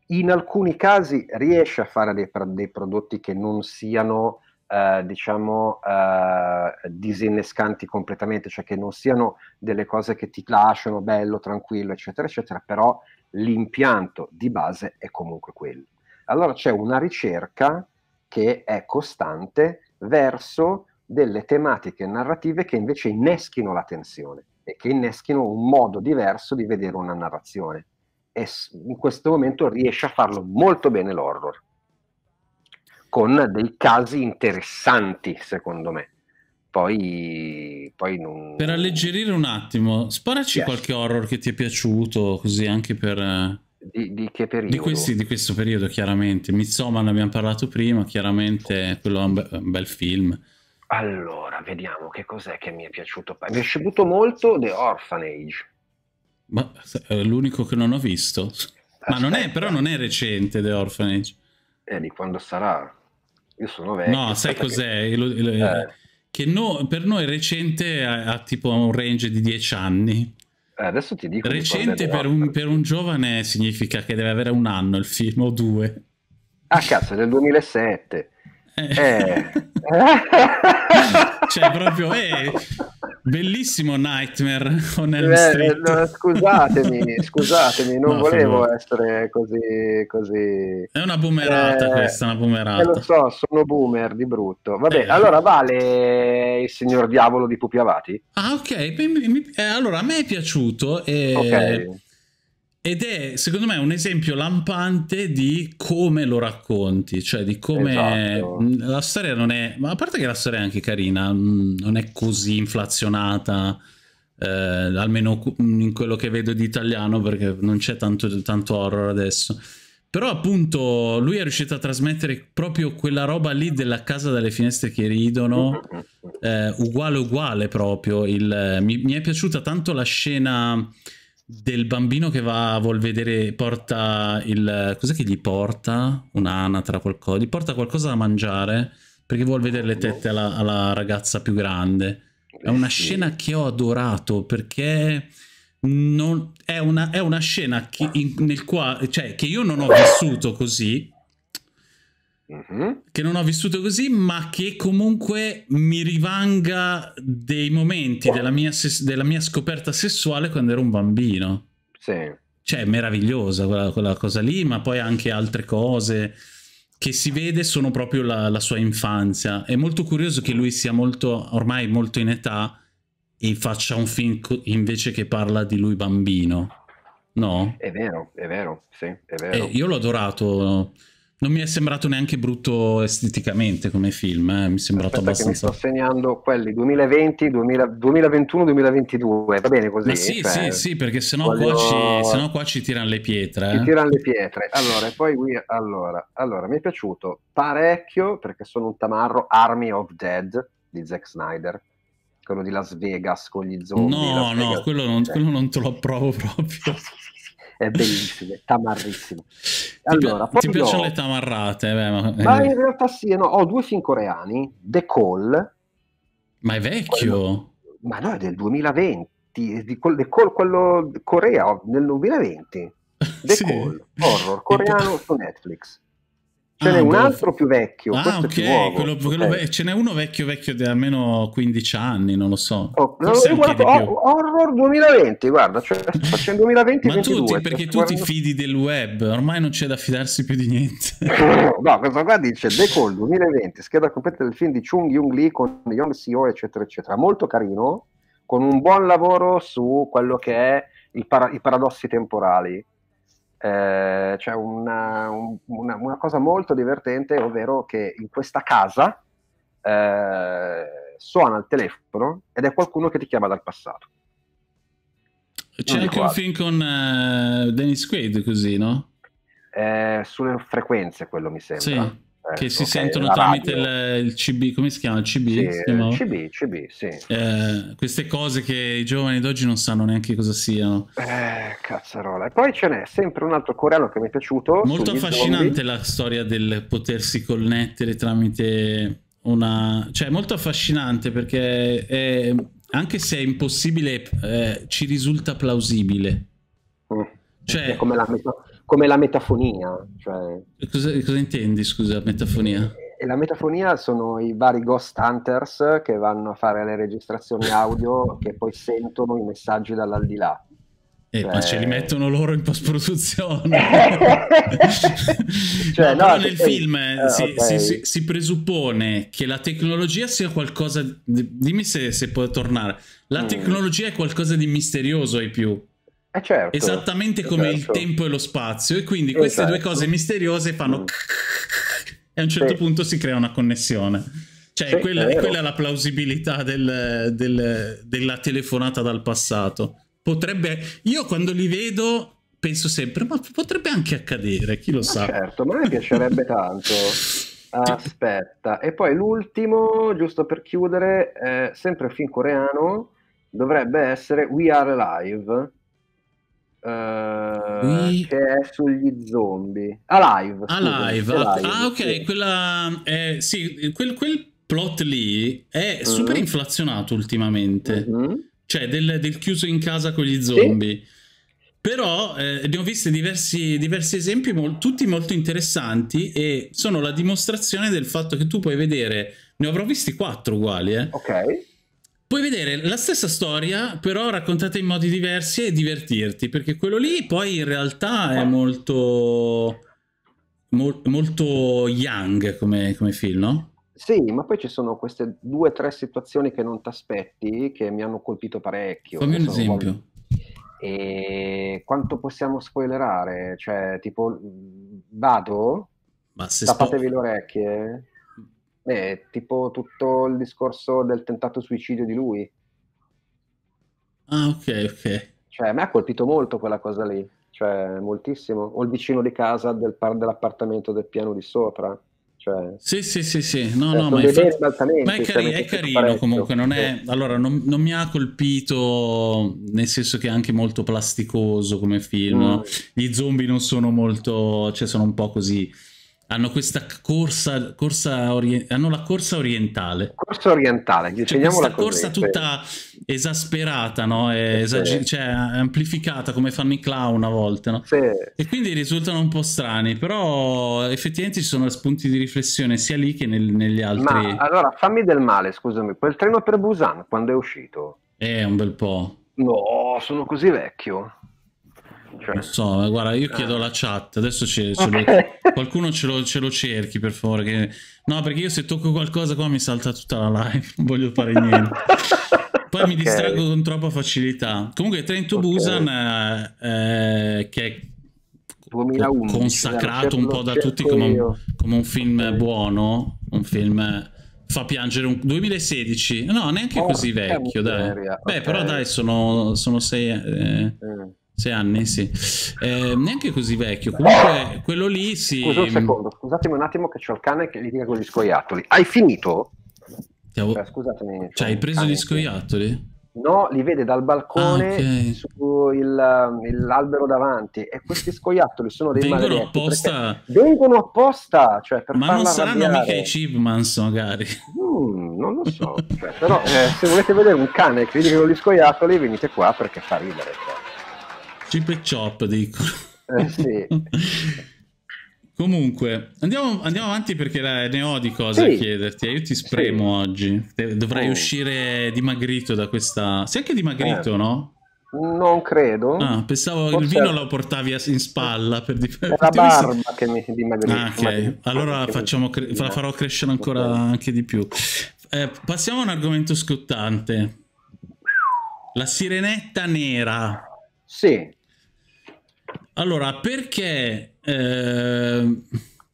In alcuni casi riesce a fare dei, dei prodotti che non siano eh, diciamo eh, disinnescanti completamente, cioè che non siano delle cose che ti lasciano bello, tranquillo, eccetera, eccetera, però l'impianto di base è comunque quello. Allora c'è una ricerca che è costante verso delle tematiche narrative che invece inneschino la tensione e che inneschino un modo diverso di vedere una narrazione. E in questo momento riesce a farlo molto bene l'horror, con dei casi interessanti, secondo me. Poi, poi non... Per alleggerire un attimo, sparaci yes. qualche horror che ti è piaciuto, così anche per eh, di, di, che periodo? Di, questi, di, questo periodo, chiaramente. Midsommar ne abbiamo parlato prima, chiaramente quello è un, be- un, bel film. Allora, vediamo che cos'è che mi è piaciuto. Mi è piaciuto molto The Orphanage. Ma è eh, l'unico che non ho visto. Aspetta. Ma non è, però non è recente The Orphanage. E eh, di quando sarà? Io sono vecchio. No, sai cos'è? Che, eh. che no, per noi recente ha, ha tipo un range di 10 anni. Eh, adesso ti dico. Recente per un, per un, giovane significa che deve avere un anno il film o due. Ah, cazzo, è del 2007. Eh. eh. cioè, proprio. Eh. Bellissimo Nightmare on Elm eh, Street. Eh, no, scusatemi, scusatemi, non no, volevo favore. essere così, così... È una boomerata eh, questa, una boomerata. Eh, lo so, sono boomer di brutto. Vabbè, eh. allora vale il signor diavolo di Pupi Avati? Ah, ok. Eh, allora, a me è piaciuto. E... Eh, okay. Ed è, secondo me, un esempio lampante di come lo racconti, cioè di come esatto. la storia non è... Ma a parte che la storia è anche carina, non è così inflazionata, eh, almeno in quello che vedo di italiano, perché non c'è tanto, tanto horror adesso. Però appunto lui è riuscito a trasmettere proprio quella roba lì della casa dalle finestre che ridono, eh, uguale uguale proprio. Il, eh, mi, mi è piaciuta tanto la scena del bambino che va a vuol vedere, porta il... cos'è che gli porta? Un'anatra, qualcosa, gli porta qualcosa da mangiare perché vuol vedere le tette alla, alla ragazza più grande. È una scena che ho adorato perché... Non, è, una, è, una, scena che, in, nel qua, cioè, che io non ho vissuto così, Mm-hmm. che non ho vissuto così, ma che comunque mi rivanga dei momenti della mia, della mia scoperta sessuale quando ero un bambino. Sì. Cioè, è meravigliosa quella, quella, cosa lì, ma poi anche altre cose che si vede sono proprio la, la, sua infanzia. È molto curioso che lui sia molto, ormai molto in età e faccia un film invece che parla di lui bambino. No? È vero, è vero, sì, è vero. Eh, io l'ho adorato non mi è sembrato neanche brutto esteticamente come film, eh? mi è sembrato Aspetta abbastanza... mi sto segnando quelli 2020, 2000, 2021, 2022, va bene così? Ma sì, cioè... sì, sì, perché sennò, Voglio... qua ci, sennò qua ci tirano le pietre. Eh? Ci tirano le pietre. Allora, poi qui, allora, allora, mi è piaciuto parecchio, perché sono un tamarro, Army of Dead di Zack Snyder, quello di Las Vegas con gli zombie. No, no, quello non, quello non te lo approvo proprio. è bellissimo, è tamarrissimo. Allora, ti, ti piacciono ho... le tamarrate? Beh, ma... ma... Eh. in realtà sì, no, ho due film coreani, The Call. Ma è vecchio? Quello... Ma no, è del 2020, di, The Call, quello Corea, del 2020. The sì. Call, horror coreano su Netflix. Ce ah, n'è un boh. altro più vecchio. Ah, ok, quello, quello okay. Ve- ce n'è uno vecchio vecchio di almeno 15 anni, non lo so. Oh, guarda, oh, horror 2020, guarda, cioè, il 2020 Ma 22, tutti, perché tu guarda... ti fidi del web, ormai non c'è da fidarsi più di niente. no, questo qua dice The Call 2020, scheda completa del film di Chung Yung Lee con Young CEO, eccetera, eccetera. Molto carino, con un buon lavoro su quello che è para- i paradossi temporali eh, c'è una, un, una, una, cosa molto divertente, ovvero che in questa casa eh, suona il telefono ed è qualcuno che ti chiama dal passato. C'è anche un film con uh, Dennis Quaid così, no? Eh, sulle frequenze, quello mi sembra. Sì. Eh, che si sentono tramite il, il, CB, come si chiama? Il CB? Sì, CB, CB sì. Eh, queste cose che i giovani d'oggi non sanno neanche cosa siano. Eh, cazzarola. E poi ce n'è sempre un altro coreano che mi è piaciuto. Molto affascinante zombie. la storia del potersi connettere tramite una... Cioè, molto affascinante perché è... anche se è impossibile, eh, ci risulta plausibile. Mm. Cioè, è come la metafora come la metafonia. Cioè... Cosa, cosa, intendi, scusa, metafonia? E la metafonia sono i vari ghost hunters che vanno a fare le registrazioni audio che poi sentono i messaggi dall'aldilà. eh, cioè... ma ce li cioè mettono loro in post-produzione. cioè, no, no, nel film eh, ah, si, okay. si, si, si, presuppone che la tecnologia sia qualcosa... Di... Dimmi se, se può tornare. La mm. tecnologia è qualcosa di misterioso ai più eh certo, Esattamente come certo. il tempo e lo spazio. E quindi queste esatto. due cose misteriose fanno... Mm. E a un certo sì. punto si crea una connessione. Cioè, sì, quella, è quella, è la plausibilità del, del, della telefonata dal passato. Potrebbe... Io quando li vedo penso sempre, ma potrebbe anche accadere, chi lo sa. certo, ma a me piacerebbe tanto. Aspetta, e poi l'ultimo, giusto per chiudere, eh, sempre un film coreano, dovrebbe essere We Are Alive, Uh, che è sugli zombie Alive Alive, ah, Alive ah ok sì. quella eh, sì quel, quel, plot lì è mm. super inflazionato ultimamente mm -hmm. cioè del, del, chiuso in casa con gli zombie sì? però eh, ne ho visti diversi, diversi esempi mol tutti molto interessanti e sono la dimostrazione del fatto che tu puoi vedere ne avrò visti quattro uguali eh. ok puoi vedere la stessa storia, però raccontata in modi diversi e divertirti, perché quello lì poi in realtà è ah. molto, mo molto young come, come film, no? Sì, ma poi ci sono queste due o tre situazioni che non ti aspetti che mi hanno colpito parecchio. Fammi un esempio. E quanto possiamo spoilerare? Cioè, tipo, vado, ma se tappatevi le orecchie. Beh, tipo tutto il discorso del tentato suicidio di lui. Ah, ok, ok. Cioè, a me ha colpito molto quella cosa lì, cioè, moltissimo. O il vicino di casa del par- dell'appartamento del piano di sopra. Cioè, sì, sì, sì, sì. No, cioè, no, ma, infatti... ma, è, cioè, cari- è carino parecchio. comunque. Non è... Allora, non, non, mi ha colpito nel senso che è anche molto plasticoso come film. Mm. Gli zombie non sono molto, cioè, sono un po' così hanno questa corsa, corsa orien- hanno la corsa orientale. Corsa orientale, cioè, la corsa così, tutta sì. esasperata, no? Esag- sì. cioè, amplificata come fanno i clown a volte, no? sì. E quindi risultano un po' strani, però effettivamente ci sono spunti di riflessione sia lì che nel, negli altri. Ma allora fammi del male, scusami, quel treno per Busan quando è uscito? Eh, un bel po'. No, sono così vecchio. Cioè... Lo so, guarda, io chiedo la eh. chat, adesso ce, ce okay. lo, qualcuno ce lo, ce lo, cerchi per favore. Che... No, perché io se tocco qualcosa qua mi salta tutta la live, non voglio fare niente. Poi okay. mi distraggo con troppa facilità. Comunque Trento okay. Busan, eh, eh che è 2011, consacrato diciamo, un po' da tutti come un, come un film buono, un film eh, fa piangere un 2016 no neanche oh, così vecchio dai beh okay. però dai sono, sono sei eh... mm. Sei anni, sì. Eh, neanche così vecchio. Comunque, quello lì si. Scusa un mm, secondo, scusatemi un attimo che c'ho il cane che gli dica con gli scoiattoli. Hai finito? Avevo... Cioè, scusatemi. Cioè, hai preso gli scoiattoli? No, li vede dal balcone ah, okay. sull'albero davanti e questi scoiattoli sono dei vengono apposta vengono apposta cioè per ma non saranno mica i Chipmans magari mm, non lo so cioè, però eh, se volete vedere un cane che vive con gli scoiattoli venite qua perché fa ridere cioè. Chip e chop, dicono. Eh, sì. Comunque, andiamo, andiamo, avanti perché ne ho di cose sì. chiederti. Io ti spremo sì. oggi. Dovrai oh. uscire dimagrito da questa... Sei anche dimagrito, eh. no? Non credo. Ah, pensavo Forse... il vino lo portavi in spalla per difendere. È la barba visto... che mi dimagrisce. Ah, ok. Allora facciamo cre... la farò crescere ancora anche di più. Eh, passiamo a un argomento scottante. La sirenetta nera. Sì allora, perché, eh,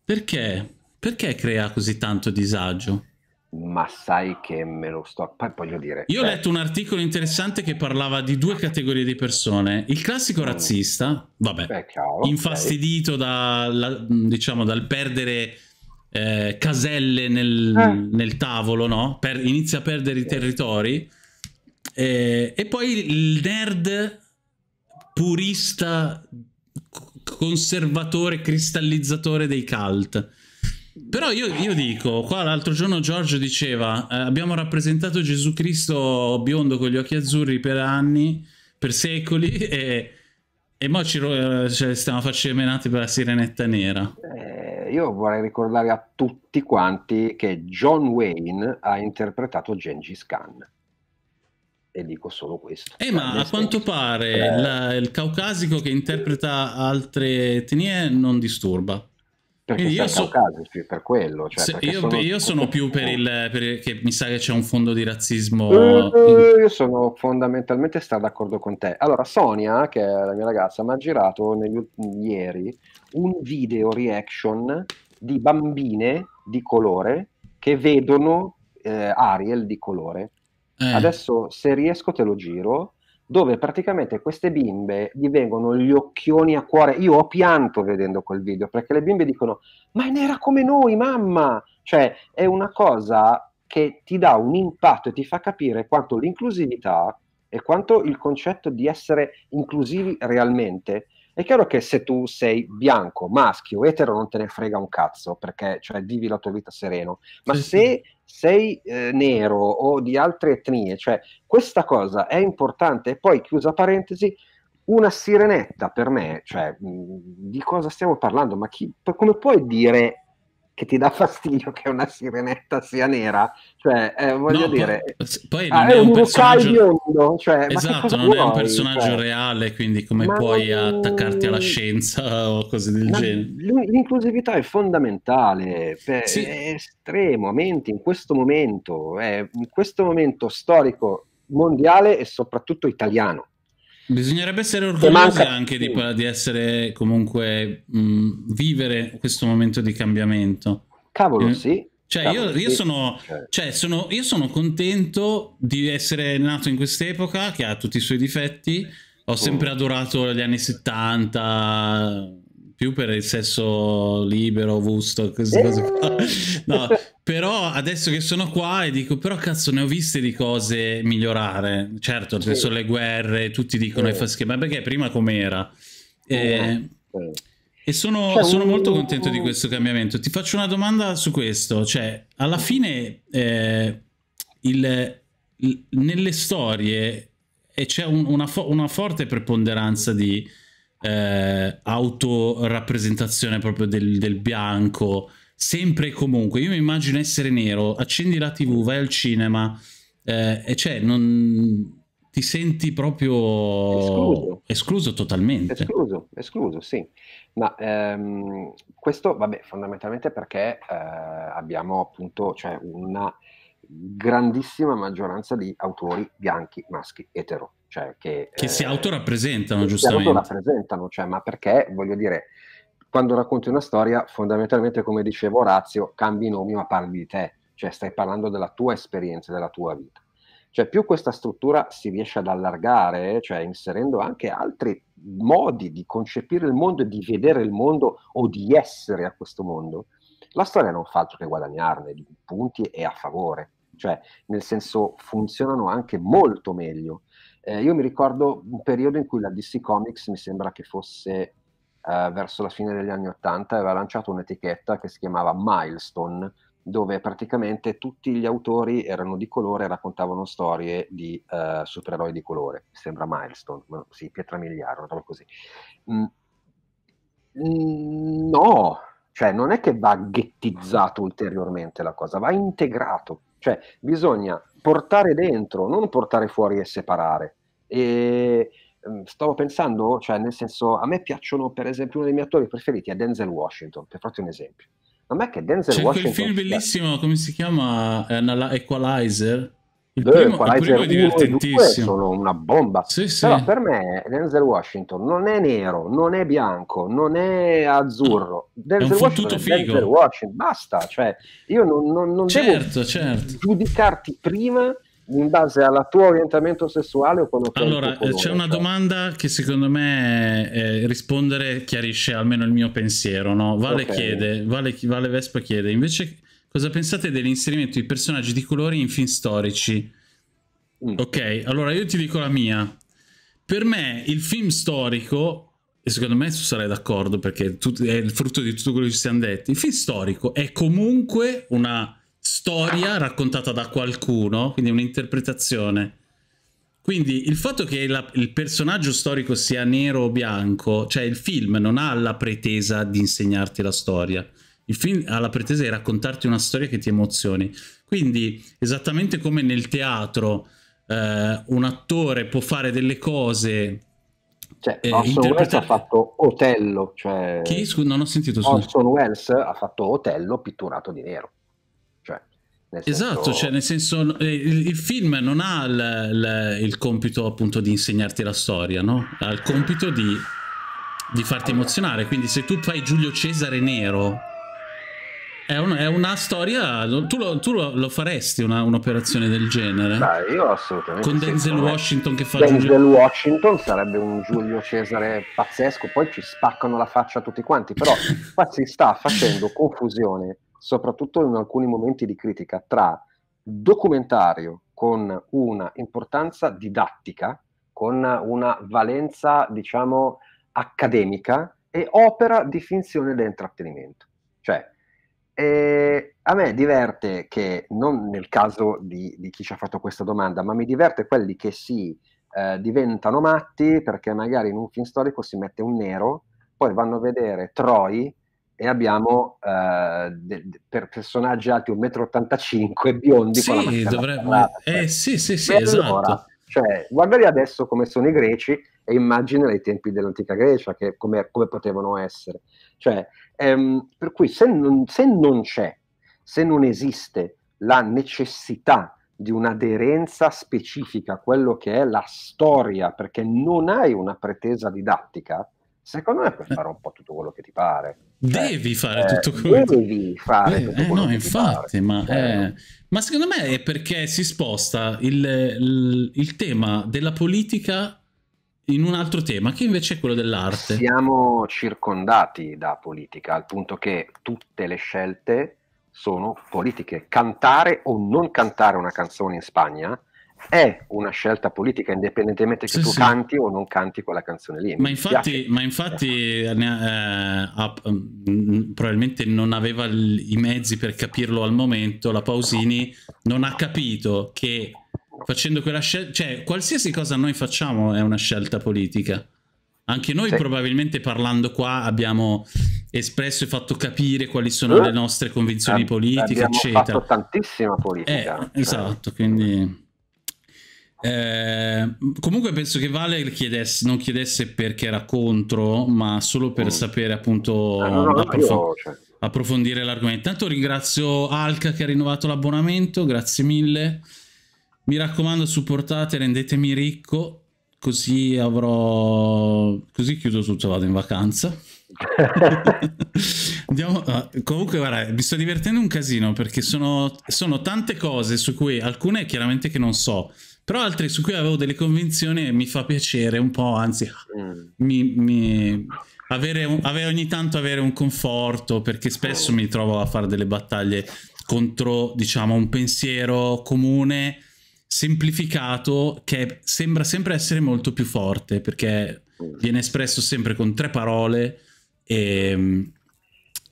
perché, perché crea così tanto disagio? ma sai che me lo sto... Poi voglio dire... Io ho cioè... letto un articolo interessante che parlava di due categorie di persone. Il classico mm. razzista, vabbè, Beh, chiaro, infastidito okay. da, la, diciamo, dal perdere eh, caselle nel, eh. nel, tavolo, no? Per, inizia a perdere i territori. Eh, e poi il nerd purista conservatore cristallizzatore dei cult. Però io, io dico, qua l'altro giorno Giorgio diceva, eh, abbiamo rappresentato Gesù Cristo biondo con gli occhi azzurri per anni, per secoli, e, e mo ci eh, cioè, stiamo facendo menate per la sirenetta nera. Eh, io vorrei ricordare a tutti quanti che John Wayne ha interpretato Gengis Khan e dico solo questo. Eh, ma a quanto pare eh... la, il caucasico che interpreta altre etnie non disturba. Perché io so... caucasico, per quello. Cioè, io, sono... io, sono... più per il... Per, che mi sa che c'è un fondo di razzismo. Eh, io sono fondamentalmente sta d'accordo con te. Allora, Sonia, che è la mia ragazza, mi ha girato negli, ieri un video reaction di bambine di colore che vedono eh, Ariel di colore eh. Adesso se riesco te lo giro, dove praticamente queste bimbe gli vengono gli occhioni a cuore. Io ho pianto vedendo quel video perché le bimbe dicono: Ma ne era come noi, mamma! Cioè, è una cosa che ti dà un impatto e ti fa capire quanto l'inclusività e quanto il concetto di essere inclusivi realmente è chiaro che se tu sei bianco, maschio, etero, non te ne frega un cazzo, perché cioè, vivi la tua vita sereno. Ma sì, se sì. sei eh, nero o di altre etnie, cioè, questa cosa è importante. E poi, chiusa parentesi, una sirenetta per me, cioè, mh, di cosa stiamo parlando? Ma chi, come puoi dire che ti dà fastidio che una sirenetta sia nera, cioè, eh, voglio no, dire, poi, ah, non ah, è, un, un personaggio biondo, cioè, esatto, non vuoi? è un personaggio cioè... reale, quindi come ma puoi non... attaccarti alla scienza o cose del ma genere? L'inclusività è fondamentale, beh, sì. è estremamente in questo momento, è in questo momento storico mondiale e soprattutto italiano Bisognerebbe essere orgogliosi manca... anche di, di, essere comunque mh, vivere questo momento di cambiamento. Cavolo, eh, sì. Cioè, io, Io, sono, cioè. cioè, sono, io, sono, contento di essere nato in quest'epoca che ha tutti i suoi difetti. Ho mm. sempre adorato gli anni 70, più per il sesso libero, gusto, queste eh. cose qua. No, però adesso che sono qua e dico, però cazzo ne ho viste di cose migliorare. Certo, adesso sono le guerre, tutti dicono sì. che fa schifo, ma perché prima com'era? Eh, eh, sì. E sono, cioè, sono molto contento di questo cambiamento. Ti faccio una domanda su questo. Cioè, alla fine eh, il, il, nelle storie c'è un, una, fo una, forte preponderanza di eh, autorappresentazione proprio del, del bianco sempre e comunque. Io mi immagino essere nero, accendi la tv, vai al cinema, eh, e cioè non ti senti proprio escluso, escluso totalmente. Escluso, escluso, sì. Ma ehm, questo, vabbè, fondamentalmente perché eh, abbiamo appunto cioè una grandissima maggioranza di autori bianchi, maschi, etero. Cioè che, che eh, si autorappresentano, giustamente. Si autorappresentano, cioè, ma perché, voglio dire, quando racconti una storia, fondamentalmente, come dicevo Orazio, cambi i nomi ma parli di te, cioè stai parlando della tua esperienza, della tua vita. Cioè, più questa struttura si riesce ad allargare, cioè inserendo anche altri modi di concepire il mondo e di vedere il mondo o di essere a questo mondo, la storia non fa altro che guadagnarne di punti e a favore. Cioè, nel senso, funzionano anche molto meglio. Eh, io mi ricordo un periodo in cui la DC Comics mi sembra che fosse eh, verso la fine degli anni Ottanta aveva lanciato un'etichetta che si chiamava Milestone, dove praticamente tutti gli autori erano di colore e raccontavano storie di eh, supereroi di colore. Sembra Milestone, ma sì, Pietra miliare, una roba così. Mm, mm no, cioè non è che va ghettizzato ulteriormente la cosa, va integrato, cioè bisogna portare dentro, non portare fuori e separare. E Ehm, stavo pensando, cioè nel senso, a me piacciono per esempio uno dei miei attori preferiti è Denzel Washington, per farti un esempio. A me che Denzel C'è Washington... C'è quel film bellissimo, come si chiama? Equalizer? Il The eh, primo, il primo è divertentissimo. Sono una bomba. Sì, sì. Però per me Denzel Washington non è nero, non è bianco, non è azzurro. Denzel è Washington figo. Denzel Washington, basta. Cioè, io non, non, non certo, devo certo. giudicarti prima in base al tuo orientamento sessuale o quello che Allora, c'è una domanda che secondo me eh, rispondere chiarisce almeno il mio pensiero, no? Vale okay. chiede, vale, vale, Vespa chiede, invece cosa pensate dell'inserimento di personaggi di colori in film storici? Mm. Ok, allora io ti dico la mia. Per me il film storico, e secondo me tu sarai d'accordo perché è il frutto di tutto quello che ci siamo detti, il film storico è comunque una storia raccontata da qualcuno, quindi un'interpretazione. Quindi il fatto che la, il personaggio storico sia nero o bianco, cioè il film non ha la pretesa di insegnarti la storia, il film ha la pretesa di raccontarti una storia che ti emozioni. Quindi esattamente come nel teatro eh, un attore può fare delle cose... Cioè, eh, Orson Welles ha fatto Otello, cioè... Chi? Scusa, non ho sentito. Scusa. Orson Welles ha fatto Otello pitturato di nero. Nel esatto, senso... cioè nel senso eh, il, il film non ha l, l, il compito appunto di insegnarti la storia, no? Ha il compito di, di farti emozionare, quindi se tu fai Giulio Cesare nero è, un, è una storia, tu lo, tu lo, lo faresti un'operazione del genere? Beh, io assolutamente. Con Denzel Washington che fa Denzel Giulio... Washington sarebbe un Giulio Cesare pazzesco, poi ci spaccano la faccia tutti quanti, però qua si sta facendo confusione soprattutto in alcuni momenti di critica, tra documentario con una importanza didattica, con una valenza, diciamo, accademica e opera di finzione ed intrattenimento. Cioè, eh, a me diverte che, non nel caso di, di, chi ci ha fatto questa domanda, ma mi diverte quelli che si eh, diventano matti perché magari in un film storico si mette un nero, poi vanno a vedere Troy e abbiamo eh, de, de, per personaggi alti 1,85 m, biondi. Sì, dovrebbe... Eh, cioè. sì, sì, sì, allora, esatto. Cioè, guardali adesso come sono i greci e immaginare i tempi dell'antica Grecia, che, come, come potevano essere. Cioè, ehm, per cui se non, se non c'è, se non esiste la necessità di un'aderenza specifica a quello che è la storia, perché non hai una pretesa didattica, Secondo me puoi eh. fare un po' tutto quello che ti pare. Devi cioè, fare eh, tutto quello. Devi fare eh, tutto quello eh, eh no, infatti, ma, eh, ma, secondo me è perché si sposta il, il, il, tema della politica in un altro tema, che invece è quello dell'arte. Siamo circondati da politica, al punto che tutte le scelte sono politiche. Cantare o non cantare una canzone in Spagna è una scelta politica, indipendentemente che sì, tu sì. canti o non canti quella canzone lì. Ma infatti, ma infatti eh, eh mm, mm, probabilmente non aveva i mezzi per capirlo al momento, la Pausini non ha capito che facendo quella scelta, cioè qualsiasi cosa noi facciamo è una scelta politica. Anche noi sì. probabilmente parlando qua abbiamo espresso e fatto capire quali sono eh? le nostre convinzioni eh, politiche, eccetera. Abbiamo fatto tantissima politica. Eh, esatto, quindi... Eh, comunque penso che Vale chiedesse, non chiedesse perché era contro, ma solo per mm. sapere appunto eh, no, no, approf io, cioè. approfondire l'argomento. Intanto ringrazio Alca che ha rinnovato l'abbonamento, grazie mille. Mi raccomando, supportate, rendetemi ricco, così avrò... così chiudo tutto, vado in vacanza. Andiamo, ah, comunque guarda, mi sto divertendo un casino perché sono, sono tante cose su cui alcune chiaramente che non so, però altri su cui avevo delle convinzioni e mi fa piacere un po', anzi, mm. mi, mi... Avere, avere, ogni tanto avere un conforto, perché spesso mi trovo a fare delle battaglie contro, diciamo, un pensiero comune, semplificato, che sembra sempre essere molto più forte, perché viene espresso sempre con tre parole e, ehm,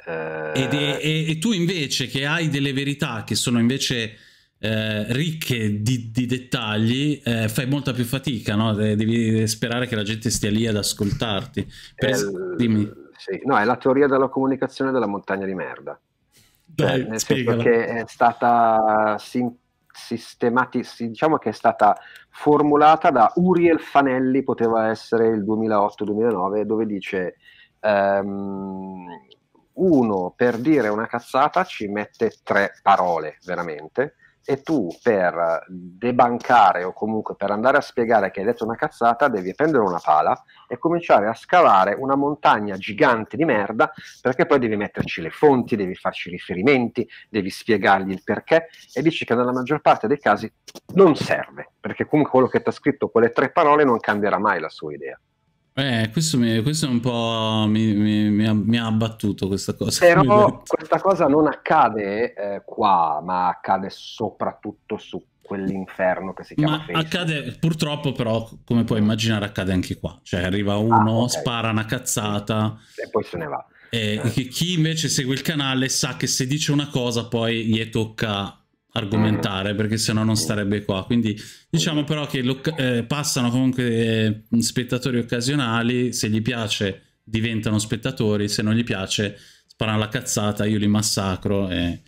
eh. è, e, e tu invece che hai delle verità che sono invece eh, ricche di, di dettagli eh, fai molta più fatica, no? devi sperare che la gente stia lì ad ascoltarti. Per eh, es- sì. No, è la teoria della comunicazione della montagna di merda. Cioè, Dai, cioè, nel spiegala. senso che è stata sin- sistematica, diciamo che è stata formulata da Uriel Fanelli, poteva essere il 2008-2009, dove dice um, uno per dire una cazzata ci mette tre parole veramente, e tu per debancare o comunque per andare a spiegare che hai detto una cazzata devi prendere una pala e cominciare a scavare una montagna gigante di merda perché poi devi metterci le fonti, devi farci riferimenti, devi spiegargli il perché e dici che nella maggior parte dei casi non serve perché comunque quello che ti ha scritto quelle tre parole non cambierà mai la sua idea. Eh, questo, mi, questo è un po'... Mi, mi, mi, ha, abbattuto questa cosa. Però questa cosa non accade eh, qua, ma accade soprattutto su quell'inferno che si chiama Ma Facebook. accade, purtroppo però, come puoi immaginare, accade anche qua. Cioè arriva ah, uno, ah, okay. spara una cazzata... E poi se ne va. E eh. chi invece segue il canale sa che se dice una cosa poi gli tocca argomentare mm. perché sennò non starebbe qua. Quindi diciamo però che eh, passano comunque eh, spettatori occasionali, se gli piace diventano spettatori, se non gli piace sparano la cazzata, io li massacro. E...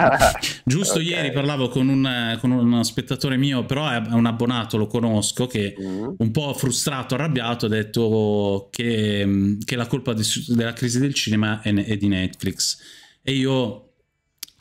Giusto okay. ieri parlavo con un, con un, spettatore mio, però è un abbonato, lo conosco, che mm. un po' frustrato, arrabbiato, ha detto che, che la colpa di, della crisi del cinema è, è di Netflix. E io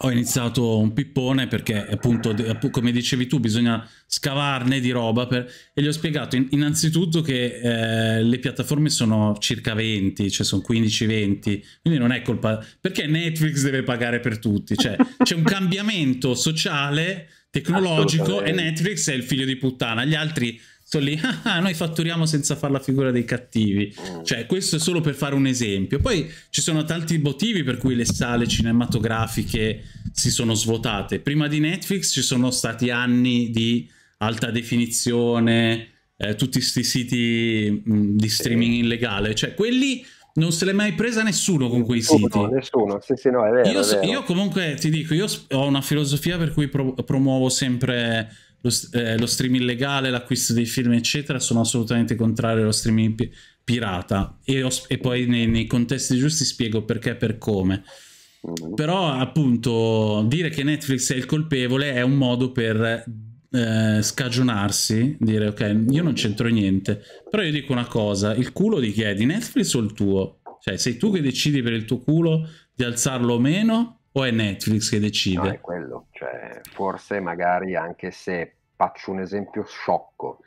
ho iniziato un pippone perché appunto come dicevi tu bisogna scavarne di roba per... e gli ho spiegato innanzitutto che eh, le piattaforme sono circa 20 cioè sono 15-20 quindi non è colpa perché Netflix deve pagare per tutti cioè c'è un cambiamento sociale tecnologico e Netflix è il figlio di puttana gli altri sono lì, ah, noi fatturiamo senza fare la figura dei cattivi. Mm. Cioè, questo è solo per fare un esempio. Poi ci sono tanti motivi per cui le sale cinematografiche si sono svuotate. Prima di Netflix ci sono stati anni di alta definizione, eh, tutti questi siti mh, mm, di streaming illegale. Cioè, quelli non se l'è mai presa nessuno con quei siti. No, nessuno, sì, sì, no, è vero. Io, è vero. io comunque ti dico, io ho una filosofia per cui pro- promuovo sempre lo, eh, lo streaming legale, l'acquisto dei film, eccetera, sono assolutamente contrario allo streaming pi pirata. E, e poi nei, nei, contesti giusti spiego perché e per come. Mm-hmm. Però appunto dire che Netflix è il colpevole è un modo per eh, scagionarsi, dire ok, io non c'entro niente, però io dico una cosa, il culo di chi è? Di Netflix o il tuo? Cioè sei tu che decidi per il tuo culo di alzarlo o meno o è Netflix che decide? No, è quello, cioè, forse magari anche se faccio un esempio sciocco,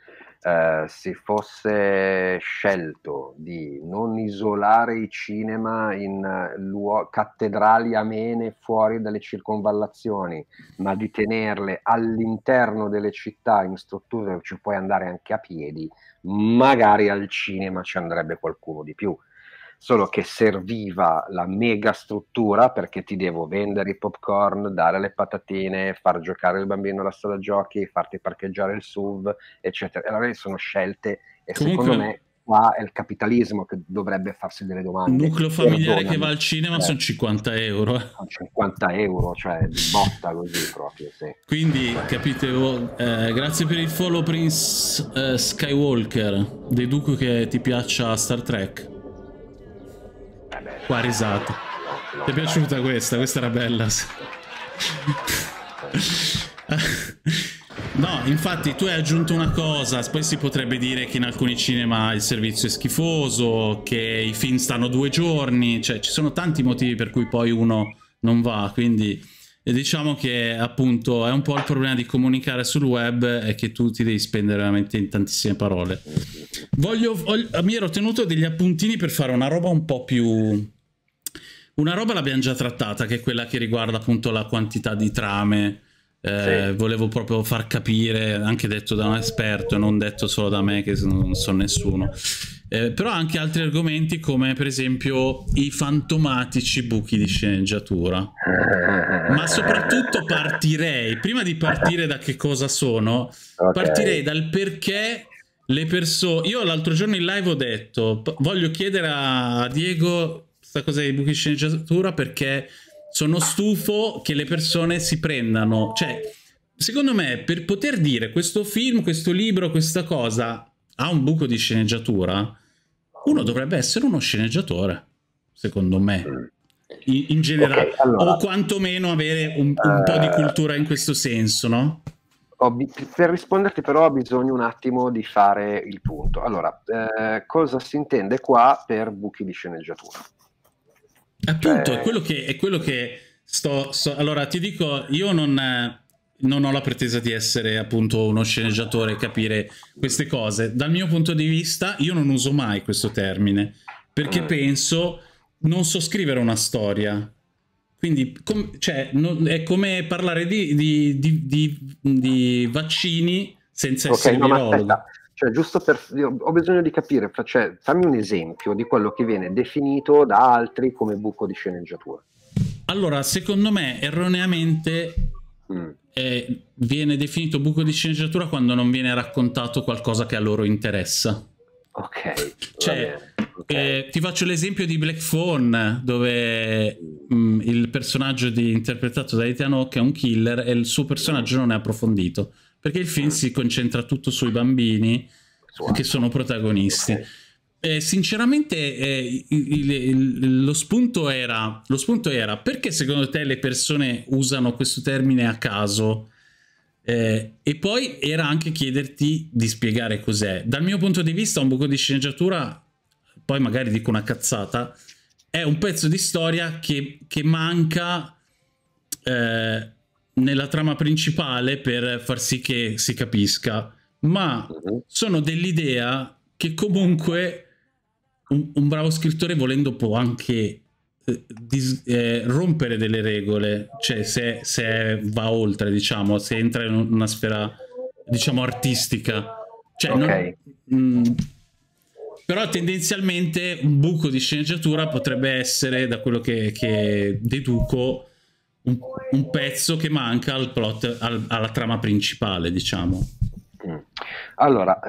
eh, si fosse scelto di non isolare i cinema in luo- cattedrali amene fuori dalle circonvallazioni, ma di tenerle all'interno delle città in strutture dove ci puoi andare anche a piedi, magari al cinema ci andrebbe qualcuno di più solo che serviva la mega struttura perché ti devo vendere i popcorn, dare le patatine, far giocare il bambino alla sala giochi, farti parcheggiare il SUV, eccetera. E Allora sono scelte e Comunque, secondo me qua è il capitalismo che dovrebbe farsi delle domande. Un nucleo familiare Perdonami. che va al cinema eh, sono 50 euro. 50 eh. euro, cioè di botta così proprio, sì. Quindi capite, oh, eh, grazie per il follow Prince eh, Skywalker, deduco che ti piaccia Star Trek. Qua risata. Ti è piaciuta questa? Questa era bella. No, infatti tu hai aggiunto una cosa, poi si potrebbe dire che in alcuni cinema il servizio è schifoso, che i film stanno due giorni, cioè ci sono tanti motivi per cui poi uno non va, quindi diciamo che appunto è un po' il problema di comunicare sul web è che tu ti devi spendere veramente in tantissime parole. Voglio, voglio, mi ero tenuto degli appuntini per fare una roba un po' più... Una roba l'abbiamo già trattata, che è quella che riguarda appunto la quantità di trame. Eh, sì. Volevo proprio far capire, anche detto da un esperto, non detto solo da me che non so nessuno, eh, però anche altri argomenti come per esempio i fantomatici buchi di sceneggiatura. Ma soprattutto partirei, prima di partire da che cosa sono, okay. partirei dal perché le persone... Io l'altro giorno in live ho detto, voglio chiedere a Diego questa cosa dei buchi di sceneggiatura perché sono stufo che le persone si prendano, cioè secondo me per poter dire questo film, questo libro, questa cosa ha un buco di sceneggiatura, uno dovrebbe essere uno sceneggiatore, secondo me. Mm. In, in generale, okay, allora, o quantomeno avere un, un uh, po' di eh. cultura in questo senso, no? Bi- per risponderti però ho bisogno un attimo di fare il punto. Allora, eh, cosa si intende qua per buchi di sceneggiatura? Appunto, eh, è, quello che, è quello che sto, sto... Allora, ti dico, io non non ho la pretesa di essere appunto uno sceneggiatore e capire queste cose. Dal mio punto di vista io non uso mai questo termine perché mm. penso non so scrivere una storia. Quindi com cioè, non, è come parlare di, di, di, di vaccini senza okay, essere no, virologo. Cioè, giusto per, ho bisogno di capire, cioè, fammi un esempio di quello che viene definito da altri come buco di sceneggiatura. Allora, secondo me erroneamente mm eh, viene definito buco di sceneggiatura quando non viene raccontato qualcosa che a loro interessa. Ok. Cioè, okay. Eh, ti faccio l'esempio di Black Phone, dove mh, mm, il personaggio di, interpretato da Ethan Hawke è un killer e il suo personaggio non è approfondito, perché il film mm. si concentra tutto sui bambini che sono protagonisti. Okay. Eh, sinceramente eh, il, il, lo, spunto era, lo spunto era perché secondo te le persone usano questo termine a caso? Eh, e poi era anche chiederti di spiegare cos'è. Dal mio punto di vista un buco di sceneggiatura, poi magari dico una cazzata, è un pezzo di storia che, che manca eh, nella trama principale per far sì che si capisca, ma mhm. sono dell'idea che comunque un, un bravo scrittore volendo può anche eh, dis, eh, rompere delle regole, cioè se, se, va oltre, diciamo, se entra in una sfera, diciamo, artistica. Cioè, okay. non, mm. mh, però tendenzialmente un buco di sceneggiatura potrebbe essere, da quello che, che deduco, un, un, pezzo che manca al plot, al, alla trama principale, diciamo. Mm. Allora,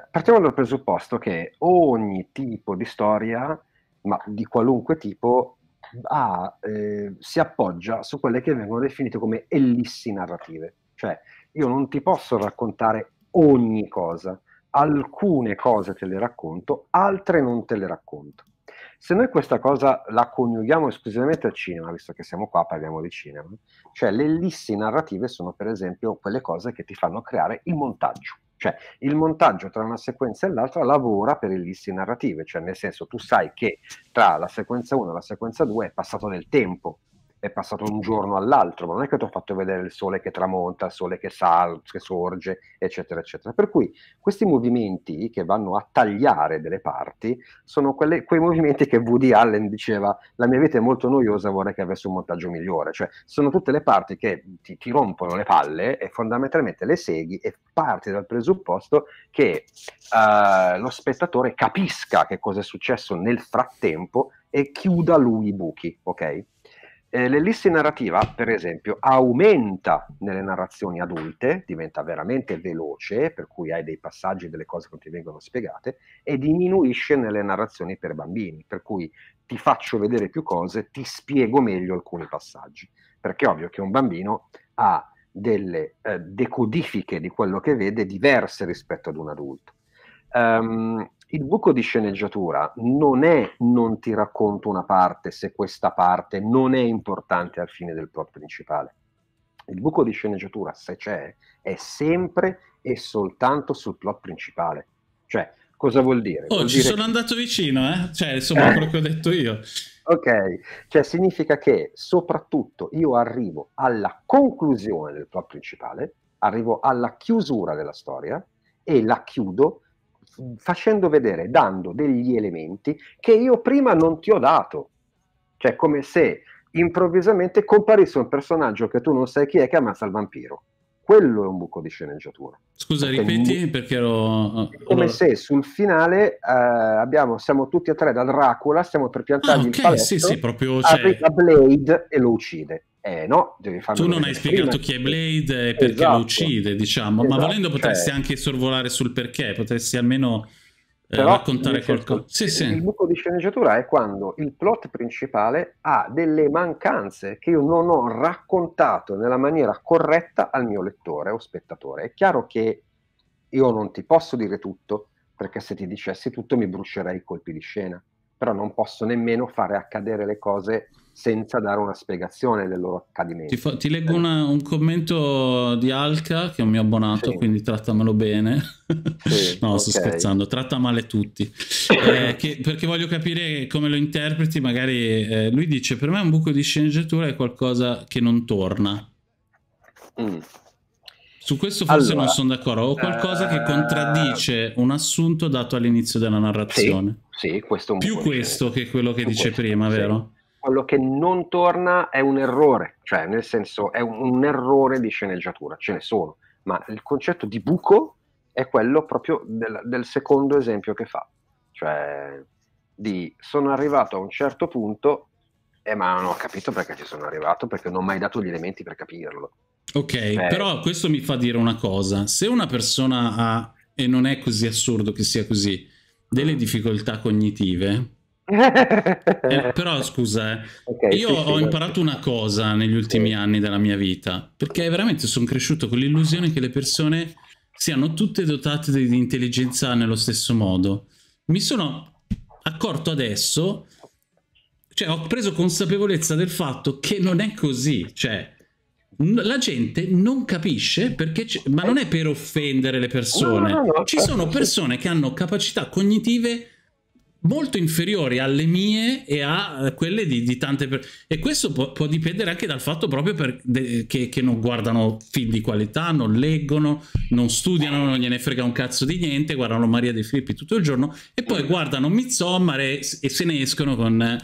eh, partiamo dal presupposto che ogni tipo di storia, ma di qualunque tipo, ha, eh, si appoggia su quelle che vengono definite come ellissi narrative. Cioè, io non ti posso raccontare ogni cosa, alcune cose te le racconto, altre non te le racconto. Se noi questa cosa la coniughiamo esclusivamente al cinema, visto che siamo qua, parliamo di cinema, cioè le ellissi narrative sono per esempio quelle cose che ti fanno creare il montaggio. Cioè il montaggio tra una sequenza e l'altra lavora per ellissi narrative, cioè nel senso tu sai che tra la sequenza 1 e la sequenza 2 è passato del tempo, è passato un giorno all'altro, ma non è che ti ho fatto vedere il sole che tramonta, il sole che, sal- che sorge, eccetera, eccetera. Per cui questi movimenti che vanno a tagliare delle parti sono quelle, quei movimenti che Woody Allen diceva la mia vita è molto noiosa, vorrei che avesse un montaggio migliore. Cioè sono tutte le parti che ti, ti rompono le palle e fondamentalmente le segui e parti dal presupposto che uh, lo spettatore capisca che cosa è successo nel frattempo e chiuda lui i buchi, ok? eh, l'ellissi narrativa, per esempio, aumenta nelle narrazioni adulte, diventa veramente veloce, per cui hai dei passaggi delle cose che non ti vengono spiegate, e diminuisce nelle narrazioni per bambini, per cui ti faccio vedere più cose, ti spiego meglio alcuni passaggi. Perché è ovvio che un bambino ha delle eh, decodifiche di quello che vede diverse rispetto ad un adulto. Um, il buco di sceneggiatura non è non ti racconto una parte se questa parte non è importante al fine del plot principale. Il buco di sceneggiatura, se c'è, è sempre e soltanto sul plot principale. Cioè, cosa vuol dire? Oh, vuol ci dire sono andato vicino, eh? Cioè, insomma, quello che ho detto io. Ok, cioè significa che soprattutto io arrivo alla conclusione del plot principale, arrivo alla chiusura della storia e la chiudo facendo vedere, dando degli elementi che io prima non ti ho dato. Cioè, come se improvvisamente comparisse un personaggio che tu non sai chi è che ammazza il vampiro. Quello è un buco di sceneggiatura. Scusa, perché ripeti perché ero... Eh, come allora... se sul finale eh, abbiamo, siamo tutti e tre da Dracula, stiamo per piantargli ah, okay, il paletto, sì, sì, proprio, cioè... Blade e lo uccide. Eh no, devi farlo. Tu non hai spiegato chi è Blade e perché esatto. lo uccide, diciamo, esatto, ma volendo potresti cioè... anche sorvolare sul perché, potresti almeno eh, raccontare qualcosa. Sì, sì. Il buco di sceneggiatura è quando il plot principale ha delle mancanze che io non ho raccontato nella maniera corretta al mio lettore o spettatore. È chiaro che io non ti posso dire tutto, perché se ti dicessi tutto mi brucierei i colpi di scena, però non posso nemmeno fare accadere le cose senza dare una spiegazione del loro accadimento. Ti, fa, ti leggo una, un commento di Alka, che è un mio abbonato, sì. quindi trattamelo bene. Sì, no, okay. sto scherzando, tratta male tutti. eh, che, perché voglio capire come lo interpreti, magari eh, lui dice, per me un buco di sceneggiatura è qualcosa che non torna. Mm. Su questo forse allora, non sono d'accordo, o qualcosa eh... che contraddice un assunto dato all'inizio della narrazione. Sì, sì questo Più questo che quello che dice questo, prima, vero? quello che non torna è un errore, cioè nel senso è un, un errore di sceneggiatura, ce ne sono, ma il concetto di buco è quello proprio del, del secondo esempio che fa, cioè di sono arrivato a un certo punto eh, ma non ho capito perché ci sono arrivato, perché non ho mai dato gli elementi per capirlo. Ok, eh. però questo mi fa dire una cosa. Se una persona ha, e non è così assurdo che sia così, delle difficoltà cognitive, eh, però scusa, eh, okay, io sì, ho sì, imparato sì. una cosa negli ultimi anni della mia vita, perché veramente sono cresciuto con l'illusione che le persone siano tutte dotate di intelligenza nello stesso modo. Mi sono accorto adesso, cioè ho preso consapevolezza del fatto che non è così, cioè la gente non capisce perché, ma non è per offendere le persone, no, no, no, ci sono persone che hanno capacità cognitive molto inferiori alle mie e a eh, quelle di, di tante persone. E questo può, può, dipendere anche dal fatto proprio de, che, che, non guardano film di qualità, non leggono, non studiano, non gliene frega un cazzo di niente, guardano Maria dei Filippi tutto il giorno e poi guardano Midsommar e, e se ne escono con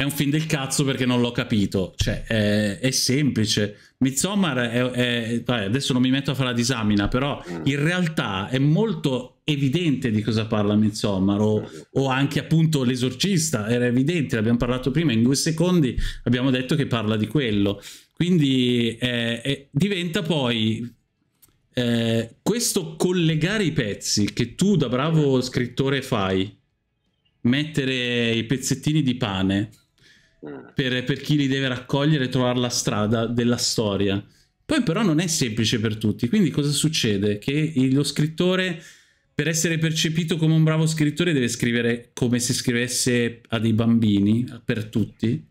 è un film del cazzo perché non l'ho capito. Cioè, è, eh, è semplice. Midsommar è, è, adesso non mi metto a fare la disamina, però mm. in realtà è molto evidente di cosa parla Midsommar o, o anche appunto l'esorcista, era evidente, l'abbiamo parlato prima, in due secondi abbiamo detto che parla di quello. Quindi eh, eh diventa poi eh, questo collegare i pezzi che tu da bravo scrittore fai, mettere i pezzettini di pane, Mm. per, per chi li deve raccogliere e trovare la strada della storia. Poi però non è semplice per tutti, quindi cosa succede? Che lo scrittore, per essere percepito come un bravo scrittore, deve scrivere come se scrivesse a dei bambini, per tutti.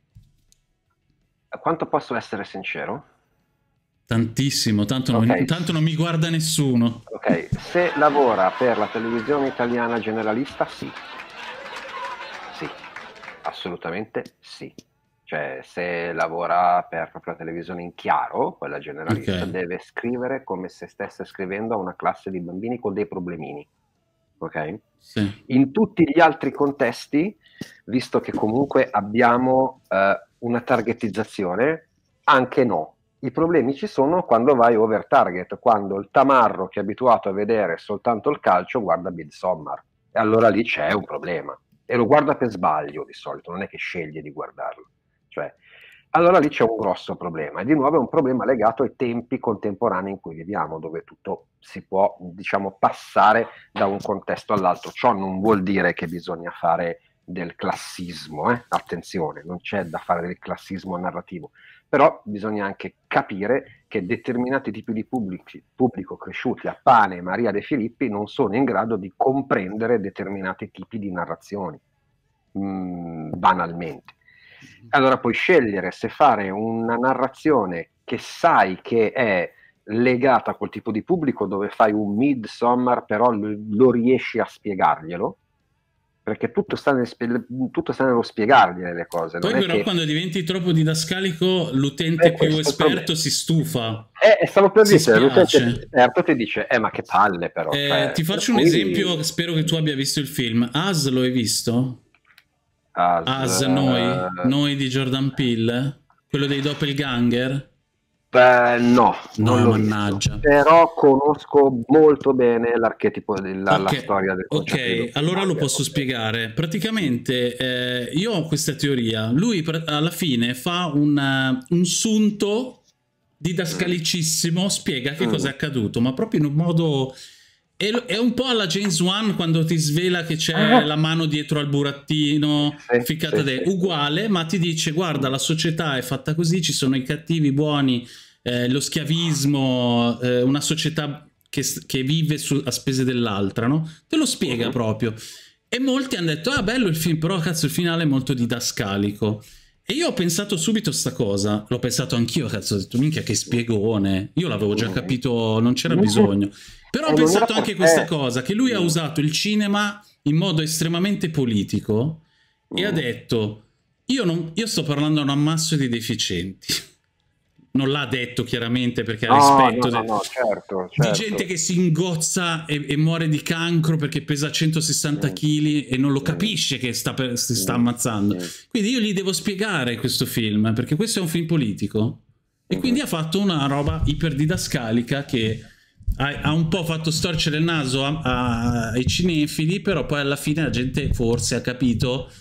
A quanto posso essere sincero? Tantissimo, tanto, okay. non, tanto, non, mi guarda nessuno. Ok, se lavora per la televisione italiana generalista, sì. Assolutamente sì. Cioè, se lavora per la televisione in chiaro, quella generalista, okay. deve scrivere come se stesse scrivendo a una classe di bambini con dei problemini. Ok? Sì. In tutti gli altri contesti, visto che comunque abbiamo eh, una targetizzazione, anche no. I problemi ci sono quando vai over target, quando il tamarro che è abituato a vedere soltanto il calcio guarda Bill Sommar. E allora lì c'è un problema e lo guarda per sbaglio di solito, non è che sceglie di guardarlo. Cioè, allora lì c'è un grosso problema e di nuovo è un problema legato ai tempi contemporanei in cui viviamo, dove tutto si può diciamo, passare da un contesto all'altro. Ciò non vuol dire che bisogna fare del classismo, eh? attenzione, non c'è da fare del classismo narrativo, però bisogna anche capire che determinati tipi di pubblici, pubblico cresciuti a Pane e Maria De Filippi non sono in grado di comprendere determinati tipi di narrazioni, mh, mm, banalmente. Mhm. Allora puoi scegliere se fare una narrazione che sai che è legata a quel tipo di pubblico dove fai un midsummer però lo riesci a spiegarglielo perché tutto sta, nel, tutto sta nello spiegargli le cose. Poi però che... quando diventi troppo didascalico l'utente eh, più esperto si stufa. Eh, stavo per dire, l'utente esperto ti dice, eh ma che palle però. Eh, cioè, ti faccio un quindi... esempio, spero che tu abbia visto il film. As lo hai visto? As, As noi, eh, noi di Jordan Peele, quello dei doppelganger. Beh, no, no mannaggia. però conosco molto bene l'archetipo della okay. storia del Ok, allora lo posso spiegare. Praticamente eh, io ho questa teoria. Lui alla fine fa un, eh, un sunto didascalicissimo, spiega che mm. cosa è accaduto, ma proprio in un modo è un po' alla James One quando ti svela che c'è ah. la mano dietro al burattino sì, ficcata sì, dentro, uguale, ma ti dice guarda la società è fatta così, ci sono i cattivi, i buoni, eh, lo schiavismo, eh, una società che, che vive su, a spese dell'altra, no? Te lo spiega uh mhm. -huh. proprio. E molti hanno detto ah bello il film, però cazzo il finale è molto didascalico. E io ho pensato subito a sta cosa, l'ho pensato anch'io, cazzo, ho detto minchia che spiegone, io l'avevo già capito, non c'era bisogno. Però ho pensato anche eh. questa cosa, che lui ha usato il cinema in modo estremamente politico e ha mm. detto, io, non, io sto parlando a un ammasso di deficienti non l'ha detto chiaramente perché ha no, rispetto no, no, no, certo, certo. di gente che si ingozza e, e, muore di cancro perché pesa 160 kg mm. e non lo mm. capisce che sta per, si sta mm. ammazzando. Mm. Quindi io gli devo spiegare questo film perché questo è un film politico e mm. quindi ha fatto una roba iperdidascalica che ha, ha, un po' fatto storcere il naso a, a, ai cinefili, però poi alla fine la gente forse ha capito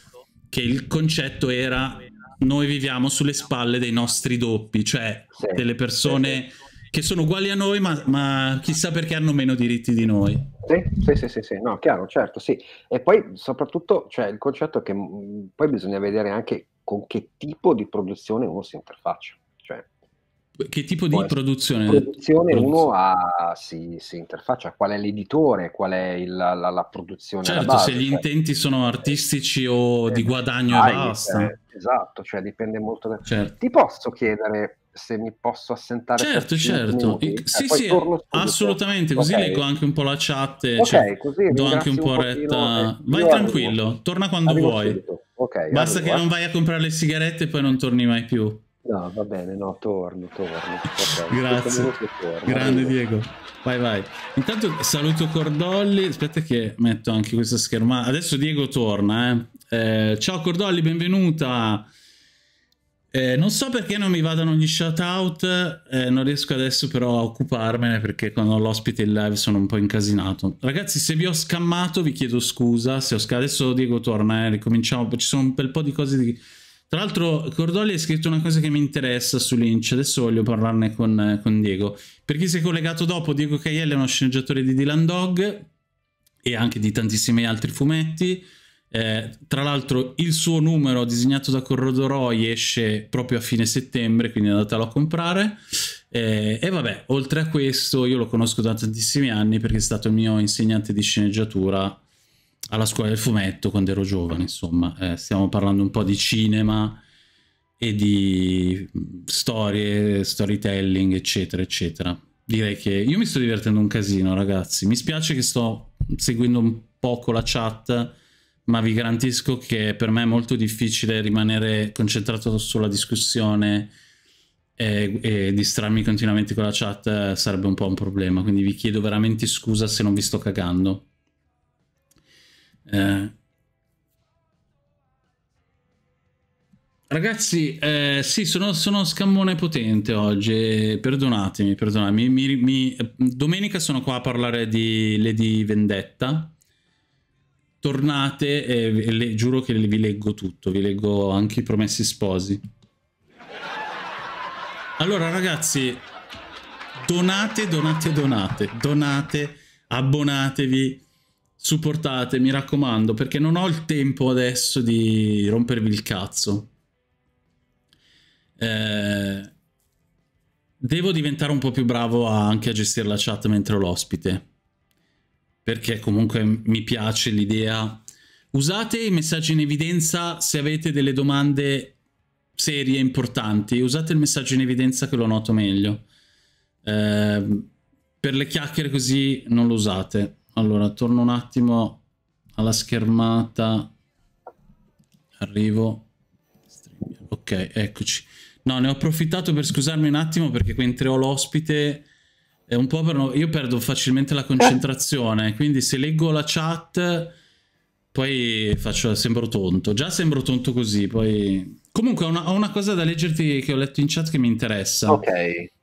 che il concetto era noi viviamo sulle spalle dei nostri doppi, cioè sì, delle persone sì, sì. che sono uguali a noi, ma, ma, chissà perché hanno meno diritti di noi. Sì, sì, sì, sì, no, chiaro, certo, sì. E poi soprattutto, cioè, il concetto è che mh, mm, poi bisogna vedere anche con che tipo di produzione uno si interfaccia. Che tipo di produzione? Produzione, produzione. uno ha, si, si, interfaccia, qual è l'editore, qual è il, la, la, produzione. Certo, base, se gli cioè intenti sono artistici o eh, di guadagno e basta. Eh, esatto, cioè dipende molto da... Certo. Ti posso chiedere se mi posso assentare? Certo, certo. Minuti, sì, eh, sì, assolutamente, così okay. leggo anche un po' la chat, okay, cioè, così, do anche un po' un retta. Vai tranquillo, arrivo. torna quando arrivo vuoi. Okay, basta arrivo, che eh. non vai a comprare le sigarette e poi non torni mai più. No, va bene, no, torno, torno. Okay. Grazie. Torno, Grande arrivo. Diego. Vai, vai. Intanto saluto Cordolli, aspetta che metto anche questa schermata. Adesso Diego torna, eh. Eh, ciao Cordolli, benvenuta. Eh, non so perché non mi vadano gli shoutout, eh, non riesco adesso però a occuparmene perché quando ho l'ospite in live sono un po' incasinato. Ragazzi, se vi ho scammato vi chiedo scusa, se ho sc- adesso Diego torna, eh, ricominciamo, ci sono un bel po' di cose di tra l'altro Cordoli ha scritto una cosa che mi interessa su Lynch, adesso voglio parlarne con, con Diego. Per chi si è collegato dopo, Diego Caielli è uno sceneggiatore di Dylan Dog e anche di tantissimi altri fumetti. Eh, tra l'altro il suo numero disegnato da Corrodoroi esce proprio a fine settembre, quindi andatelo a comprare. Eh, e vabbè, oltre a questo io lo conosco da tantissimi anni perché è stato il mio insegnante di sceneggiatura alla scuola del fumetto quando ero giovane, insomma, eh, stiamo parlando un po' di cinema e di storie, storytelling, eccetera, eccetera. Direi che io mi sto divertendo un casino, ragazzi. Mi spiace che sto seguendo un poco la chat, ma vi garantisco che per me è molto difficile rimanere concentrato sulla discussione e, e distrarmi continuamente con la chat eh, sarebbe un po' un problema. Quindi vi chiedo veramente scusa se non vi sto cagando. Eh. Ragazzi, eh, sì, sono, sono scammone potente oggi, eh, perdonatemi, perdonatemi. Mi, mi, domenica sono qua a parlare di Lady Vendetta. Tornate e le, giuro che vi leggo tutto, vi leggo anche i promessi sposi. Allora ragazzi, donate, donate, donate, donate, abbonatevi supportate, mi raccomando, perché non ho il tempo adesso di rompervi il cazzo. Eh, devo diventare un po' più bravo a, anche a gestire la chat mentre ho l'ospite, perché comunque mi piace l'idea. Usate i messaggi in evidenza se avete delle domande serie importanti, usate il messaggio in evidenza che lo noto meglio. Eh, per le chiacchiere così non lo usate. Allora, torno un attimo alla schermata. Arrivo. Ok, eccoci. No, ne ho approfittato per scusarmi un attimo perché mentre ho l'ospite. È un po' per no... Io perdo facilmente la concentrazione, quindi se leggo la chat poi faccio... sembro tonto. Già sembro tonto così, poi... Comunque ho una, ho una cosa da leggerti che ho letto in chat che mi interessa. Ok.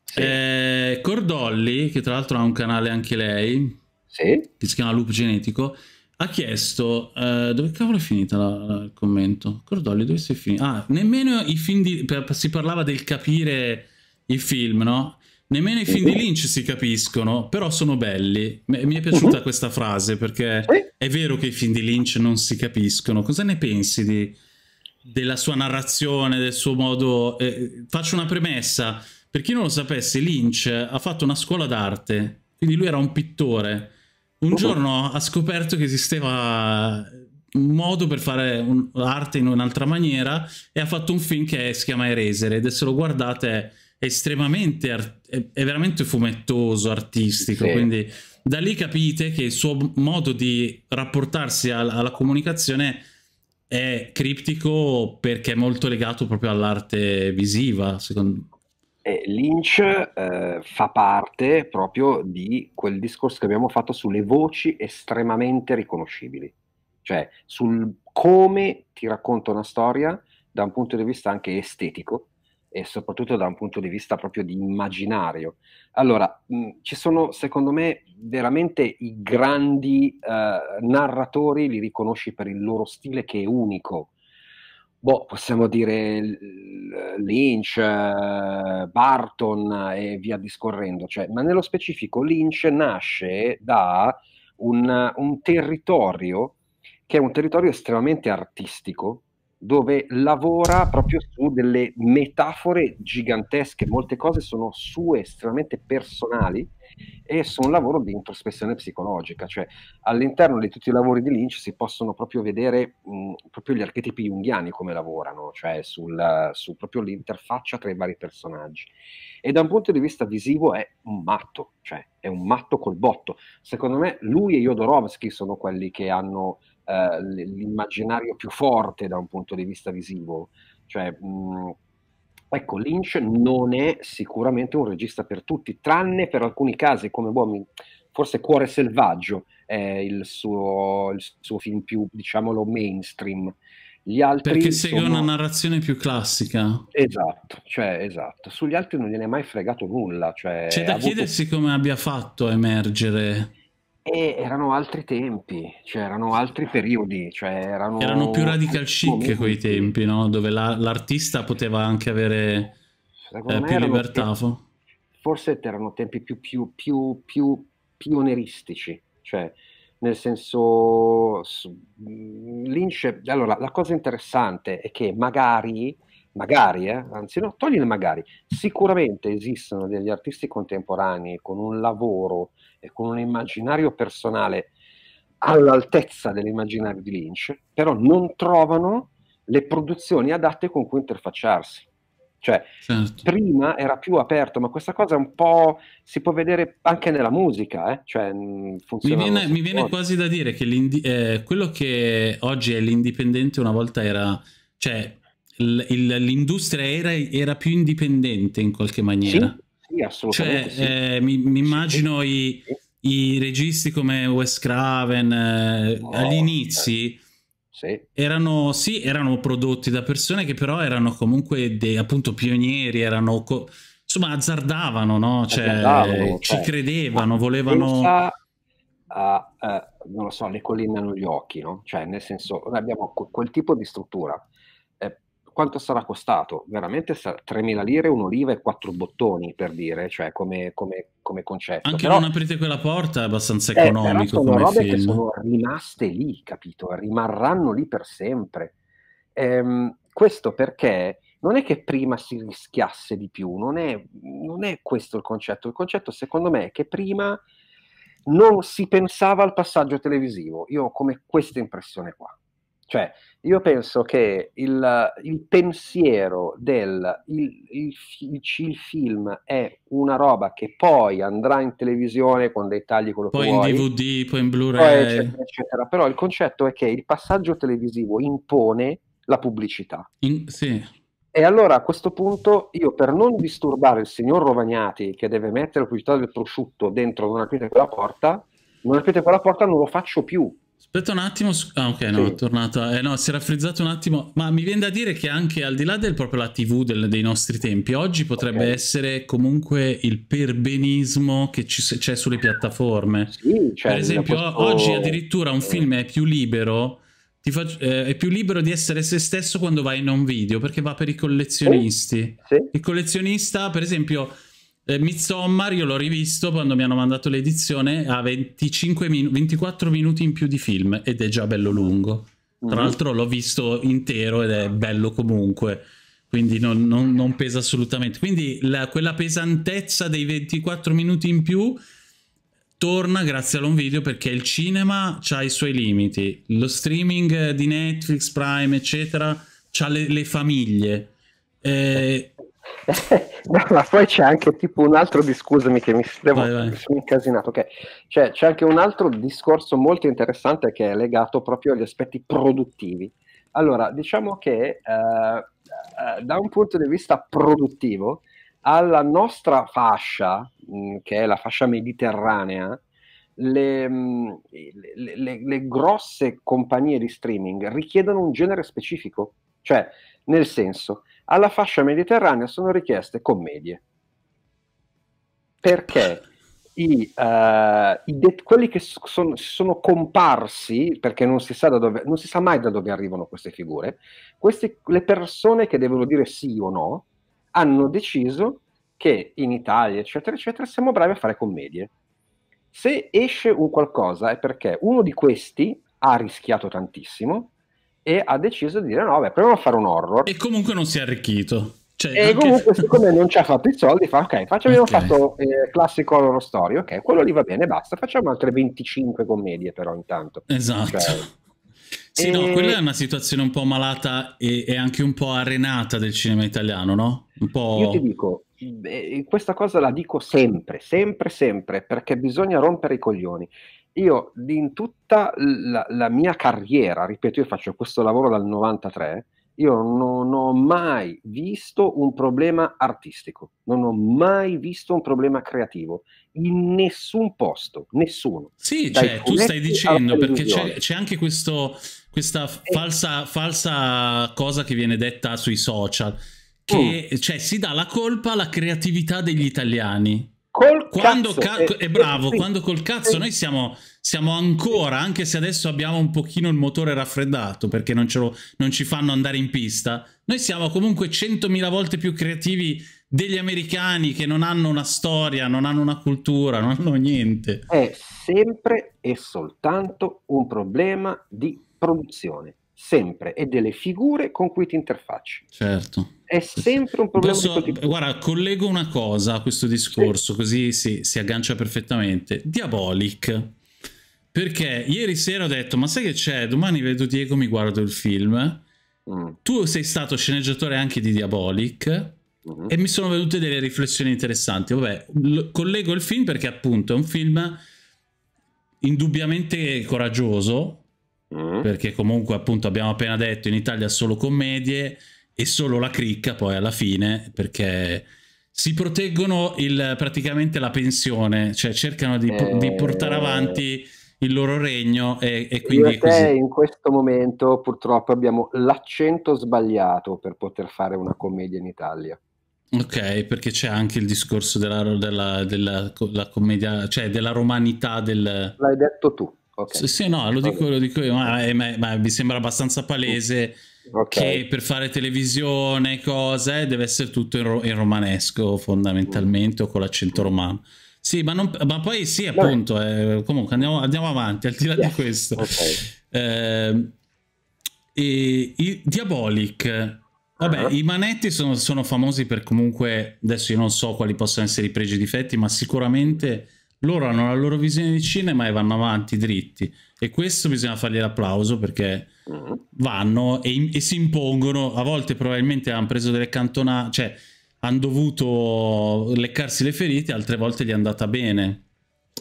Sì. Eh, Cordolli, che tra l'altro ha un canale anche lei, sì? che si chiama Loop Genetico, ha chiesto eh, dove cavolo è finita la, la, il commento? Cordoglio, dove sei finito? Ah, nemmeno i film di... Per, si parlava del capire i film, no? Nemmeno i film di Lynch si capiscono, però sono belli. Mi è piaciuta uh mhm. -huh. questa frase perché è vero che i film di Lynch non si capiscono. Cosa ne pensi di, della sua narrazione, del suo modo? Eh, faccio una premessa. Per chi non lo sapesse, Lynch ha fatto una scuola d'arte, quindi lui era un pittore un boh, boh. giorno ha scoperto che esisteva un modo per fare un, arte in un'altra maniera e ha fatto un film che si chiama Eresere ed se lo guardate è estremamente, è, è veramente fumettoso, artistico, sì. quindi da lì capite che il suo modo di rapportarsi alla, alla comunicazione è criptico perché è molto legato proprio all'arte visiva, secondo me eh, Lynch eh, fa parte proprio di quel discorso che abbiamo fatto sulle voci estremamente riconoscibili, cioè sul come ti racconta una storia da un punto di vista anche estetico e soprattutto da un punto di vista proprio di immaginario. Allora, mh, ci sono secondo me veramente i grandi eh, narratori, li riconosci per il loro stile che è unico, boh, possiamo dire Lynch, eh, Barton e via discorrendo, cioè, ma nello specifico Lynch nasce da un, un territorio che è un territorio estremamente artistico, dove lavora proprio su delle metafore gigantesche, molte cose sono sue estremamente personali e su un lavoro di introspezione psicologica, cioè all'interno di tutti i lavori di Lynch si possono proprio vedere mh, proprio gli archetipi junghiani come lavorano, cioè sul, su proprio l'interfaccia tra i vari personaggi. E da un punto di vista visivo è un matto, cioè è un matto col botto. Secondo me lui e Jodorowsky sono quelli che hanno eh, l'immaginario più forte da un punto di vista visivo, cioè mh, Ecco, Lynch non è sicuramente un regista per tutti, tranne per alcuni casi come Uomini, boh, forse Cuore Selvaggio è il suo, il suo film più, diciamolo, mainstream. Gli altri Perché segue sono... una narrazione più classica. Esatto, cioè, esatto. Sugli altri non gliene è mai fregato nulla. Cioè, C'è da avuto... chiedersi come abbia fatto a emergere e erano altri tempi, cioè erano altri periodi. Cioè erano... erano più radical chic momenti. quei tempi, no? dove la, l'artista poteva anche avere eh, più libertà. Tempi, forse erano tempi più, più, più, più pionieristici, cioè nel senso mm, Lynch... Allora, la cosa interessante è che magari magari, eh, anzi no, togli il magari, sicuramente esistono degli artisti contemporanei con un lavoro e con un immaginario personale all'altezza dell'immaginario di Lynch, però non trovano le produzioni adatte con cui interfacciarsi. Cioè, certo. prima era più aperto, ma questa cosa un po' si può vedere anche nella musica, eh? cioè, mm, mi viene, mi viene quasi da dire che eh, quello che oggi è l'indipendente una volta era, cioè, l'industria era, era, più indipendente in qualche maniera. Sì, sì assolutamente. Cioè, sì. Eh, mi, mi, immagino sì, i, i, registi come Wes Craven eh, no, agli inizi. Erano, sì, erano prodotti da persone che però erano comunque dei, appunto pionieri, erano insomma azzardavano, no? cioè, azzardavano ci cioè. credevano, volevano... A, a, eh, non lo so, le colline hanno gli occhi, no? cioè nel senso, noi abbiamo quel tipo di struttura quanto sarà costato? Veramente sa- 3.000 lire, un'oliva e quattro bottoni, per dire, cioè come, come, come concetto. Anche però, non aprite quella porta è abbastanza eh, economico eh, sono robe film. che sono rimaste lì, capito? Rimarranno lì per sempre. Ehm, questo perché non è che prima si rischiasse di più, non è, non è questo il concetto. Il concetto, secondo me, è che prima non si pensava al passaggio televisivo. Io ho come questa impressione qua. Cioè, io penso che il, il pensiero del il, il, il, film è una roba che poi andrà in televisione con dei tagli quello poi che vuoi. Poi in DVD, poi in Blu-ray. eccetera, eccetera. Però il concetto è che il passaggio televisivo impone la pubblicità. In, sì. E allora a questo punto io per non disturbare il signor Rovagnati che deve mettere la pubblicità del prosciutto dentro non aprite quella porta, non aprite quella porta non lo faccio più Aspetta un attimo, ah ok no, sì. è tornata, eh no, si era frizzato un attimo, ma mi viene da dire che anche al di là del proprio la tv del, dei nostri tempi, oggi potrebbe okay. essere comunque il perbenismo che c'è sulle piattaforme. Sì, cioè, per esempio posso... oggi addirittura un eh. film è più libero, Faccio, eh, è più libero di essere se stesso quando vai in un video perché va per i collezionisti. Sì, sì. Il collezionista, per esempio, eh, Midsommar io l'ho rivisto quando mi hanno mandato l'edizione a 25 minu 24 minuti in più di film ed è già bello lungo. Tra mm-hmm. l'altro l'ho visto intero ed è bello comunque, quindi non, non, non pesa assolutamente. Quindi la, quella pesantezza dei 24 minuti in più torna grazie a video perché il cinema ha i suoi limiti, lo streaming di Netflix, Prime, eccetera, ha le, le famiglie. Eh, no, ma poi c'è anche tipo un altro di che mi, devo, vai, vai. sono incasinato okay. cioè, c'è anche un altro discorso molto interessante che è legato proprio agli aspetti produttivi allora diciamo che eh, eh da un punto di vista produttivo alla nostra fascia mh, mm, che è la fascia mediterranea le, mh, mm, le, le, le grosse compagnie di streaming richiedono un genere specifico cioè nel senso alla fascia mediterranea sono richieste commedie. Perché i, uh, i det- quelli che sono, sono, comparsi, perché non si, sa da dove, non si sa mai da dove arrivano queste figure, queste, le persone che devono dire sì o no hanno deciso che in Italia, eccetera, eccetera, siamo bravi a fare commedie. Se esce un qualcosa è perché uno di questi ha rischiato tantissimo e ha deciso di dire no, beh, proviamo a fare un horror. E comunque non si è arricchito. Cioè, e anche... comunque, siccome non ci ha fatto i soldi, fa ok, facciamo okay. fatto eh, classico horror story, ok, quello lì va bene, basta, facciamo altre 25 commedie però intanto. Esatto. Cioè... Sì, e... no, quella è una situazione un po' malata e, e, anche un po' arenata del cinema italiano, no? Un po'... Io ti dico, questa cosa la dico sempre, sempre, sempre, perché bisogna rompere i coglioni io in tutta la, la, mia carriera, ripeto, io faccio questo lavoro dal 93, io non ho mai visto un problema artistico, non ho mai visto un problema creativo in nessun posto, nessuno. Sì, cioè, tu stai dicendo perché c'è, c'è anche questo, questa e... Eh. falsa, falsa cosa che viene detta sui social, che mm. cioè, si dà la colpa alla creatività degli italiani col quando cazzo. Ca- eh, è bravo, sì. quando col cazzo noi siamo, siamo, ancora, anche se adesso abbiamo un pochino il motore raffreddato perché non, lo, non ci fanno andare in pista, noi siamo comunque 100.000 volte più creativi degli americani che non hanno una storia, non hanno una cultura, non hanno niente. È sempre e soltanto un problema di produzione sempre e delle figure con cui ti interfacci. Certo. È sempre un problema Posso, di Guarda, collego una cosa a questo discorso, sì. così si, si, aggancia perfettamente. Diabolic. Perché ieri sera ho detto, ma sai che c'è? Domani vedo Diego, mi guardo il film. Mm. Tu sei stato sceneggiatore anche di Diabolic. Mm. E mi sono venute delle riflessioni interessanti. Vabbè, collego il film perché appunto è un film indubbiamente coraggioso, Mm. perché comunque appunto abbiamo appena detto in Italia solo commedie e solo la cricca poi alla fine perché si proteggono il, praticamente la pensione, cioè cercano di, eh... di portare eh. avanti il loro regno e, e quindi in questo momento purtroppo abbiamo l'accento sbagliato per poter fare una commedia in Italia. Ok, perché c'è anche il discorso della, della, della, della commedia, cioè della romanità del... L'hai detto tu. Okay. Sì, sì, no, lo dico, lo dico io, ma, ma, ma, mi sembra abbastanza palese okay. che per fare televisione, cose, deve essere tutto in, ro in romanesco fondamentalmente mm. o con l'accento romano. Sì, ma, non, ma, poi sì, appunto, eh, comunque andiamo, andiamo, avanti, al di là yeah. di questo. Okay. Eh, e, i Diabolic, vabbè, uh ah. -huh. i manetti sono, sono famosi per comunque, adesso io non so quali possano essere i pregi e i difetti, ma sicuramente loro hanno la loro visione di cinema e vanno avanti dritti. E questo bisogna fargli l'applauso perché mm-hmm. vanno e, e, si impongono. A volte probabilmente hanno preso delle cantonate, cioè hanno dovuto leccarsi le ferite, altre volte gli è andata bene.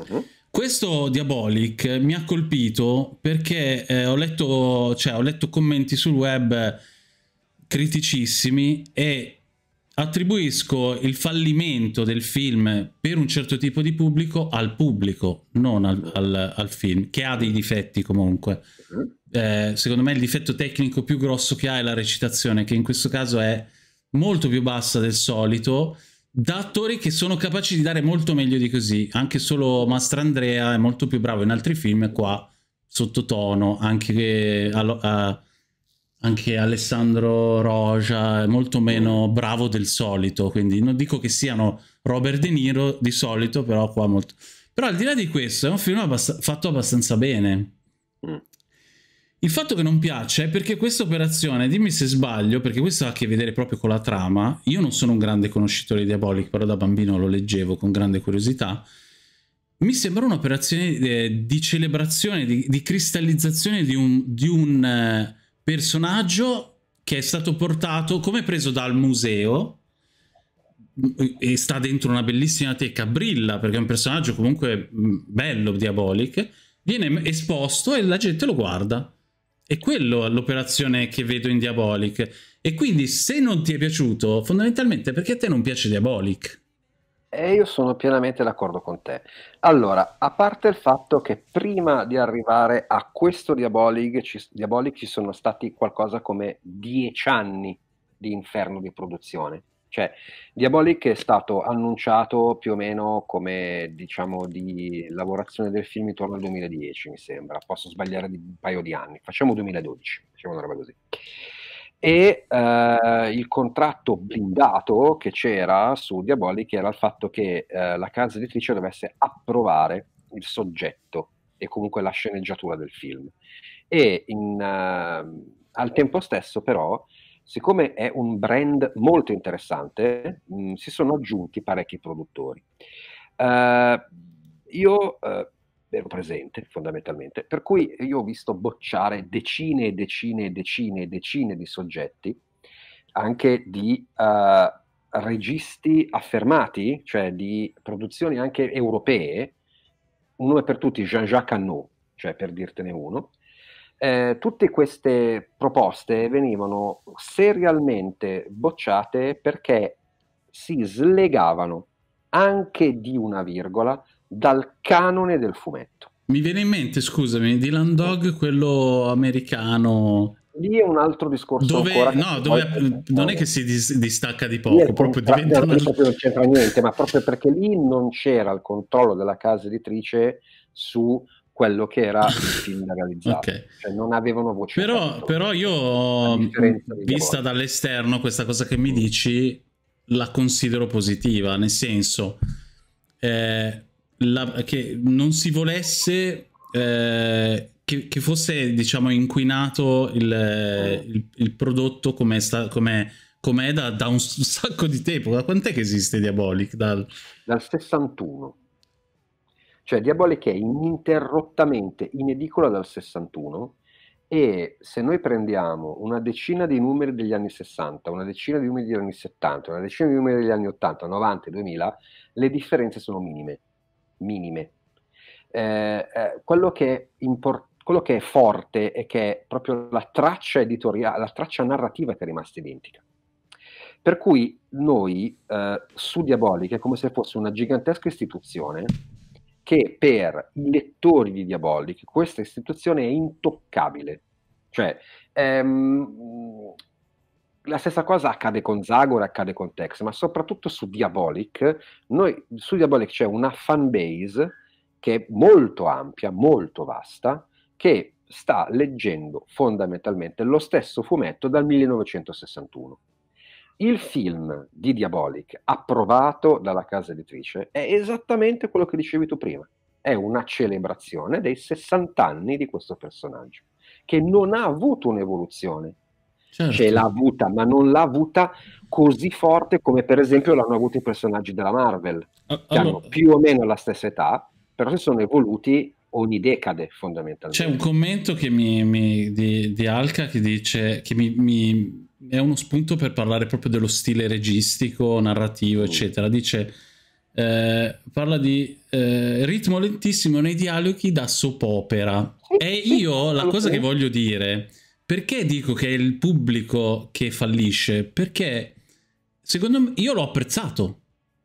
Mm-hmm. Questo Diabolic mi ha colpito perché eh, ho, letto, cioè, ho letto commenti sul web criticissimi e attribuisco il fallimento del film per un certo tipo di pubblico al pubblico, non al, al, al film, che ha dei difetti comunque. Eh, secondo me il difetto tecnico più grosso che ha è la recitazione, che in questo caso è molto più bassa del solito, da attori che sono capaci di dare molto meglio di così. Anche solo Mastrandrea è molto più bravo in altri film, qua sottotono, anche a, eh, a anche Alessandro Roja è molto meno bravo del solito, quindi non dico che siano Robert De Niro di solito, però qua molto... Però al di là di questo è un film abbast fatto abbastanza bene. Mm. Il fatto che non piace è perché questa operazione, dimmi se sbaglio, perché questo ha a che vedere proprio con la trama, io non sono un grande conoscitore di Diabolic, però da bambino lo leggevo con grande curiosità, mi sembra un'operazione eh, di celebrazione, di, di cristallizzazione di un... Di un eh, personaggio che è stato portato come preso dal museo e sta dentro una bellissima teca, brilla perché è un personaggio comunque mm, bello, diabolic, viene esposto e la gente lo guarda. E quello è l'operazione che vedo in Diabolic. E quindi se non ti è piaciuto, fondamentalmente perché a te non piace Diabolic. E io sono pienamente d'accordo con te. Allora, a parte il fatto che prima di arrivare a questo Diabolic ci, Diabolic ci sono stati qualcosa come dieci anni di inferno di produzione. Cioè, Diabolic è stato annunciato più o meno come, diciamo, di lavorazione del film intorno al 2010, mi sembra. Posso sbagliare di un paio di anni. Facciamo 2012, facciamo una roba così e eh, il contratto blindato che c'era su Diabolic era il fatto che eh, la casa editrice dovesse approvare il soggetto e comunque la sceneggiatura del film. E in, eh, al tempo stesso però, siccome è un brand molto interessante, mh, mm, si sono aggiunti parecchi produttori. Eh, io eh, ero presente fondamentalmente, per cui io ho visto bocciare decine e decine e decine e decine di soggetti, anche di uh, registi affermati, cioè di produzioni anche europee, un nome per tutti, Jean-Jacques Annaud, cioè per dirtene uno, eh, tutte queste proposte venivano serialmente bocciate perché si slegavano anche di una virgola dal canone del fumetto. Mi viene in mente, scusami, Dylan Dog, quello americano. Lì è un altro discorso dove, no, dove non è che si dis distacca di poco, lì proprio diventa... No, non c'entra niente, ma proprio perché lì non c'era il controllo della casa editrice su quello che era il film da realizzare. okay. cioè, non avevano voce. Però, ecco, però io, vista dall'esterno, questa cosa che mi dici la considero positiva, nel senso... Eh, la, che non si volesse eh, che, che, fosse diciamo inquinato il, il, il prodotto come, sta, come, come è da, da, un sacco di tempo. Da quant'è che esiste Diabolic? Dal... Dal 61. Cioè Diabolic è ininterrottamente in edicola dal 61 e se noi prendiamo una decina di numeri degli anni 60, una decina di numeri degli anni 70, una decina di numeri degli anni 80, 90, 2000, le differenze sono minime minime. Eh, eh, quello, che import- quello, che è forte è che è proprio la traccia editoriale, la traccia narrativa che è rimasta identica. Per cui noi eh, su Diabolica è come se fosse una gigantesca istituzione che per i lettori di Diabolic questa istituzione è intoccabile. Cioè, ehm, la stessa cosa accade con Zagor, accade con Tex, ma soprattutto su Diabolic. Noi, su Diabolic c'è una fan base che è molto ampia, molto vasta, che sta leggendo fondamentalmente lo stesso fumetto dal 1961. Il film di Diabolic, approvato dalla casa editrice, è esattamente quello che dicevi tu prima. È una celebrazione dei 60 anni di questo personaggio, che non ha avuto un'evoluzione, certo. ce cioè, l'ha avuta, ma non l'ha avuta così forte come per esempio l'hanno avuto i personaggi della Marvel, ah, che hanno più o meno la stessa età, però si sono evoluti ogni decade fondamentalmente. C'è un commento mi, mi, di, di, Alca che dice che mi, mi, è uno spunto per parlare proprio dello stile registico, narrativo, mm. eccetera. Dice, eh, parla di eh, ritmo lentissimo nei dialoghi da soap opera. E io la cosa che voglio dire perché dico che è il pubblico che fallisce? Perché secondo me io l'ho apprezzato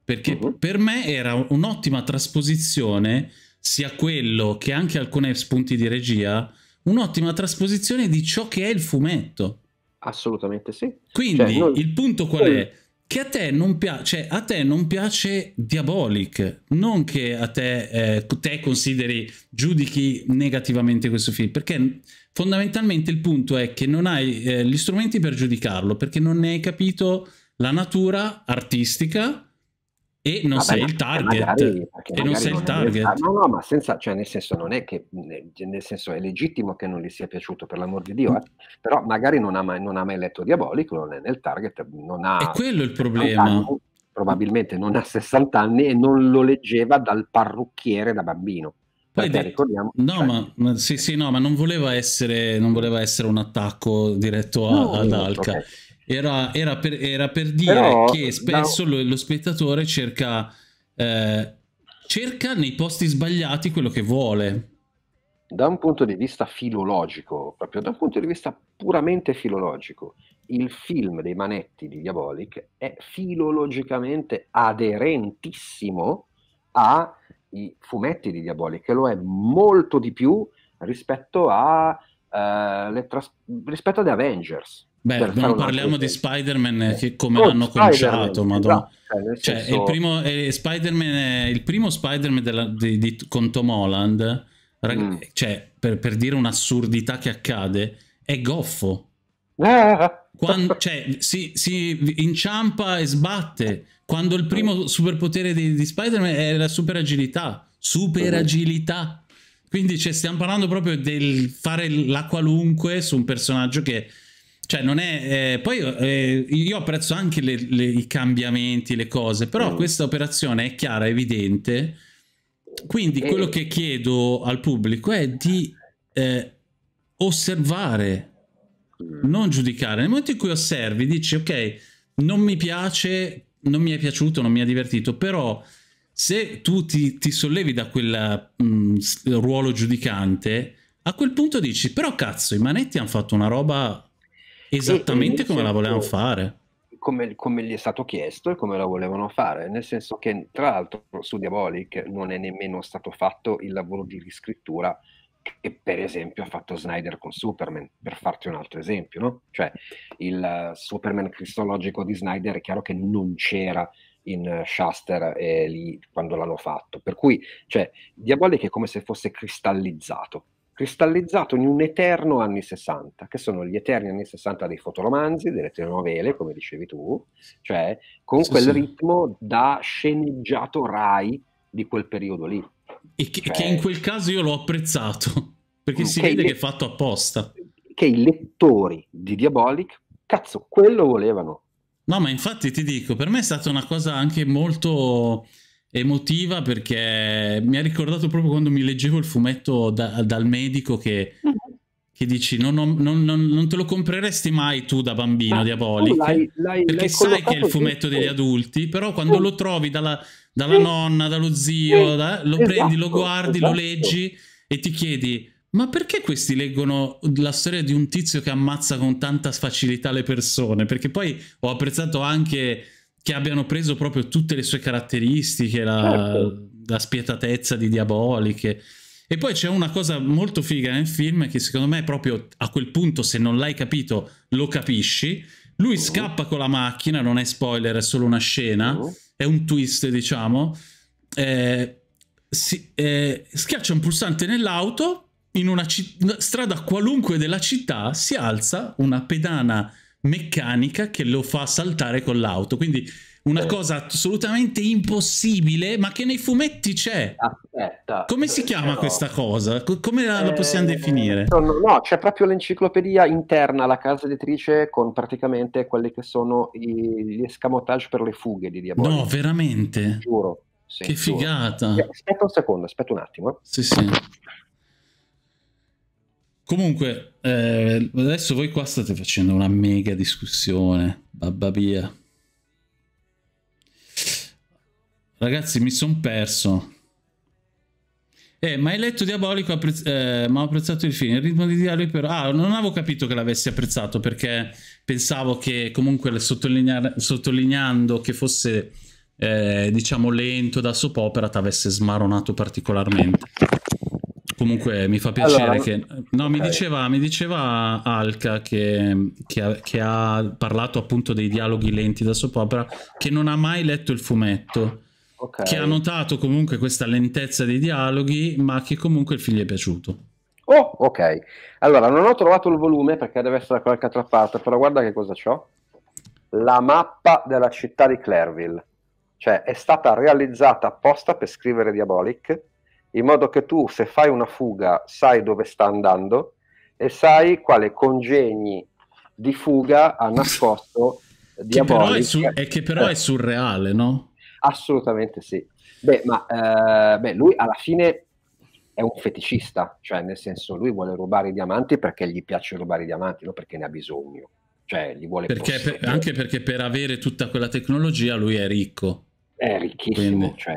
perché uh mhm. -huh. per me era un'ottima trasposizione sia quello che anche alcuni spunti di regia un'ottima trasposizione di ciò che è il fumetto assolutamente sì quindi cioè, non... il punto qual è? che a te non piace cioè, a te non piace Diabolic non che a te, eh, te consideri giudichi negativamente questo film perché Fondamentalmente il punto è che non hai eh, gli strumenti per giudicarlo perché non ne hai capito la natura artistica e non Vabbè, sei il target. Magari, e non sei non il target. No, no, ma senza, cioè nel senso non è che, nel senso è legittimo che non gli sia piaciuto per l'amor di Dio, mm. eh? però magari non ha, mai, non ha mai letto Diabolico, non è nel target, non ha... È quello il problema. Anni, probabilmente non ha 60 anni e non lo leggeva dal parrucchiere da bambino. Poi detto, ricordiamo. No, ma, ma, sì, sì, no, ma non voleva essere, non voleva essere un attacco diretto a, no, ad Alca. Okay. Era, era, per, era, per, dire Però, che spesso no. lo, lo, spettatore cerca, eh, cerca nei posti sbagliati quello che vuole da un punto di vista filologico, proprio da un punto di vista puramente filologico, il film dei manetti di Diabolic è filologicamente aderentissimo a i fumetti di Diabolik, che lo è molto di più rispetto a eh, tras- rispetto ad Avengers. Beh, non parliamo di Spider-Man eh, che come oh, l'hanno conciato, madonna. Esatto, cioè, cioè senso... il primo, eh, Spider-Man, eh, il primo Spider-Man della, di, di, con Tom Holland, rag... mm. cioè, per, per, dire un'assurdità che accade, è goffo. Ah. Quando, cioè, si, si inciampa e sbatte quando il primo superpotere di, di Spider-Man è la super agilità. Super agilità. Quindi cioè, stiamo parlando proprio del fare la qualunque su un personaggio che... Cioè, non è... Eh, poi eh, io apprezzo anche le, le, i cambiamenti, le cose, però mm. questa operazione è chiara, evidente. Quindi quello eh. che chiedo al pubblico è di eh, osservare, mm. non giudicare. Nel momento in cui osservi, dici ok, non mi piace non mi è piaciuto, non mi ha divertito, però se tu ti, ti sollevi da quel mm, ruolo giudicante, a quel punto dici, però cazzo, i manetti hanno fatto una roba esattamente come la volevano fare. Come, come, gli è stato chiesto e come la volevano fare, nel senso che tra l'altro su Diabolic non è nemmeno stato fatto il lavoro di riscrittura che per esempio ha fatto Snyder con Superman, per farti un altro esempio, no? Cioè il eh, Superman cristologico di Snyder è chiaro che non c'era in eh, Shuster eh, lì quando l'hanno fatto, per cui cioè, Diabolic è come se fosse cristallizzato, cristallizzato in un eterno anni 60, che sono gli eterni anni 60 dei fotoromanzi, delle telenovele, come dicevi tu, cioè con sì, quel sì. ritmo da sceneggiato Rai di quel periodo lì. E che, cioè... che in quel caso io l'ho apprezzato, perché mm, si che vede le... che è fatto apposta. Che i lettori di Diabolic, cazzo, quello volevano. No, ma infatti ti dico, per me è stata una cosa anche molto emotiva perché mi ha ricordato proprio quando mi leggevo il fumetto da, dal medico che, mm-hmm. che dici non, non, non, non, te lo compreresti mai tu da bambino ah, diabolico perché l'hai sai che è il fumetto degli adulti però quando mm. lo trovi dalla, dalla nonna, dallo zio, da, lo esatto, prendi, lo guardi, esatto. lo leggi e ti chiedi ma perché questi leggono la storia di un tizio che ammazza con tanta facilità le persone? Perché poi ho apprezzato anche che abbiano preso proprio tutte le sue caratteristiche, la, certo. la spietatezza di Diaboliche. E poi c'è una cosa molto figa nel film che secondo me proprio a quel punto se non l'hai capito lo capisci. Lui mm. scappa con la macchina, non è spoiler, è solo una scena. Uh mm. -huh è un twist, diciamo, eh, si, eh, schiaccia un pulsante nell'auto, in una, una strada qualunque della città si alza una pedana meccanica che lo fa saltare con l'auto. Quindi una eh. cosa assolutamente impossibile, ma che nei fumetti c'è. Aspetta. Come si chiama no. questa cosa? Come la, la possiamo eh, definire? No, no, c'è proprio l'enciclopedia interna alla casa editrice con praticamente quelli che sono i, gli escamotage per le fughe di Diabolico. No, veramente? Giuro. Sì, che giuro. figata. Eh, aspetta un secondo, aspetta un attimo. Sì, sì. Comunque, eh, adesso voi qua state facendo una mega discussione, babba via. Ragazzi, mi son perso. Eh, ma hai letto Diabolico, apprezz- eh, ma ho apprezzato il film. Il ritmo di dialogo però... Ah, non avevo capito che l'avessi apprezzato perché pensavo che comunque sottolineando che fosse, eh, diciamo, lento da soap opera ti smaronato particolarmente. Comunque mi fa piacere allora, che... No, okay. mi, diceva, mi diceva Alca che, che, ha, che ha parlato appunto dei dialoghi lenti da soap opera che non ha mai letto il fumetto okay. che ha notato comunque questa lentezza dei dialoghi, ma che comunque il film gli è piaciuto. Oh, ok. Allora, non ho trovato il volume perché deve essere da qualche altra parte, però guarda che cosa c'ho. La mappa della città di Clairville. Cioè, è stata realizzata apposta per scrivere Diabolic, in modo che tu, se fai una fuga, sai dove sta andando e sai quale congegni di fuga ha nascosto Diabolic. E che però è eh. surreale, no? Assolutamente sì. Beh, ma eh, beh, lui alla fine è un feticista, cioè nel senso lui vuole rubare i diamanti perché gli piace rubare i diamanti, non perché ne ha bisogno. Cioè, li vuole perché per, anche perché per avere tutta quella tecnologia lui è ricco. È ricchissimo, Quindi. cioè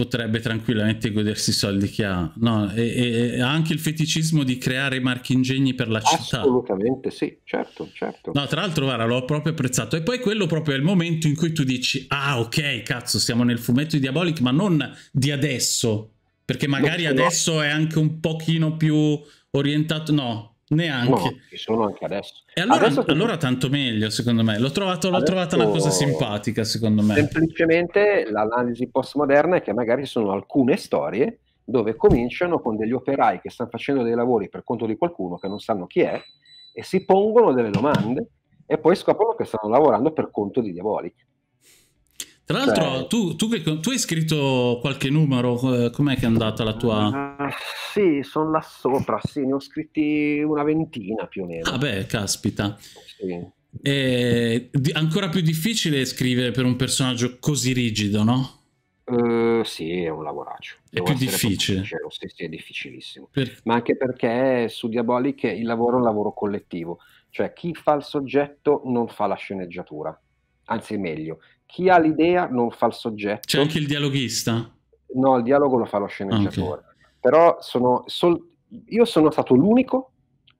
potrebbe tranquillamente godersi i soldi che ha. No, e, e, anche il feticismo di creare marchi ingegni per la città. Assolutamente sì, certo, certo. No, tra l'altro, guarda, l'ho proprio apprezzato. E poi quello proprio è il momento in cui tu dici, ah ok, cazzo, siamo nel fumetto di Diabolic, ma non di adesso, perché magari no, adesso no. è anche un pochino più orientato, no, Neanche. No, ci sono anche adesso. E allora, adesso allora tanto meglio, secondo me. L'ho, trovato, l'ho trovata una cosa simpatica, secondo me. Semplicemente l'analisi postmoderna è che magari ci sono alcune storie dove cominciano con degli operai che stanno facendo dei lavori per conto di qualcuno che non sanno chi è e si pongono delle domande e poi scoprono che stanno lavorando per conto di diavoli. Tra l'altro, cioè tu, tu, tu, hai scritto qualche numero, eh, com'è che è andata la tua... Uh, sì, sono là sopra, sì, ne ho scritti una ventina più o meno. Ah beh, caspita. Sì. È ancora più difficile scrivere per un personaggio così rigido, no? Uh, sì, è un lavoraccio. Devo è più difficile. Sì, sì, è difficilissimo. Per... Ma anche perché su Diabolic il lavoro è un lavoro collettivo, cioè chi fa il soggetto non fa la sceneggiatura anzi meglio, chi ha l'idea non fa il soggetto. C'è anche il dialoghista? No, il dialogo lo fa lo sceneggiatore. Ah, okay. Però sono sol- io sono stato l'unico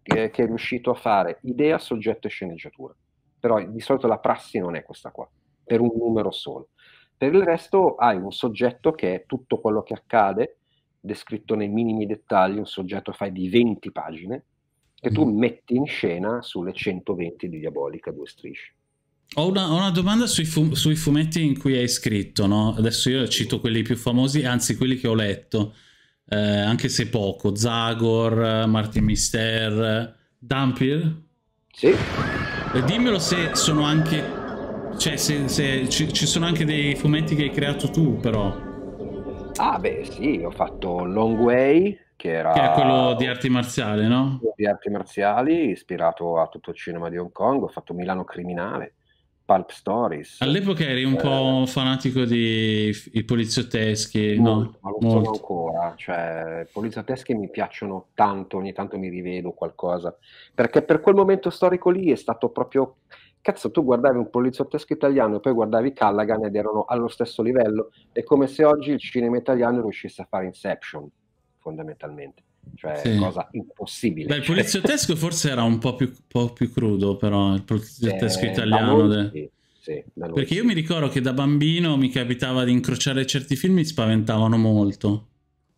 che, che, è riuscito a fare idea, soggetto e sceneggiatura. Però di solito la prassi non è questa qua, per un numero solo. Per il resto hai un soggetto che è tutto quello che accade, descritto nei minimi dettagli, un soggetto fai di 20 pagine, che tu mm. metti in scena sulle 120 di Diabolica, due strisce. Ho una, ho una, domanda sui, fu, sui, fumetti in cui hai scritto, no? Adesso io cito quelli più famosi, anzi quelli che ho letto, eh, anche se poco. Zagor, Martin Mister, Dampir? Sì. Eh, dimmelo se sono anche... Cioè, se, se ci, ci, sono anche dei fumetti che hai creato tu, però. Ah, beh, sì, ho fatto Long Way, che era... Che è quello di arti marziali, no? Di arti marziali, ispirato a tutto il cinema di Hong Kong. Ho fatto Milano Criminale Pulp Stories. All'epoca eri un eh, po' fanatico di i poliziotteschi, no? Ma lo molto. ancora, cioè poliziotteschi mi piacciono tanto, ogni tanto mi rivedo qualcosa, perché per quel momento storico lì è stato proprio cazzo, tu guardavi un poliziottesco italiano e poi guardavi Callaghan ed erano allo stesso livello, è come se oggi il cinema italiano riuscisse a fare Inception, fondamentalmente cioè sì. cosa impossibile. Beh, il poliziotesco forse era un po' più, po più crudo, però il poliziotesco eh, italiano. Molti, sì, Perché io mi ricordo che da bambino mi capitava di incrociare certi film, mi spaventavano molto.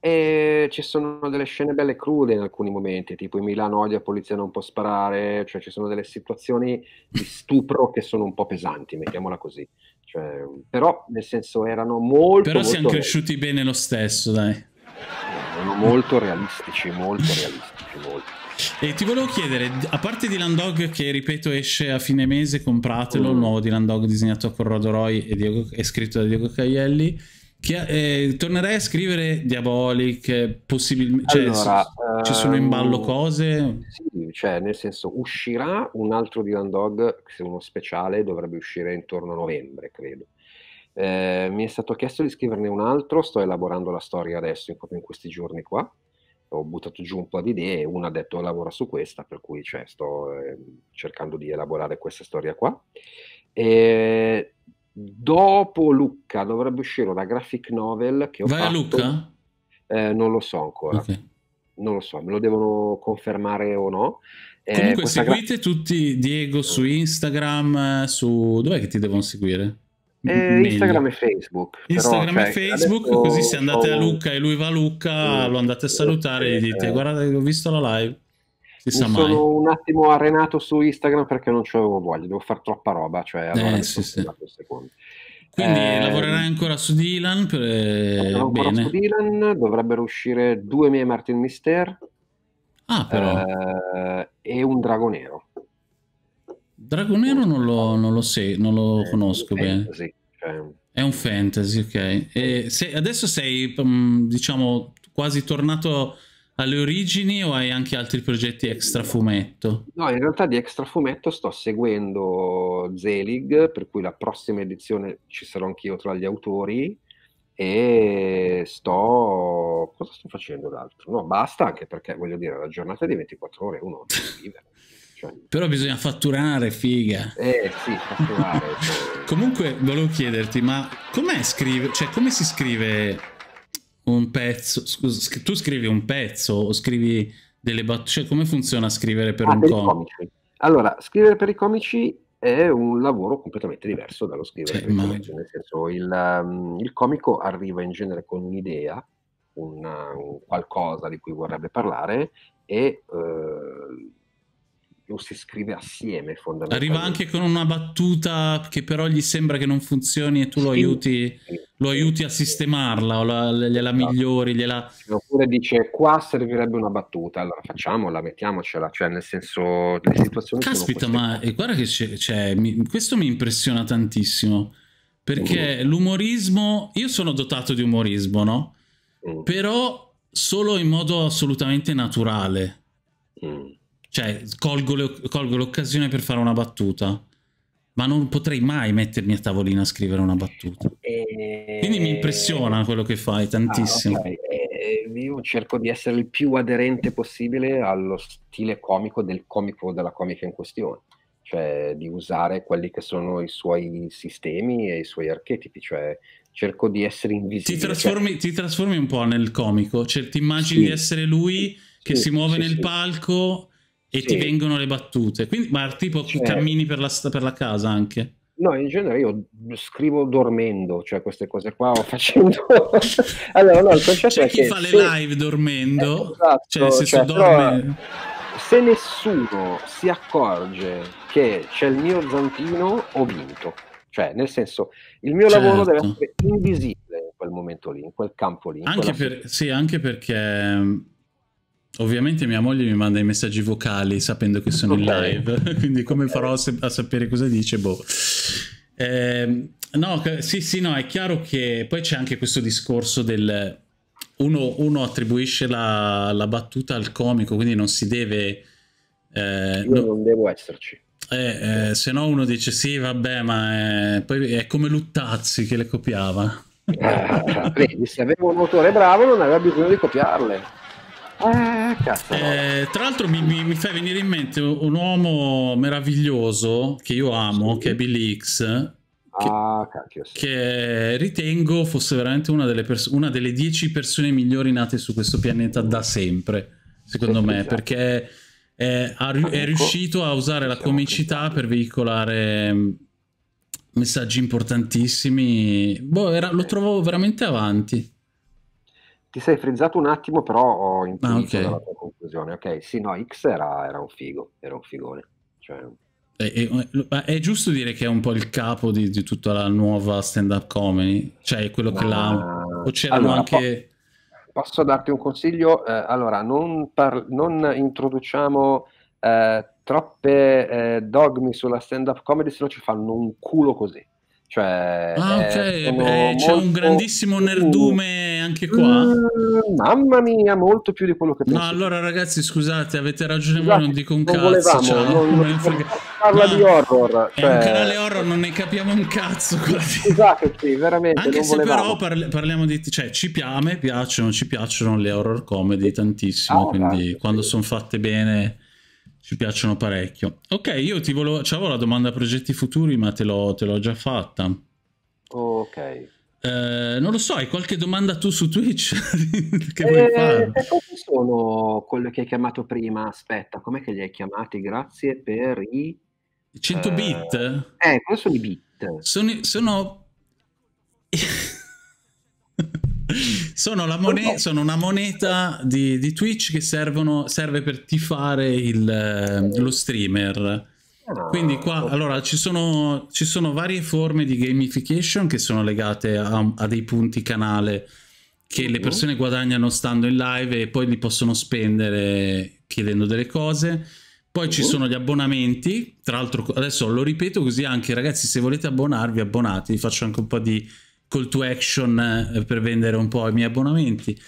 E ci sono delle scene belle crude in alcuni momenti, tipo in Milano odia polizia non può sparare, cioè ci sono delle situazioni di stupro che sono un po' pesanti, mettiamola così. Cioè, però nel senso erano molto... Però molto siamo cresciuti bene lo stesso, dai sono molto realistici, molto realistici, molto. E ti volevo chiedere, a parte Dylan Dog che ripeto esce a fine mese, compratelo, il mm. nuovo Dylan Dog disegnato con Corrado Roy e Diego, è scritto da Diego Caglielli, che, eh, tornerai a scrivere Diabolic, eh, possibilmente... Cioè, allora, ci sono in ballo ehm, cose? Sì, cioè nel senso uscirà un altro Dylan Dog, uno speciale, dovrebbe uscire intorno a novembre, credo. Eh, mi è stato chiesto di scriverne un altro, sto elaborando la storia adesso, proprio in questi giorni qua. Ho buttato giù un po' di idee, una ha detto lavora su questa, per cui cioè, sto eh, cercando di elaborare questa storia qua. E dopo Lucca dovrebbe uscire una graphic novel che ho Vai fatto. a Lucca? Eh, non lo so ancora. Okay. Non lo so, me lo devono confermare o no. Eh, Comunque seguite gra- tutti Diego su Instagram, eh, su... Dov'è che ti devono seguire? Eh, Instagram e Facebook. Instagram però, e cioè, Facebook, così se andate sono... a Lucca e lui va a Lucca, lo andate a salutare e gli dite eh. guarda ho visto la live. Si Mi sa sono mai. un attimo arenato su Instagram perché non avevo voglia, devo fare troppa roba, cioè allora eh, sì, sì. Quindi eh, lavorerai ancora su Dylan? Per... Eh, ancora su Dylan, dovrebbero uscire due miei Martin Mister ah, però. Eh, e un Dragonero. Dragonero non lo, non lo, sei, non lo conosco bene. Cioè. È un fantasy, ok. E se, adesso sei, mm, diciamo, quasi tornato alle origini o hai anche altri progetti extra fumetto? No, in realtà di extra fumetto sto seguendo Zelig, per cui la prossima edizione ci sarò anch'io tra gli autori e sto... cosa sto facendo d'altro? No, basta anche perché, voglio dire, la giornata è di 24 ore, uno deve vivere. Però bisogna fatturare, figa. Eh sì, fatturare. Comunque volevo chiederti, ma com'è scrive, cioè come si scrive un pezzo? Scusa, tu scrivi un pezzo o scrivi delle battute? Cioè come funziona scrivere per ah, un per comico? Allora, scrivere per i comici è un lavoro completamente diverso dallo scrivere cioè, per ma... i comici, nel senso il, mm, il comico arriva in genere con un'idea, un, un, qualcosa di cui vorrebbe parlare e... Eh, non si scrive assieme fondamentalmente. Arriva anche con una battuta che però gli sembra che non funzioni e tu sì, lo, aiuti, sì. lo aiuti, a sistemarla o la, gliela esatto. migliori. Gliela... Oppure dice qua servirebbe una battuta, allora facciamola, mettiamocela, cioè nel senso le situazioni... Caspita, ma guarda che c'è, cioè, questo mi impressiona tantissimo, perché mm. l'umorismo, io sono dotato di umorismo, no? Mm. Però solo in modo assolutamente naturale. Mm cioè, colgo, le, colgo l'occasione per fare una battuta, ma non potrei mai mettermi a tavolina a scrivere una battuta. E... Eh, Quindi mi impressiona quello che fai ah, tantissimo. Ah, okay. Eh, io cerco di essere il più aderente possibile allo stile comico del comico della comica in questione cioè di usare quelli che sono i suoi sistemi e i suoi archetipi, cioè cerco di essere invisibile. Ti cioè trasformi, cioè... ti trasformi un po' nel comico, cioè, ti immagini sì. di essere lui che sì, si muove sì, nel palco e sì. ti vengono le battute. Quindi, ma tipo cioè, cammini per la, per la, casa anche? No, in genere io scrivo dormendo, cioè queste cose qua o facendo... allora, no, il concetto C'è è chi che fa le se... live dormendo, eh, esatto, cioè se cioè, si dorme... se nessuno si accorge che c'è il mio zampino, ho vinto. Cioè, nel senso, il mio certo. lavoro deve certo. essere invisibile in quel momento lì, in quel campo lì. Anché per... sì, anche perché Ovviamente mia moglie mi manda i messaggi vocali sapendo che sono okay. in live, quindi come farò a sapere cosa dice? Boh. Eh, no, sì, sì, no, è chiaro che poi c'è anche questo discorso del... Uno, uno attribuisce la, la, battuta al comico, quindi non si deve... Eh, Io no... non devo esserci. Eh, eh, se no uno dice sì, vabbè, ma è... poi è come Luttazzi che le copiava. Ah, se aveva un autore bravo non aveva bisogno di copiarle. Eh, eh, tra l'altro mi, mi, mi, fa venire in mente un uomo meraviglioso che io amo, sì. che è Bill X, che, ah, cacchio, sì. che ritengo fosse veramente una delle, pers- una delle dieci persone migliori nate su questo pianeta da sempre, secondo sì, me, esatto. perché è, è, riuscito a usare la comicità per veicolare mm, messaggi importantissimi. Boh, era, lo trovo veramente avanti. Ti sei frizzato un attimo, però ho ah, intuito ah, okay. la tua conclusione. Ok, sì, no, X era, era un figo, era un figone. Cioè... È, è, è, giusto dire che è un po' il capo di, di tutta la nuova stand-up comedy? Cioè, quello che no, la... O c'erano allora, anche... Po- posso darti un consiglio? Eh, allora, non, par- non introduciamo... Eh, troppe eh, dogmi sulla stand-up comedy, se no ci fanno un culo così. Cioè, ah, eh, ok, eh, c'è un grandissimo nerdume anche qua. Mm, mamma mia, molto più di quello che pensavo. No, allora ragazzi, scusate, avete ragione voi, esatto, non dico un cazzo. Volevamo, cioè, non, non frega... parla no, di horror. Cioè... È un cioè. canale horror, non ne capiamo un cazzo. Scusate, esatto, sì, veramente. Anche se volevamo. però parli, parliamo di... Cioè, ci piace, piacciono, ci piacciono le horror comedy tantissimo, ah, quindi ragazzi, quando sì. sono fatte bene ci piacciono parecchio. Ok, io ti volevo... C'avevo la domanda progetti futuri, ma te l'ho, te l'ho già fatta. Ok. Eh, non lo so, hai qualche domanda tu su Twitch? che eh, vuoi fare? Cosa eh, sono quello che hai chiamato prima? Aspetta, com'è che li hai chiamati? Grazie per i... 100 uh... Eh, bit? Eh, cosa sono i bit? Sono... sono... sono, moneta, sono, una moneta di, di Twitch che servono, serve per tifare il, ehm, lo streamer. Ah, Quindi qua, allora, ci sono, ci sono, varie forme di gamification che sono legate a, a dei punti canale che le mhm. persone guadagnano stando in live e poi li possono spendere chiedendo delle cose. Poi ci mhm. sono gli abbonamenti, tra l'altro adesso lo ripeto così anche ragazzi se volete abbonarvi abbonatevi, faccio anche un po' di call to action eh, per vendere un po' i miei abbonamenti.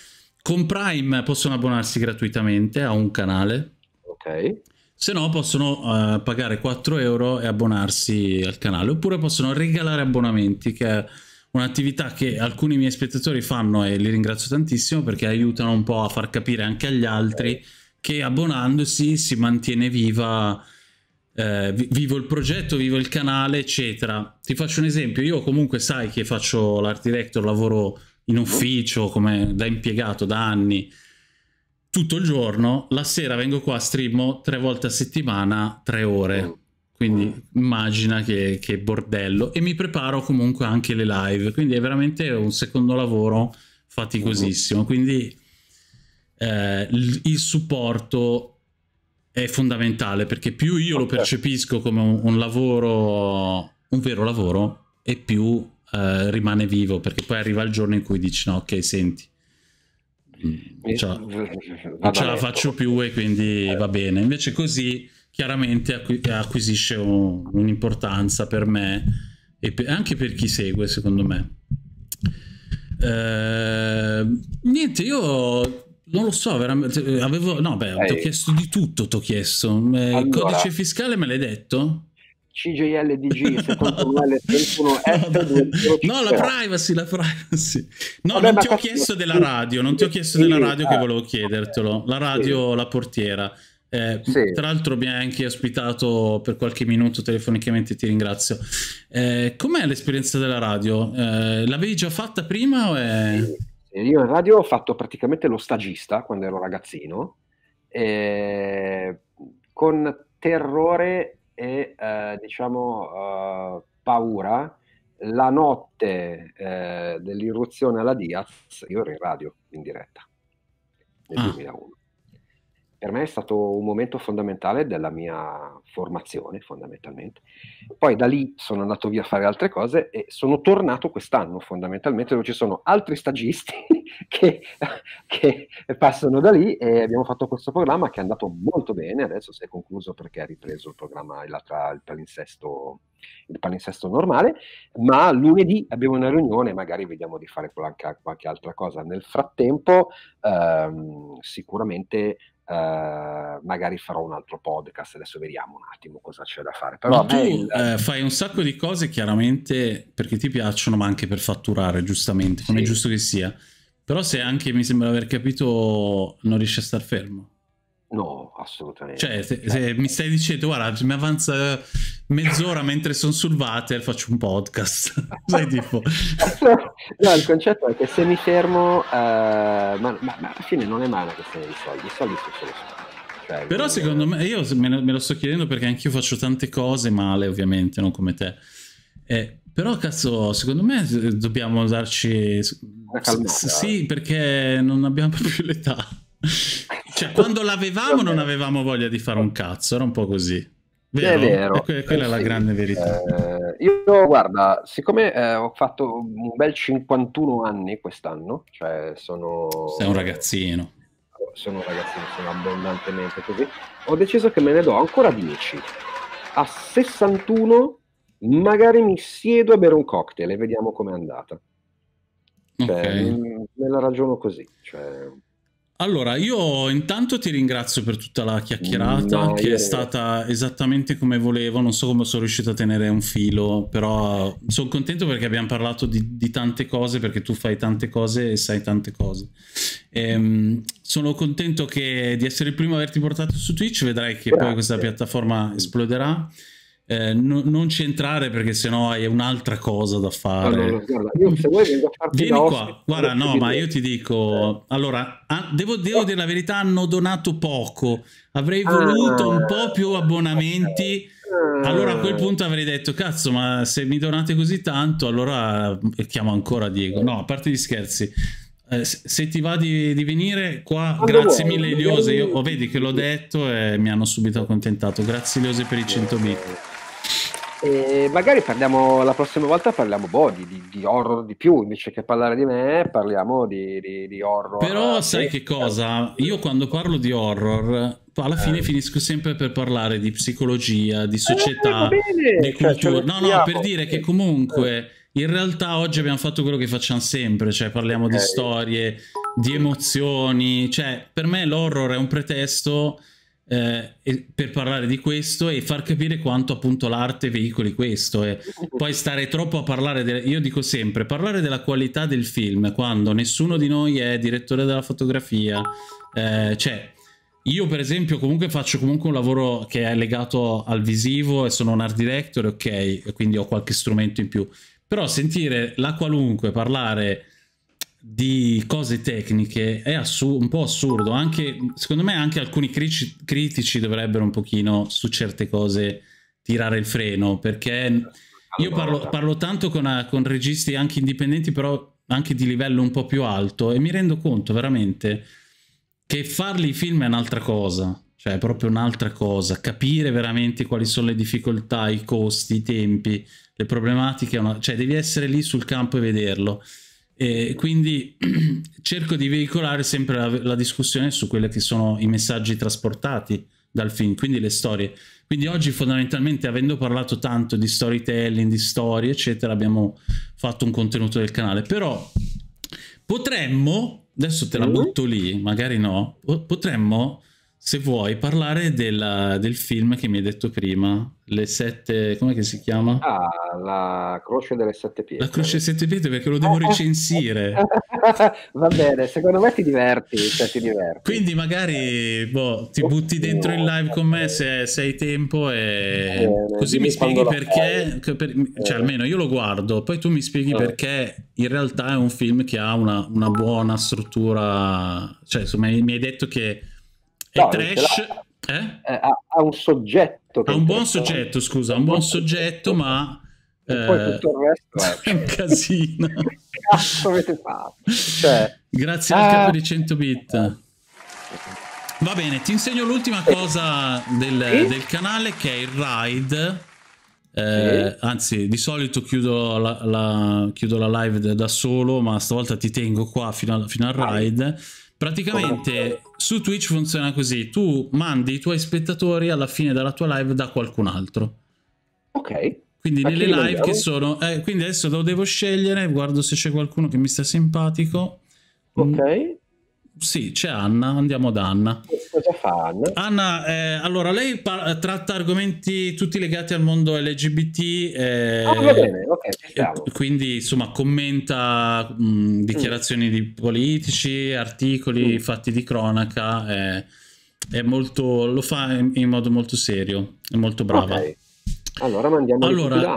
Con Prime possono abbonarsi gratuitamente a un canale. Ok. Se no possono uh, pagare 4 euro e abbonarsi al canale. Oppure possono regalare abbonamenti, che è un'attività che alcuni miei spettatori fanno e li ringrazio tantissimo perché aiutano un po' a far capire anche agli altri okay. che abbonandosi si mantiene viva eh, vivo il progetto, vivo il canale, eccetera. Ti faccio un esempio, io comunque sai che faccio l'art director, lavoro in ufficio come da impiegato da anni, tutto il giorno, la sera vengo qua, streamo tre volte a settimana, tre ore. Quindi immagina che, che bordello. E mi preparo comunque anche le live, quindi è veramente un secondo lavoro faticosissimo. Quindi eh, il supporto è fondamentale perché più io lo percepisco come un, un lavoro, un vero lavoro, e più eh, rimane vivo perché poi arriva il giorno in cui dici no, ok, senti, mm, non ce la, eh, non ce la ecco. faccio più e quindi va bene. Invece così chiaramente acquisisce un'importanza per me e per, anche per chi segue, secondo me. Eh, niente, io non lo so, veramente. Cioè, eh, avevo, no, beh, ti ho chiesto di tutto, ti ho chiesto. Eh, allora, il codice fiscale me l'hai detto? CJLDG secondo me 31 f no, la privacy, la privacy. No, Vabbè, non ti ho chiesto della radio, non ti ho chiesto sì, della radio eh, che ah, volevo chiedertelo. La radio, sì. la portiera. Eh, sì. Tra l'altro mi hai anche ospitato per qualche minuto telefonicamente, ti ringrazio. Eh, com'è l'esperienza della radio? Eh, l'avevi già fatta prima o è... Io in radio ho fatto praticamente lo stagista quando ero ragazzino, eh, con terrore e eh, diciamo eh, paura la notte eh, dell'irruzione alla Diaz, io ero in radio in diretta nel ah. 2001 per me è stato un momento fondamentale della mia formazione, fondamentalmente. Poi da lì sono andato via a fare altre cose e sono tornato quest'anno, fondamentalmente, dove ci sono altri stagisti che, che, passano da lì e abbiamo fatto questo programma che è andato molto bene, adesso si è concluso perché ha ripreso il programma, il, tra, il palinsesto il palinsesto normale, ma lunedì abbiamo una riunione, magari vediamo di fare qualche, qualche altra cosa. Nel frattempo, ehm, sicuramente Uh, magari farò un altro podcast, adesso vediamo un attimo cosa c'è da fare. Però ma tu il... Eh, eh, fai un sacco di cose chiaramente perché ti piacciono, ma anche per fatturare, giustamente, come sì. è giusto che sia. Però se anche mi sembra aver capito non riesci a star fermo. No, assolutamente. Cioè, se, se, mi stai dicendo, guarda, mi avanza mezz'ora mentre sono sul Vater, faccio un podcast. Sai, tipo... no, il concetto è che se mi fermo, uh, ma, ma, ma, alla fine non è male una questione di soldi, i soldi sono solo soldi. Cioè, Però quindi... secondo me, io me lo, me lo sto chiedendo perché anch'io faccio tante cose male, ovviamente, non come te. Eh, però cazzo, secondo me eh, dobbiamo darci... Calmata, eh. sì, eh. perché non abbiamo proprio l'età. Cioè, quando l'avevamo non avevamo voglia di fare un cazzo, era un po' così. Vero? È vero. Que- quella eh, è la eh sì. grande verità. Eh, io, guarda, siccome eh, ho fatto un bel 51 anni quest'anno, cioè sono... Sei un ragazzino. Sono un ragazzino, sono abbondantemente così. Ho deciso che me ne do ancora 10. A 61 magari mi siedo a bere un cocktail e vediamo com'è andata. Cioè, okay. Mm, me la ragiono così. Cioè... Allora, io intanto ti ringrazio per tutta la chiacchierata no, che io... è stata esattamente come volevo, non so come sono riuscito a tenere un filo, però sono contento perché abbiamo parlato di, di tante cose, perché tu fai tante cose e sai tante cose. Ehm, sono contento che, di essere il primo a averti portato su Twitch, vedrai che Grazie. poi questa piattaforma esploderà eh, no, non c'entrare perché sennò hai un'altra cosa da fare. Vieni qua, guarda, no, ma io ti dico, eh. allora, ah, devo, devo eh. dire la verità, hanno donato poco, avrei ah. voluto un po' più abbonamenti, ah. allora a quel punto avrei detto, cazzo, ma se mi donate così tanto, allora eh, chiamo ancora Diego. No, a parte gli scherzi. Eh, se ti va di, di venire qua, Quando grazie vuoi, mille Iliose. Io, oh, vedi che l'ho detto e mi hanno subito accontentato. Grazie Iliose per i 100 bit. E magari parliamo, la prossima volta parliamo boh, di, di, di, horror di più, invece che parlare di me parliamo di, di horror. Però sai che cosa? Io quando parlo di horror alla fine eh. finisco sempre per parlare di psicologia, di eh, società, eh, di cioè, cultura. no, no, per dire che comunque eh. in realtà oggi abbiamo fatto quello che facciamo sempre, cioè parliamo okay. di storie, di emozioni, cioè per me l'horror è un pretesto eh, per parlare di questo e far capire quanto appunto l'arte veicoli questo e poi stare troppo a parlare de... io dico sempre parlare della qualità del film quando nessuno di noi è direttore della fotografia eh, cioè io per esempio comunque faccio comunque un lavoro che è legato al visivo e sono un art director ok quindi ho qualche strumento in più però sentire la qualunque parlare di cose tecniche è assur- un po' assurdo. Anche, secondo me anche alcuni critici, critici dovrebbero un pochino su certe cose tirare il freno, perché io parlo, parlo tanto con, eh, con registi anche indipendenti, però anche di livello un po' più alto, e mi rendo conto veramente che farli i film è un'altra cosa cioè è proprio un'altra cosa, capire veramente quali sono le difficoltà, i costi, i tempi, le problematiche, cioè devi essere lì sul campo e vederlo. E quindi cerco di veicolare sempre la, la, discussione su quelli che sono i messaggi trasportati dal film, quindi le storie. Quindi oggi fondamentalmente, avendo parlato tanto di storytelling, di storie, eccetera, abbiamo fatto un contenuto del canale. Però potremmo, adesso te la butto lì, magari no, potremmo se vuoi parlare della, del film che mi hai detto prima, le sette, come si chiama? Ah, la croce delle sette pietre. La croce delle sette pietre perché lo devo recensire. Va bene, secondo me ti diverti, cioè ti diverti. Quindi magari boh, ti butti dentro in live con me se, se hai tempo e bene, così mi spieghi perché, per, cioè eh. almeno io lo guardo, poi tu mi spieghi eh. perché in realtà è un film che ha una, una buona struttura, cioè insomma mi hai detto che no, trash. Eh? eh ha, un soggetto. Ha un buon soggetto, scusa, un buon soggetto, ma... E poi eh, tutto il resto è un casino. cazzo avete fatto? Cioè... Grazie ah. anche per i 100 bit. Va bene, ti insegno l'ultima cosa del, eh? del, canale che è il ride. Eh, eh? Anzi, di solito chiudo la, la, chiudo la live da, solo, ma stavolta ti tengo qua fino, a, fino al ride. Praticamente su Twitch funziona così, tu mandi i tuoi spettatori alla fine della tua live da qualcun altro. Ok. Quindi A nelle live vogliamo? che sono... Eh, quindi adesso lo devo scegliere, guardo se c'è qualcuno che mi sta simpatico. Ok. Sì, c'è Anna, andiamo da Anna. Cosa fa Anna? Anna, eh, allora lei par- tratta argomenti tutti legati al mondo LGBT. Eh, ah, va bene, ok, Quindi insomma commenta mh, dichiarazioni mm. di politici, articoli, mm. fatti di cronaca. Eh, è molto, lo fa in, in, modo molto serio, è molto brava. Okay. Allora mandiamo allora,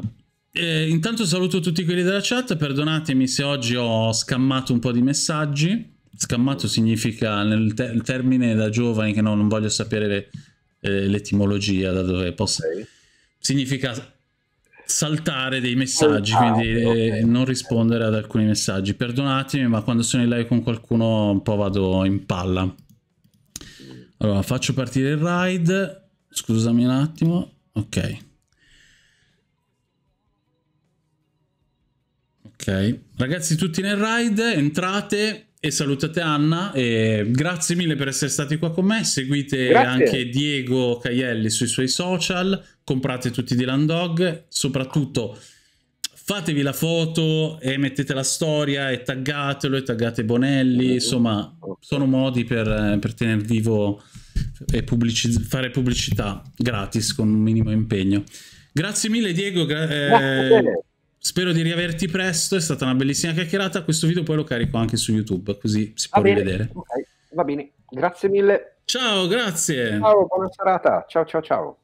eh, intanto saluto tutti quelli della chat, perdonatemi se oggi ho scammato un po' di messaggi. Scammato significa nel ter termine da giovani che no, non voglio sapere l'etimologia le, da dove possa. Okay. Significa saltare dei messaggi, oh, quindi okay. Eh, non rispondere ad alcuni messaggi. Perdonatemi, ma quando sono in live con qualcuno un po' vado in palla. Allora, faccio partire il ride. Scusami un attimo. Ok. Ok. Ragazzi, tutti nel ride, entrate e salutate Anna e grazie mille per essere stati qua con me seguite grazie. anche Diego Caielli sui suoi social comprate tutti di Landog soprattutto fatevi la foto e mettete la storia e taggatelo e taggate Bonelli insomma sono modi per, per tenere vivo e pubblici fare pubblicità gratis con un minimo impegno grazie mille Diego gra eh, grazie Spero di riaverti presto, è stata una bellissima chiacchierata. Questo video poi lo carico anche su YouTube, così si può va rivedere. okay, va bene, grazie mille. Ciao, grazie. Ciao, buona serata. Ciao, ciao, ciao.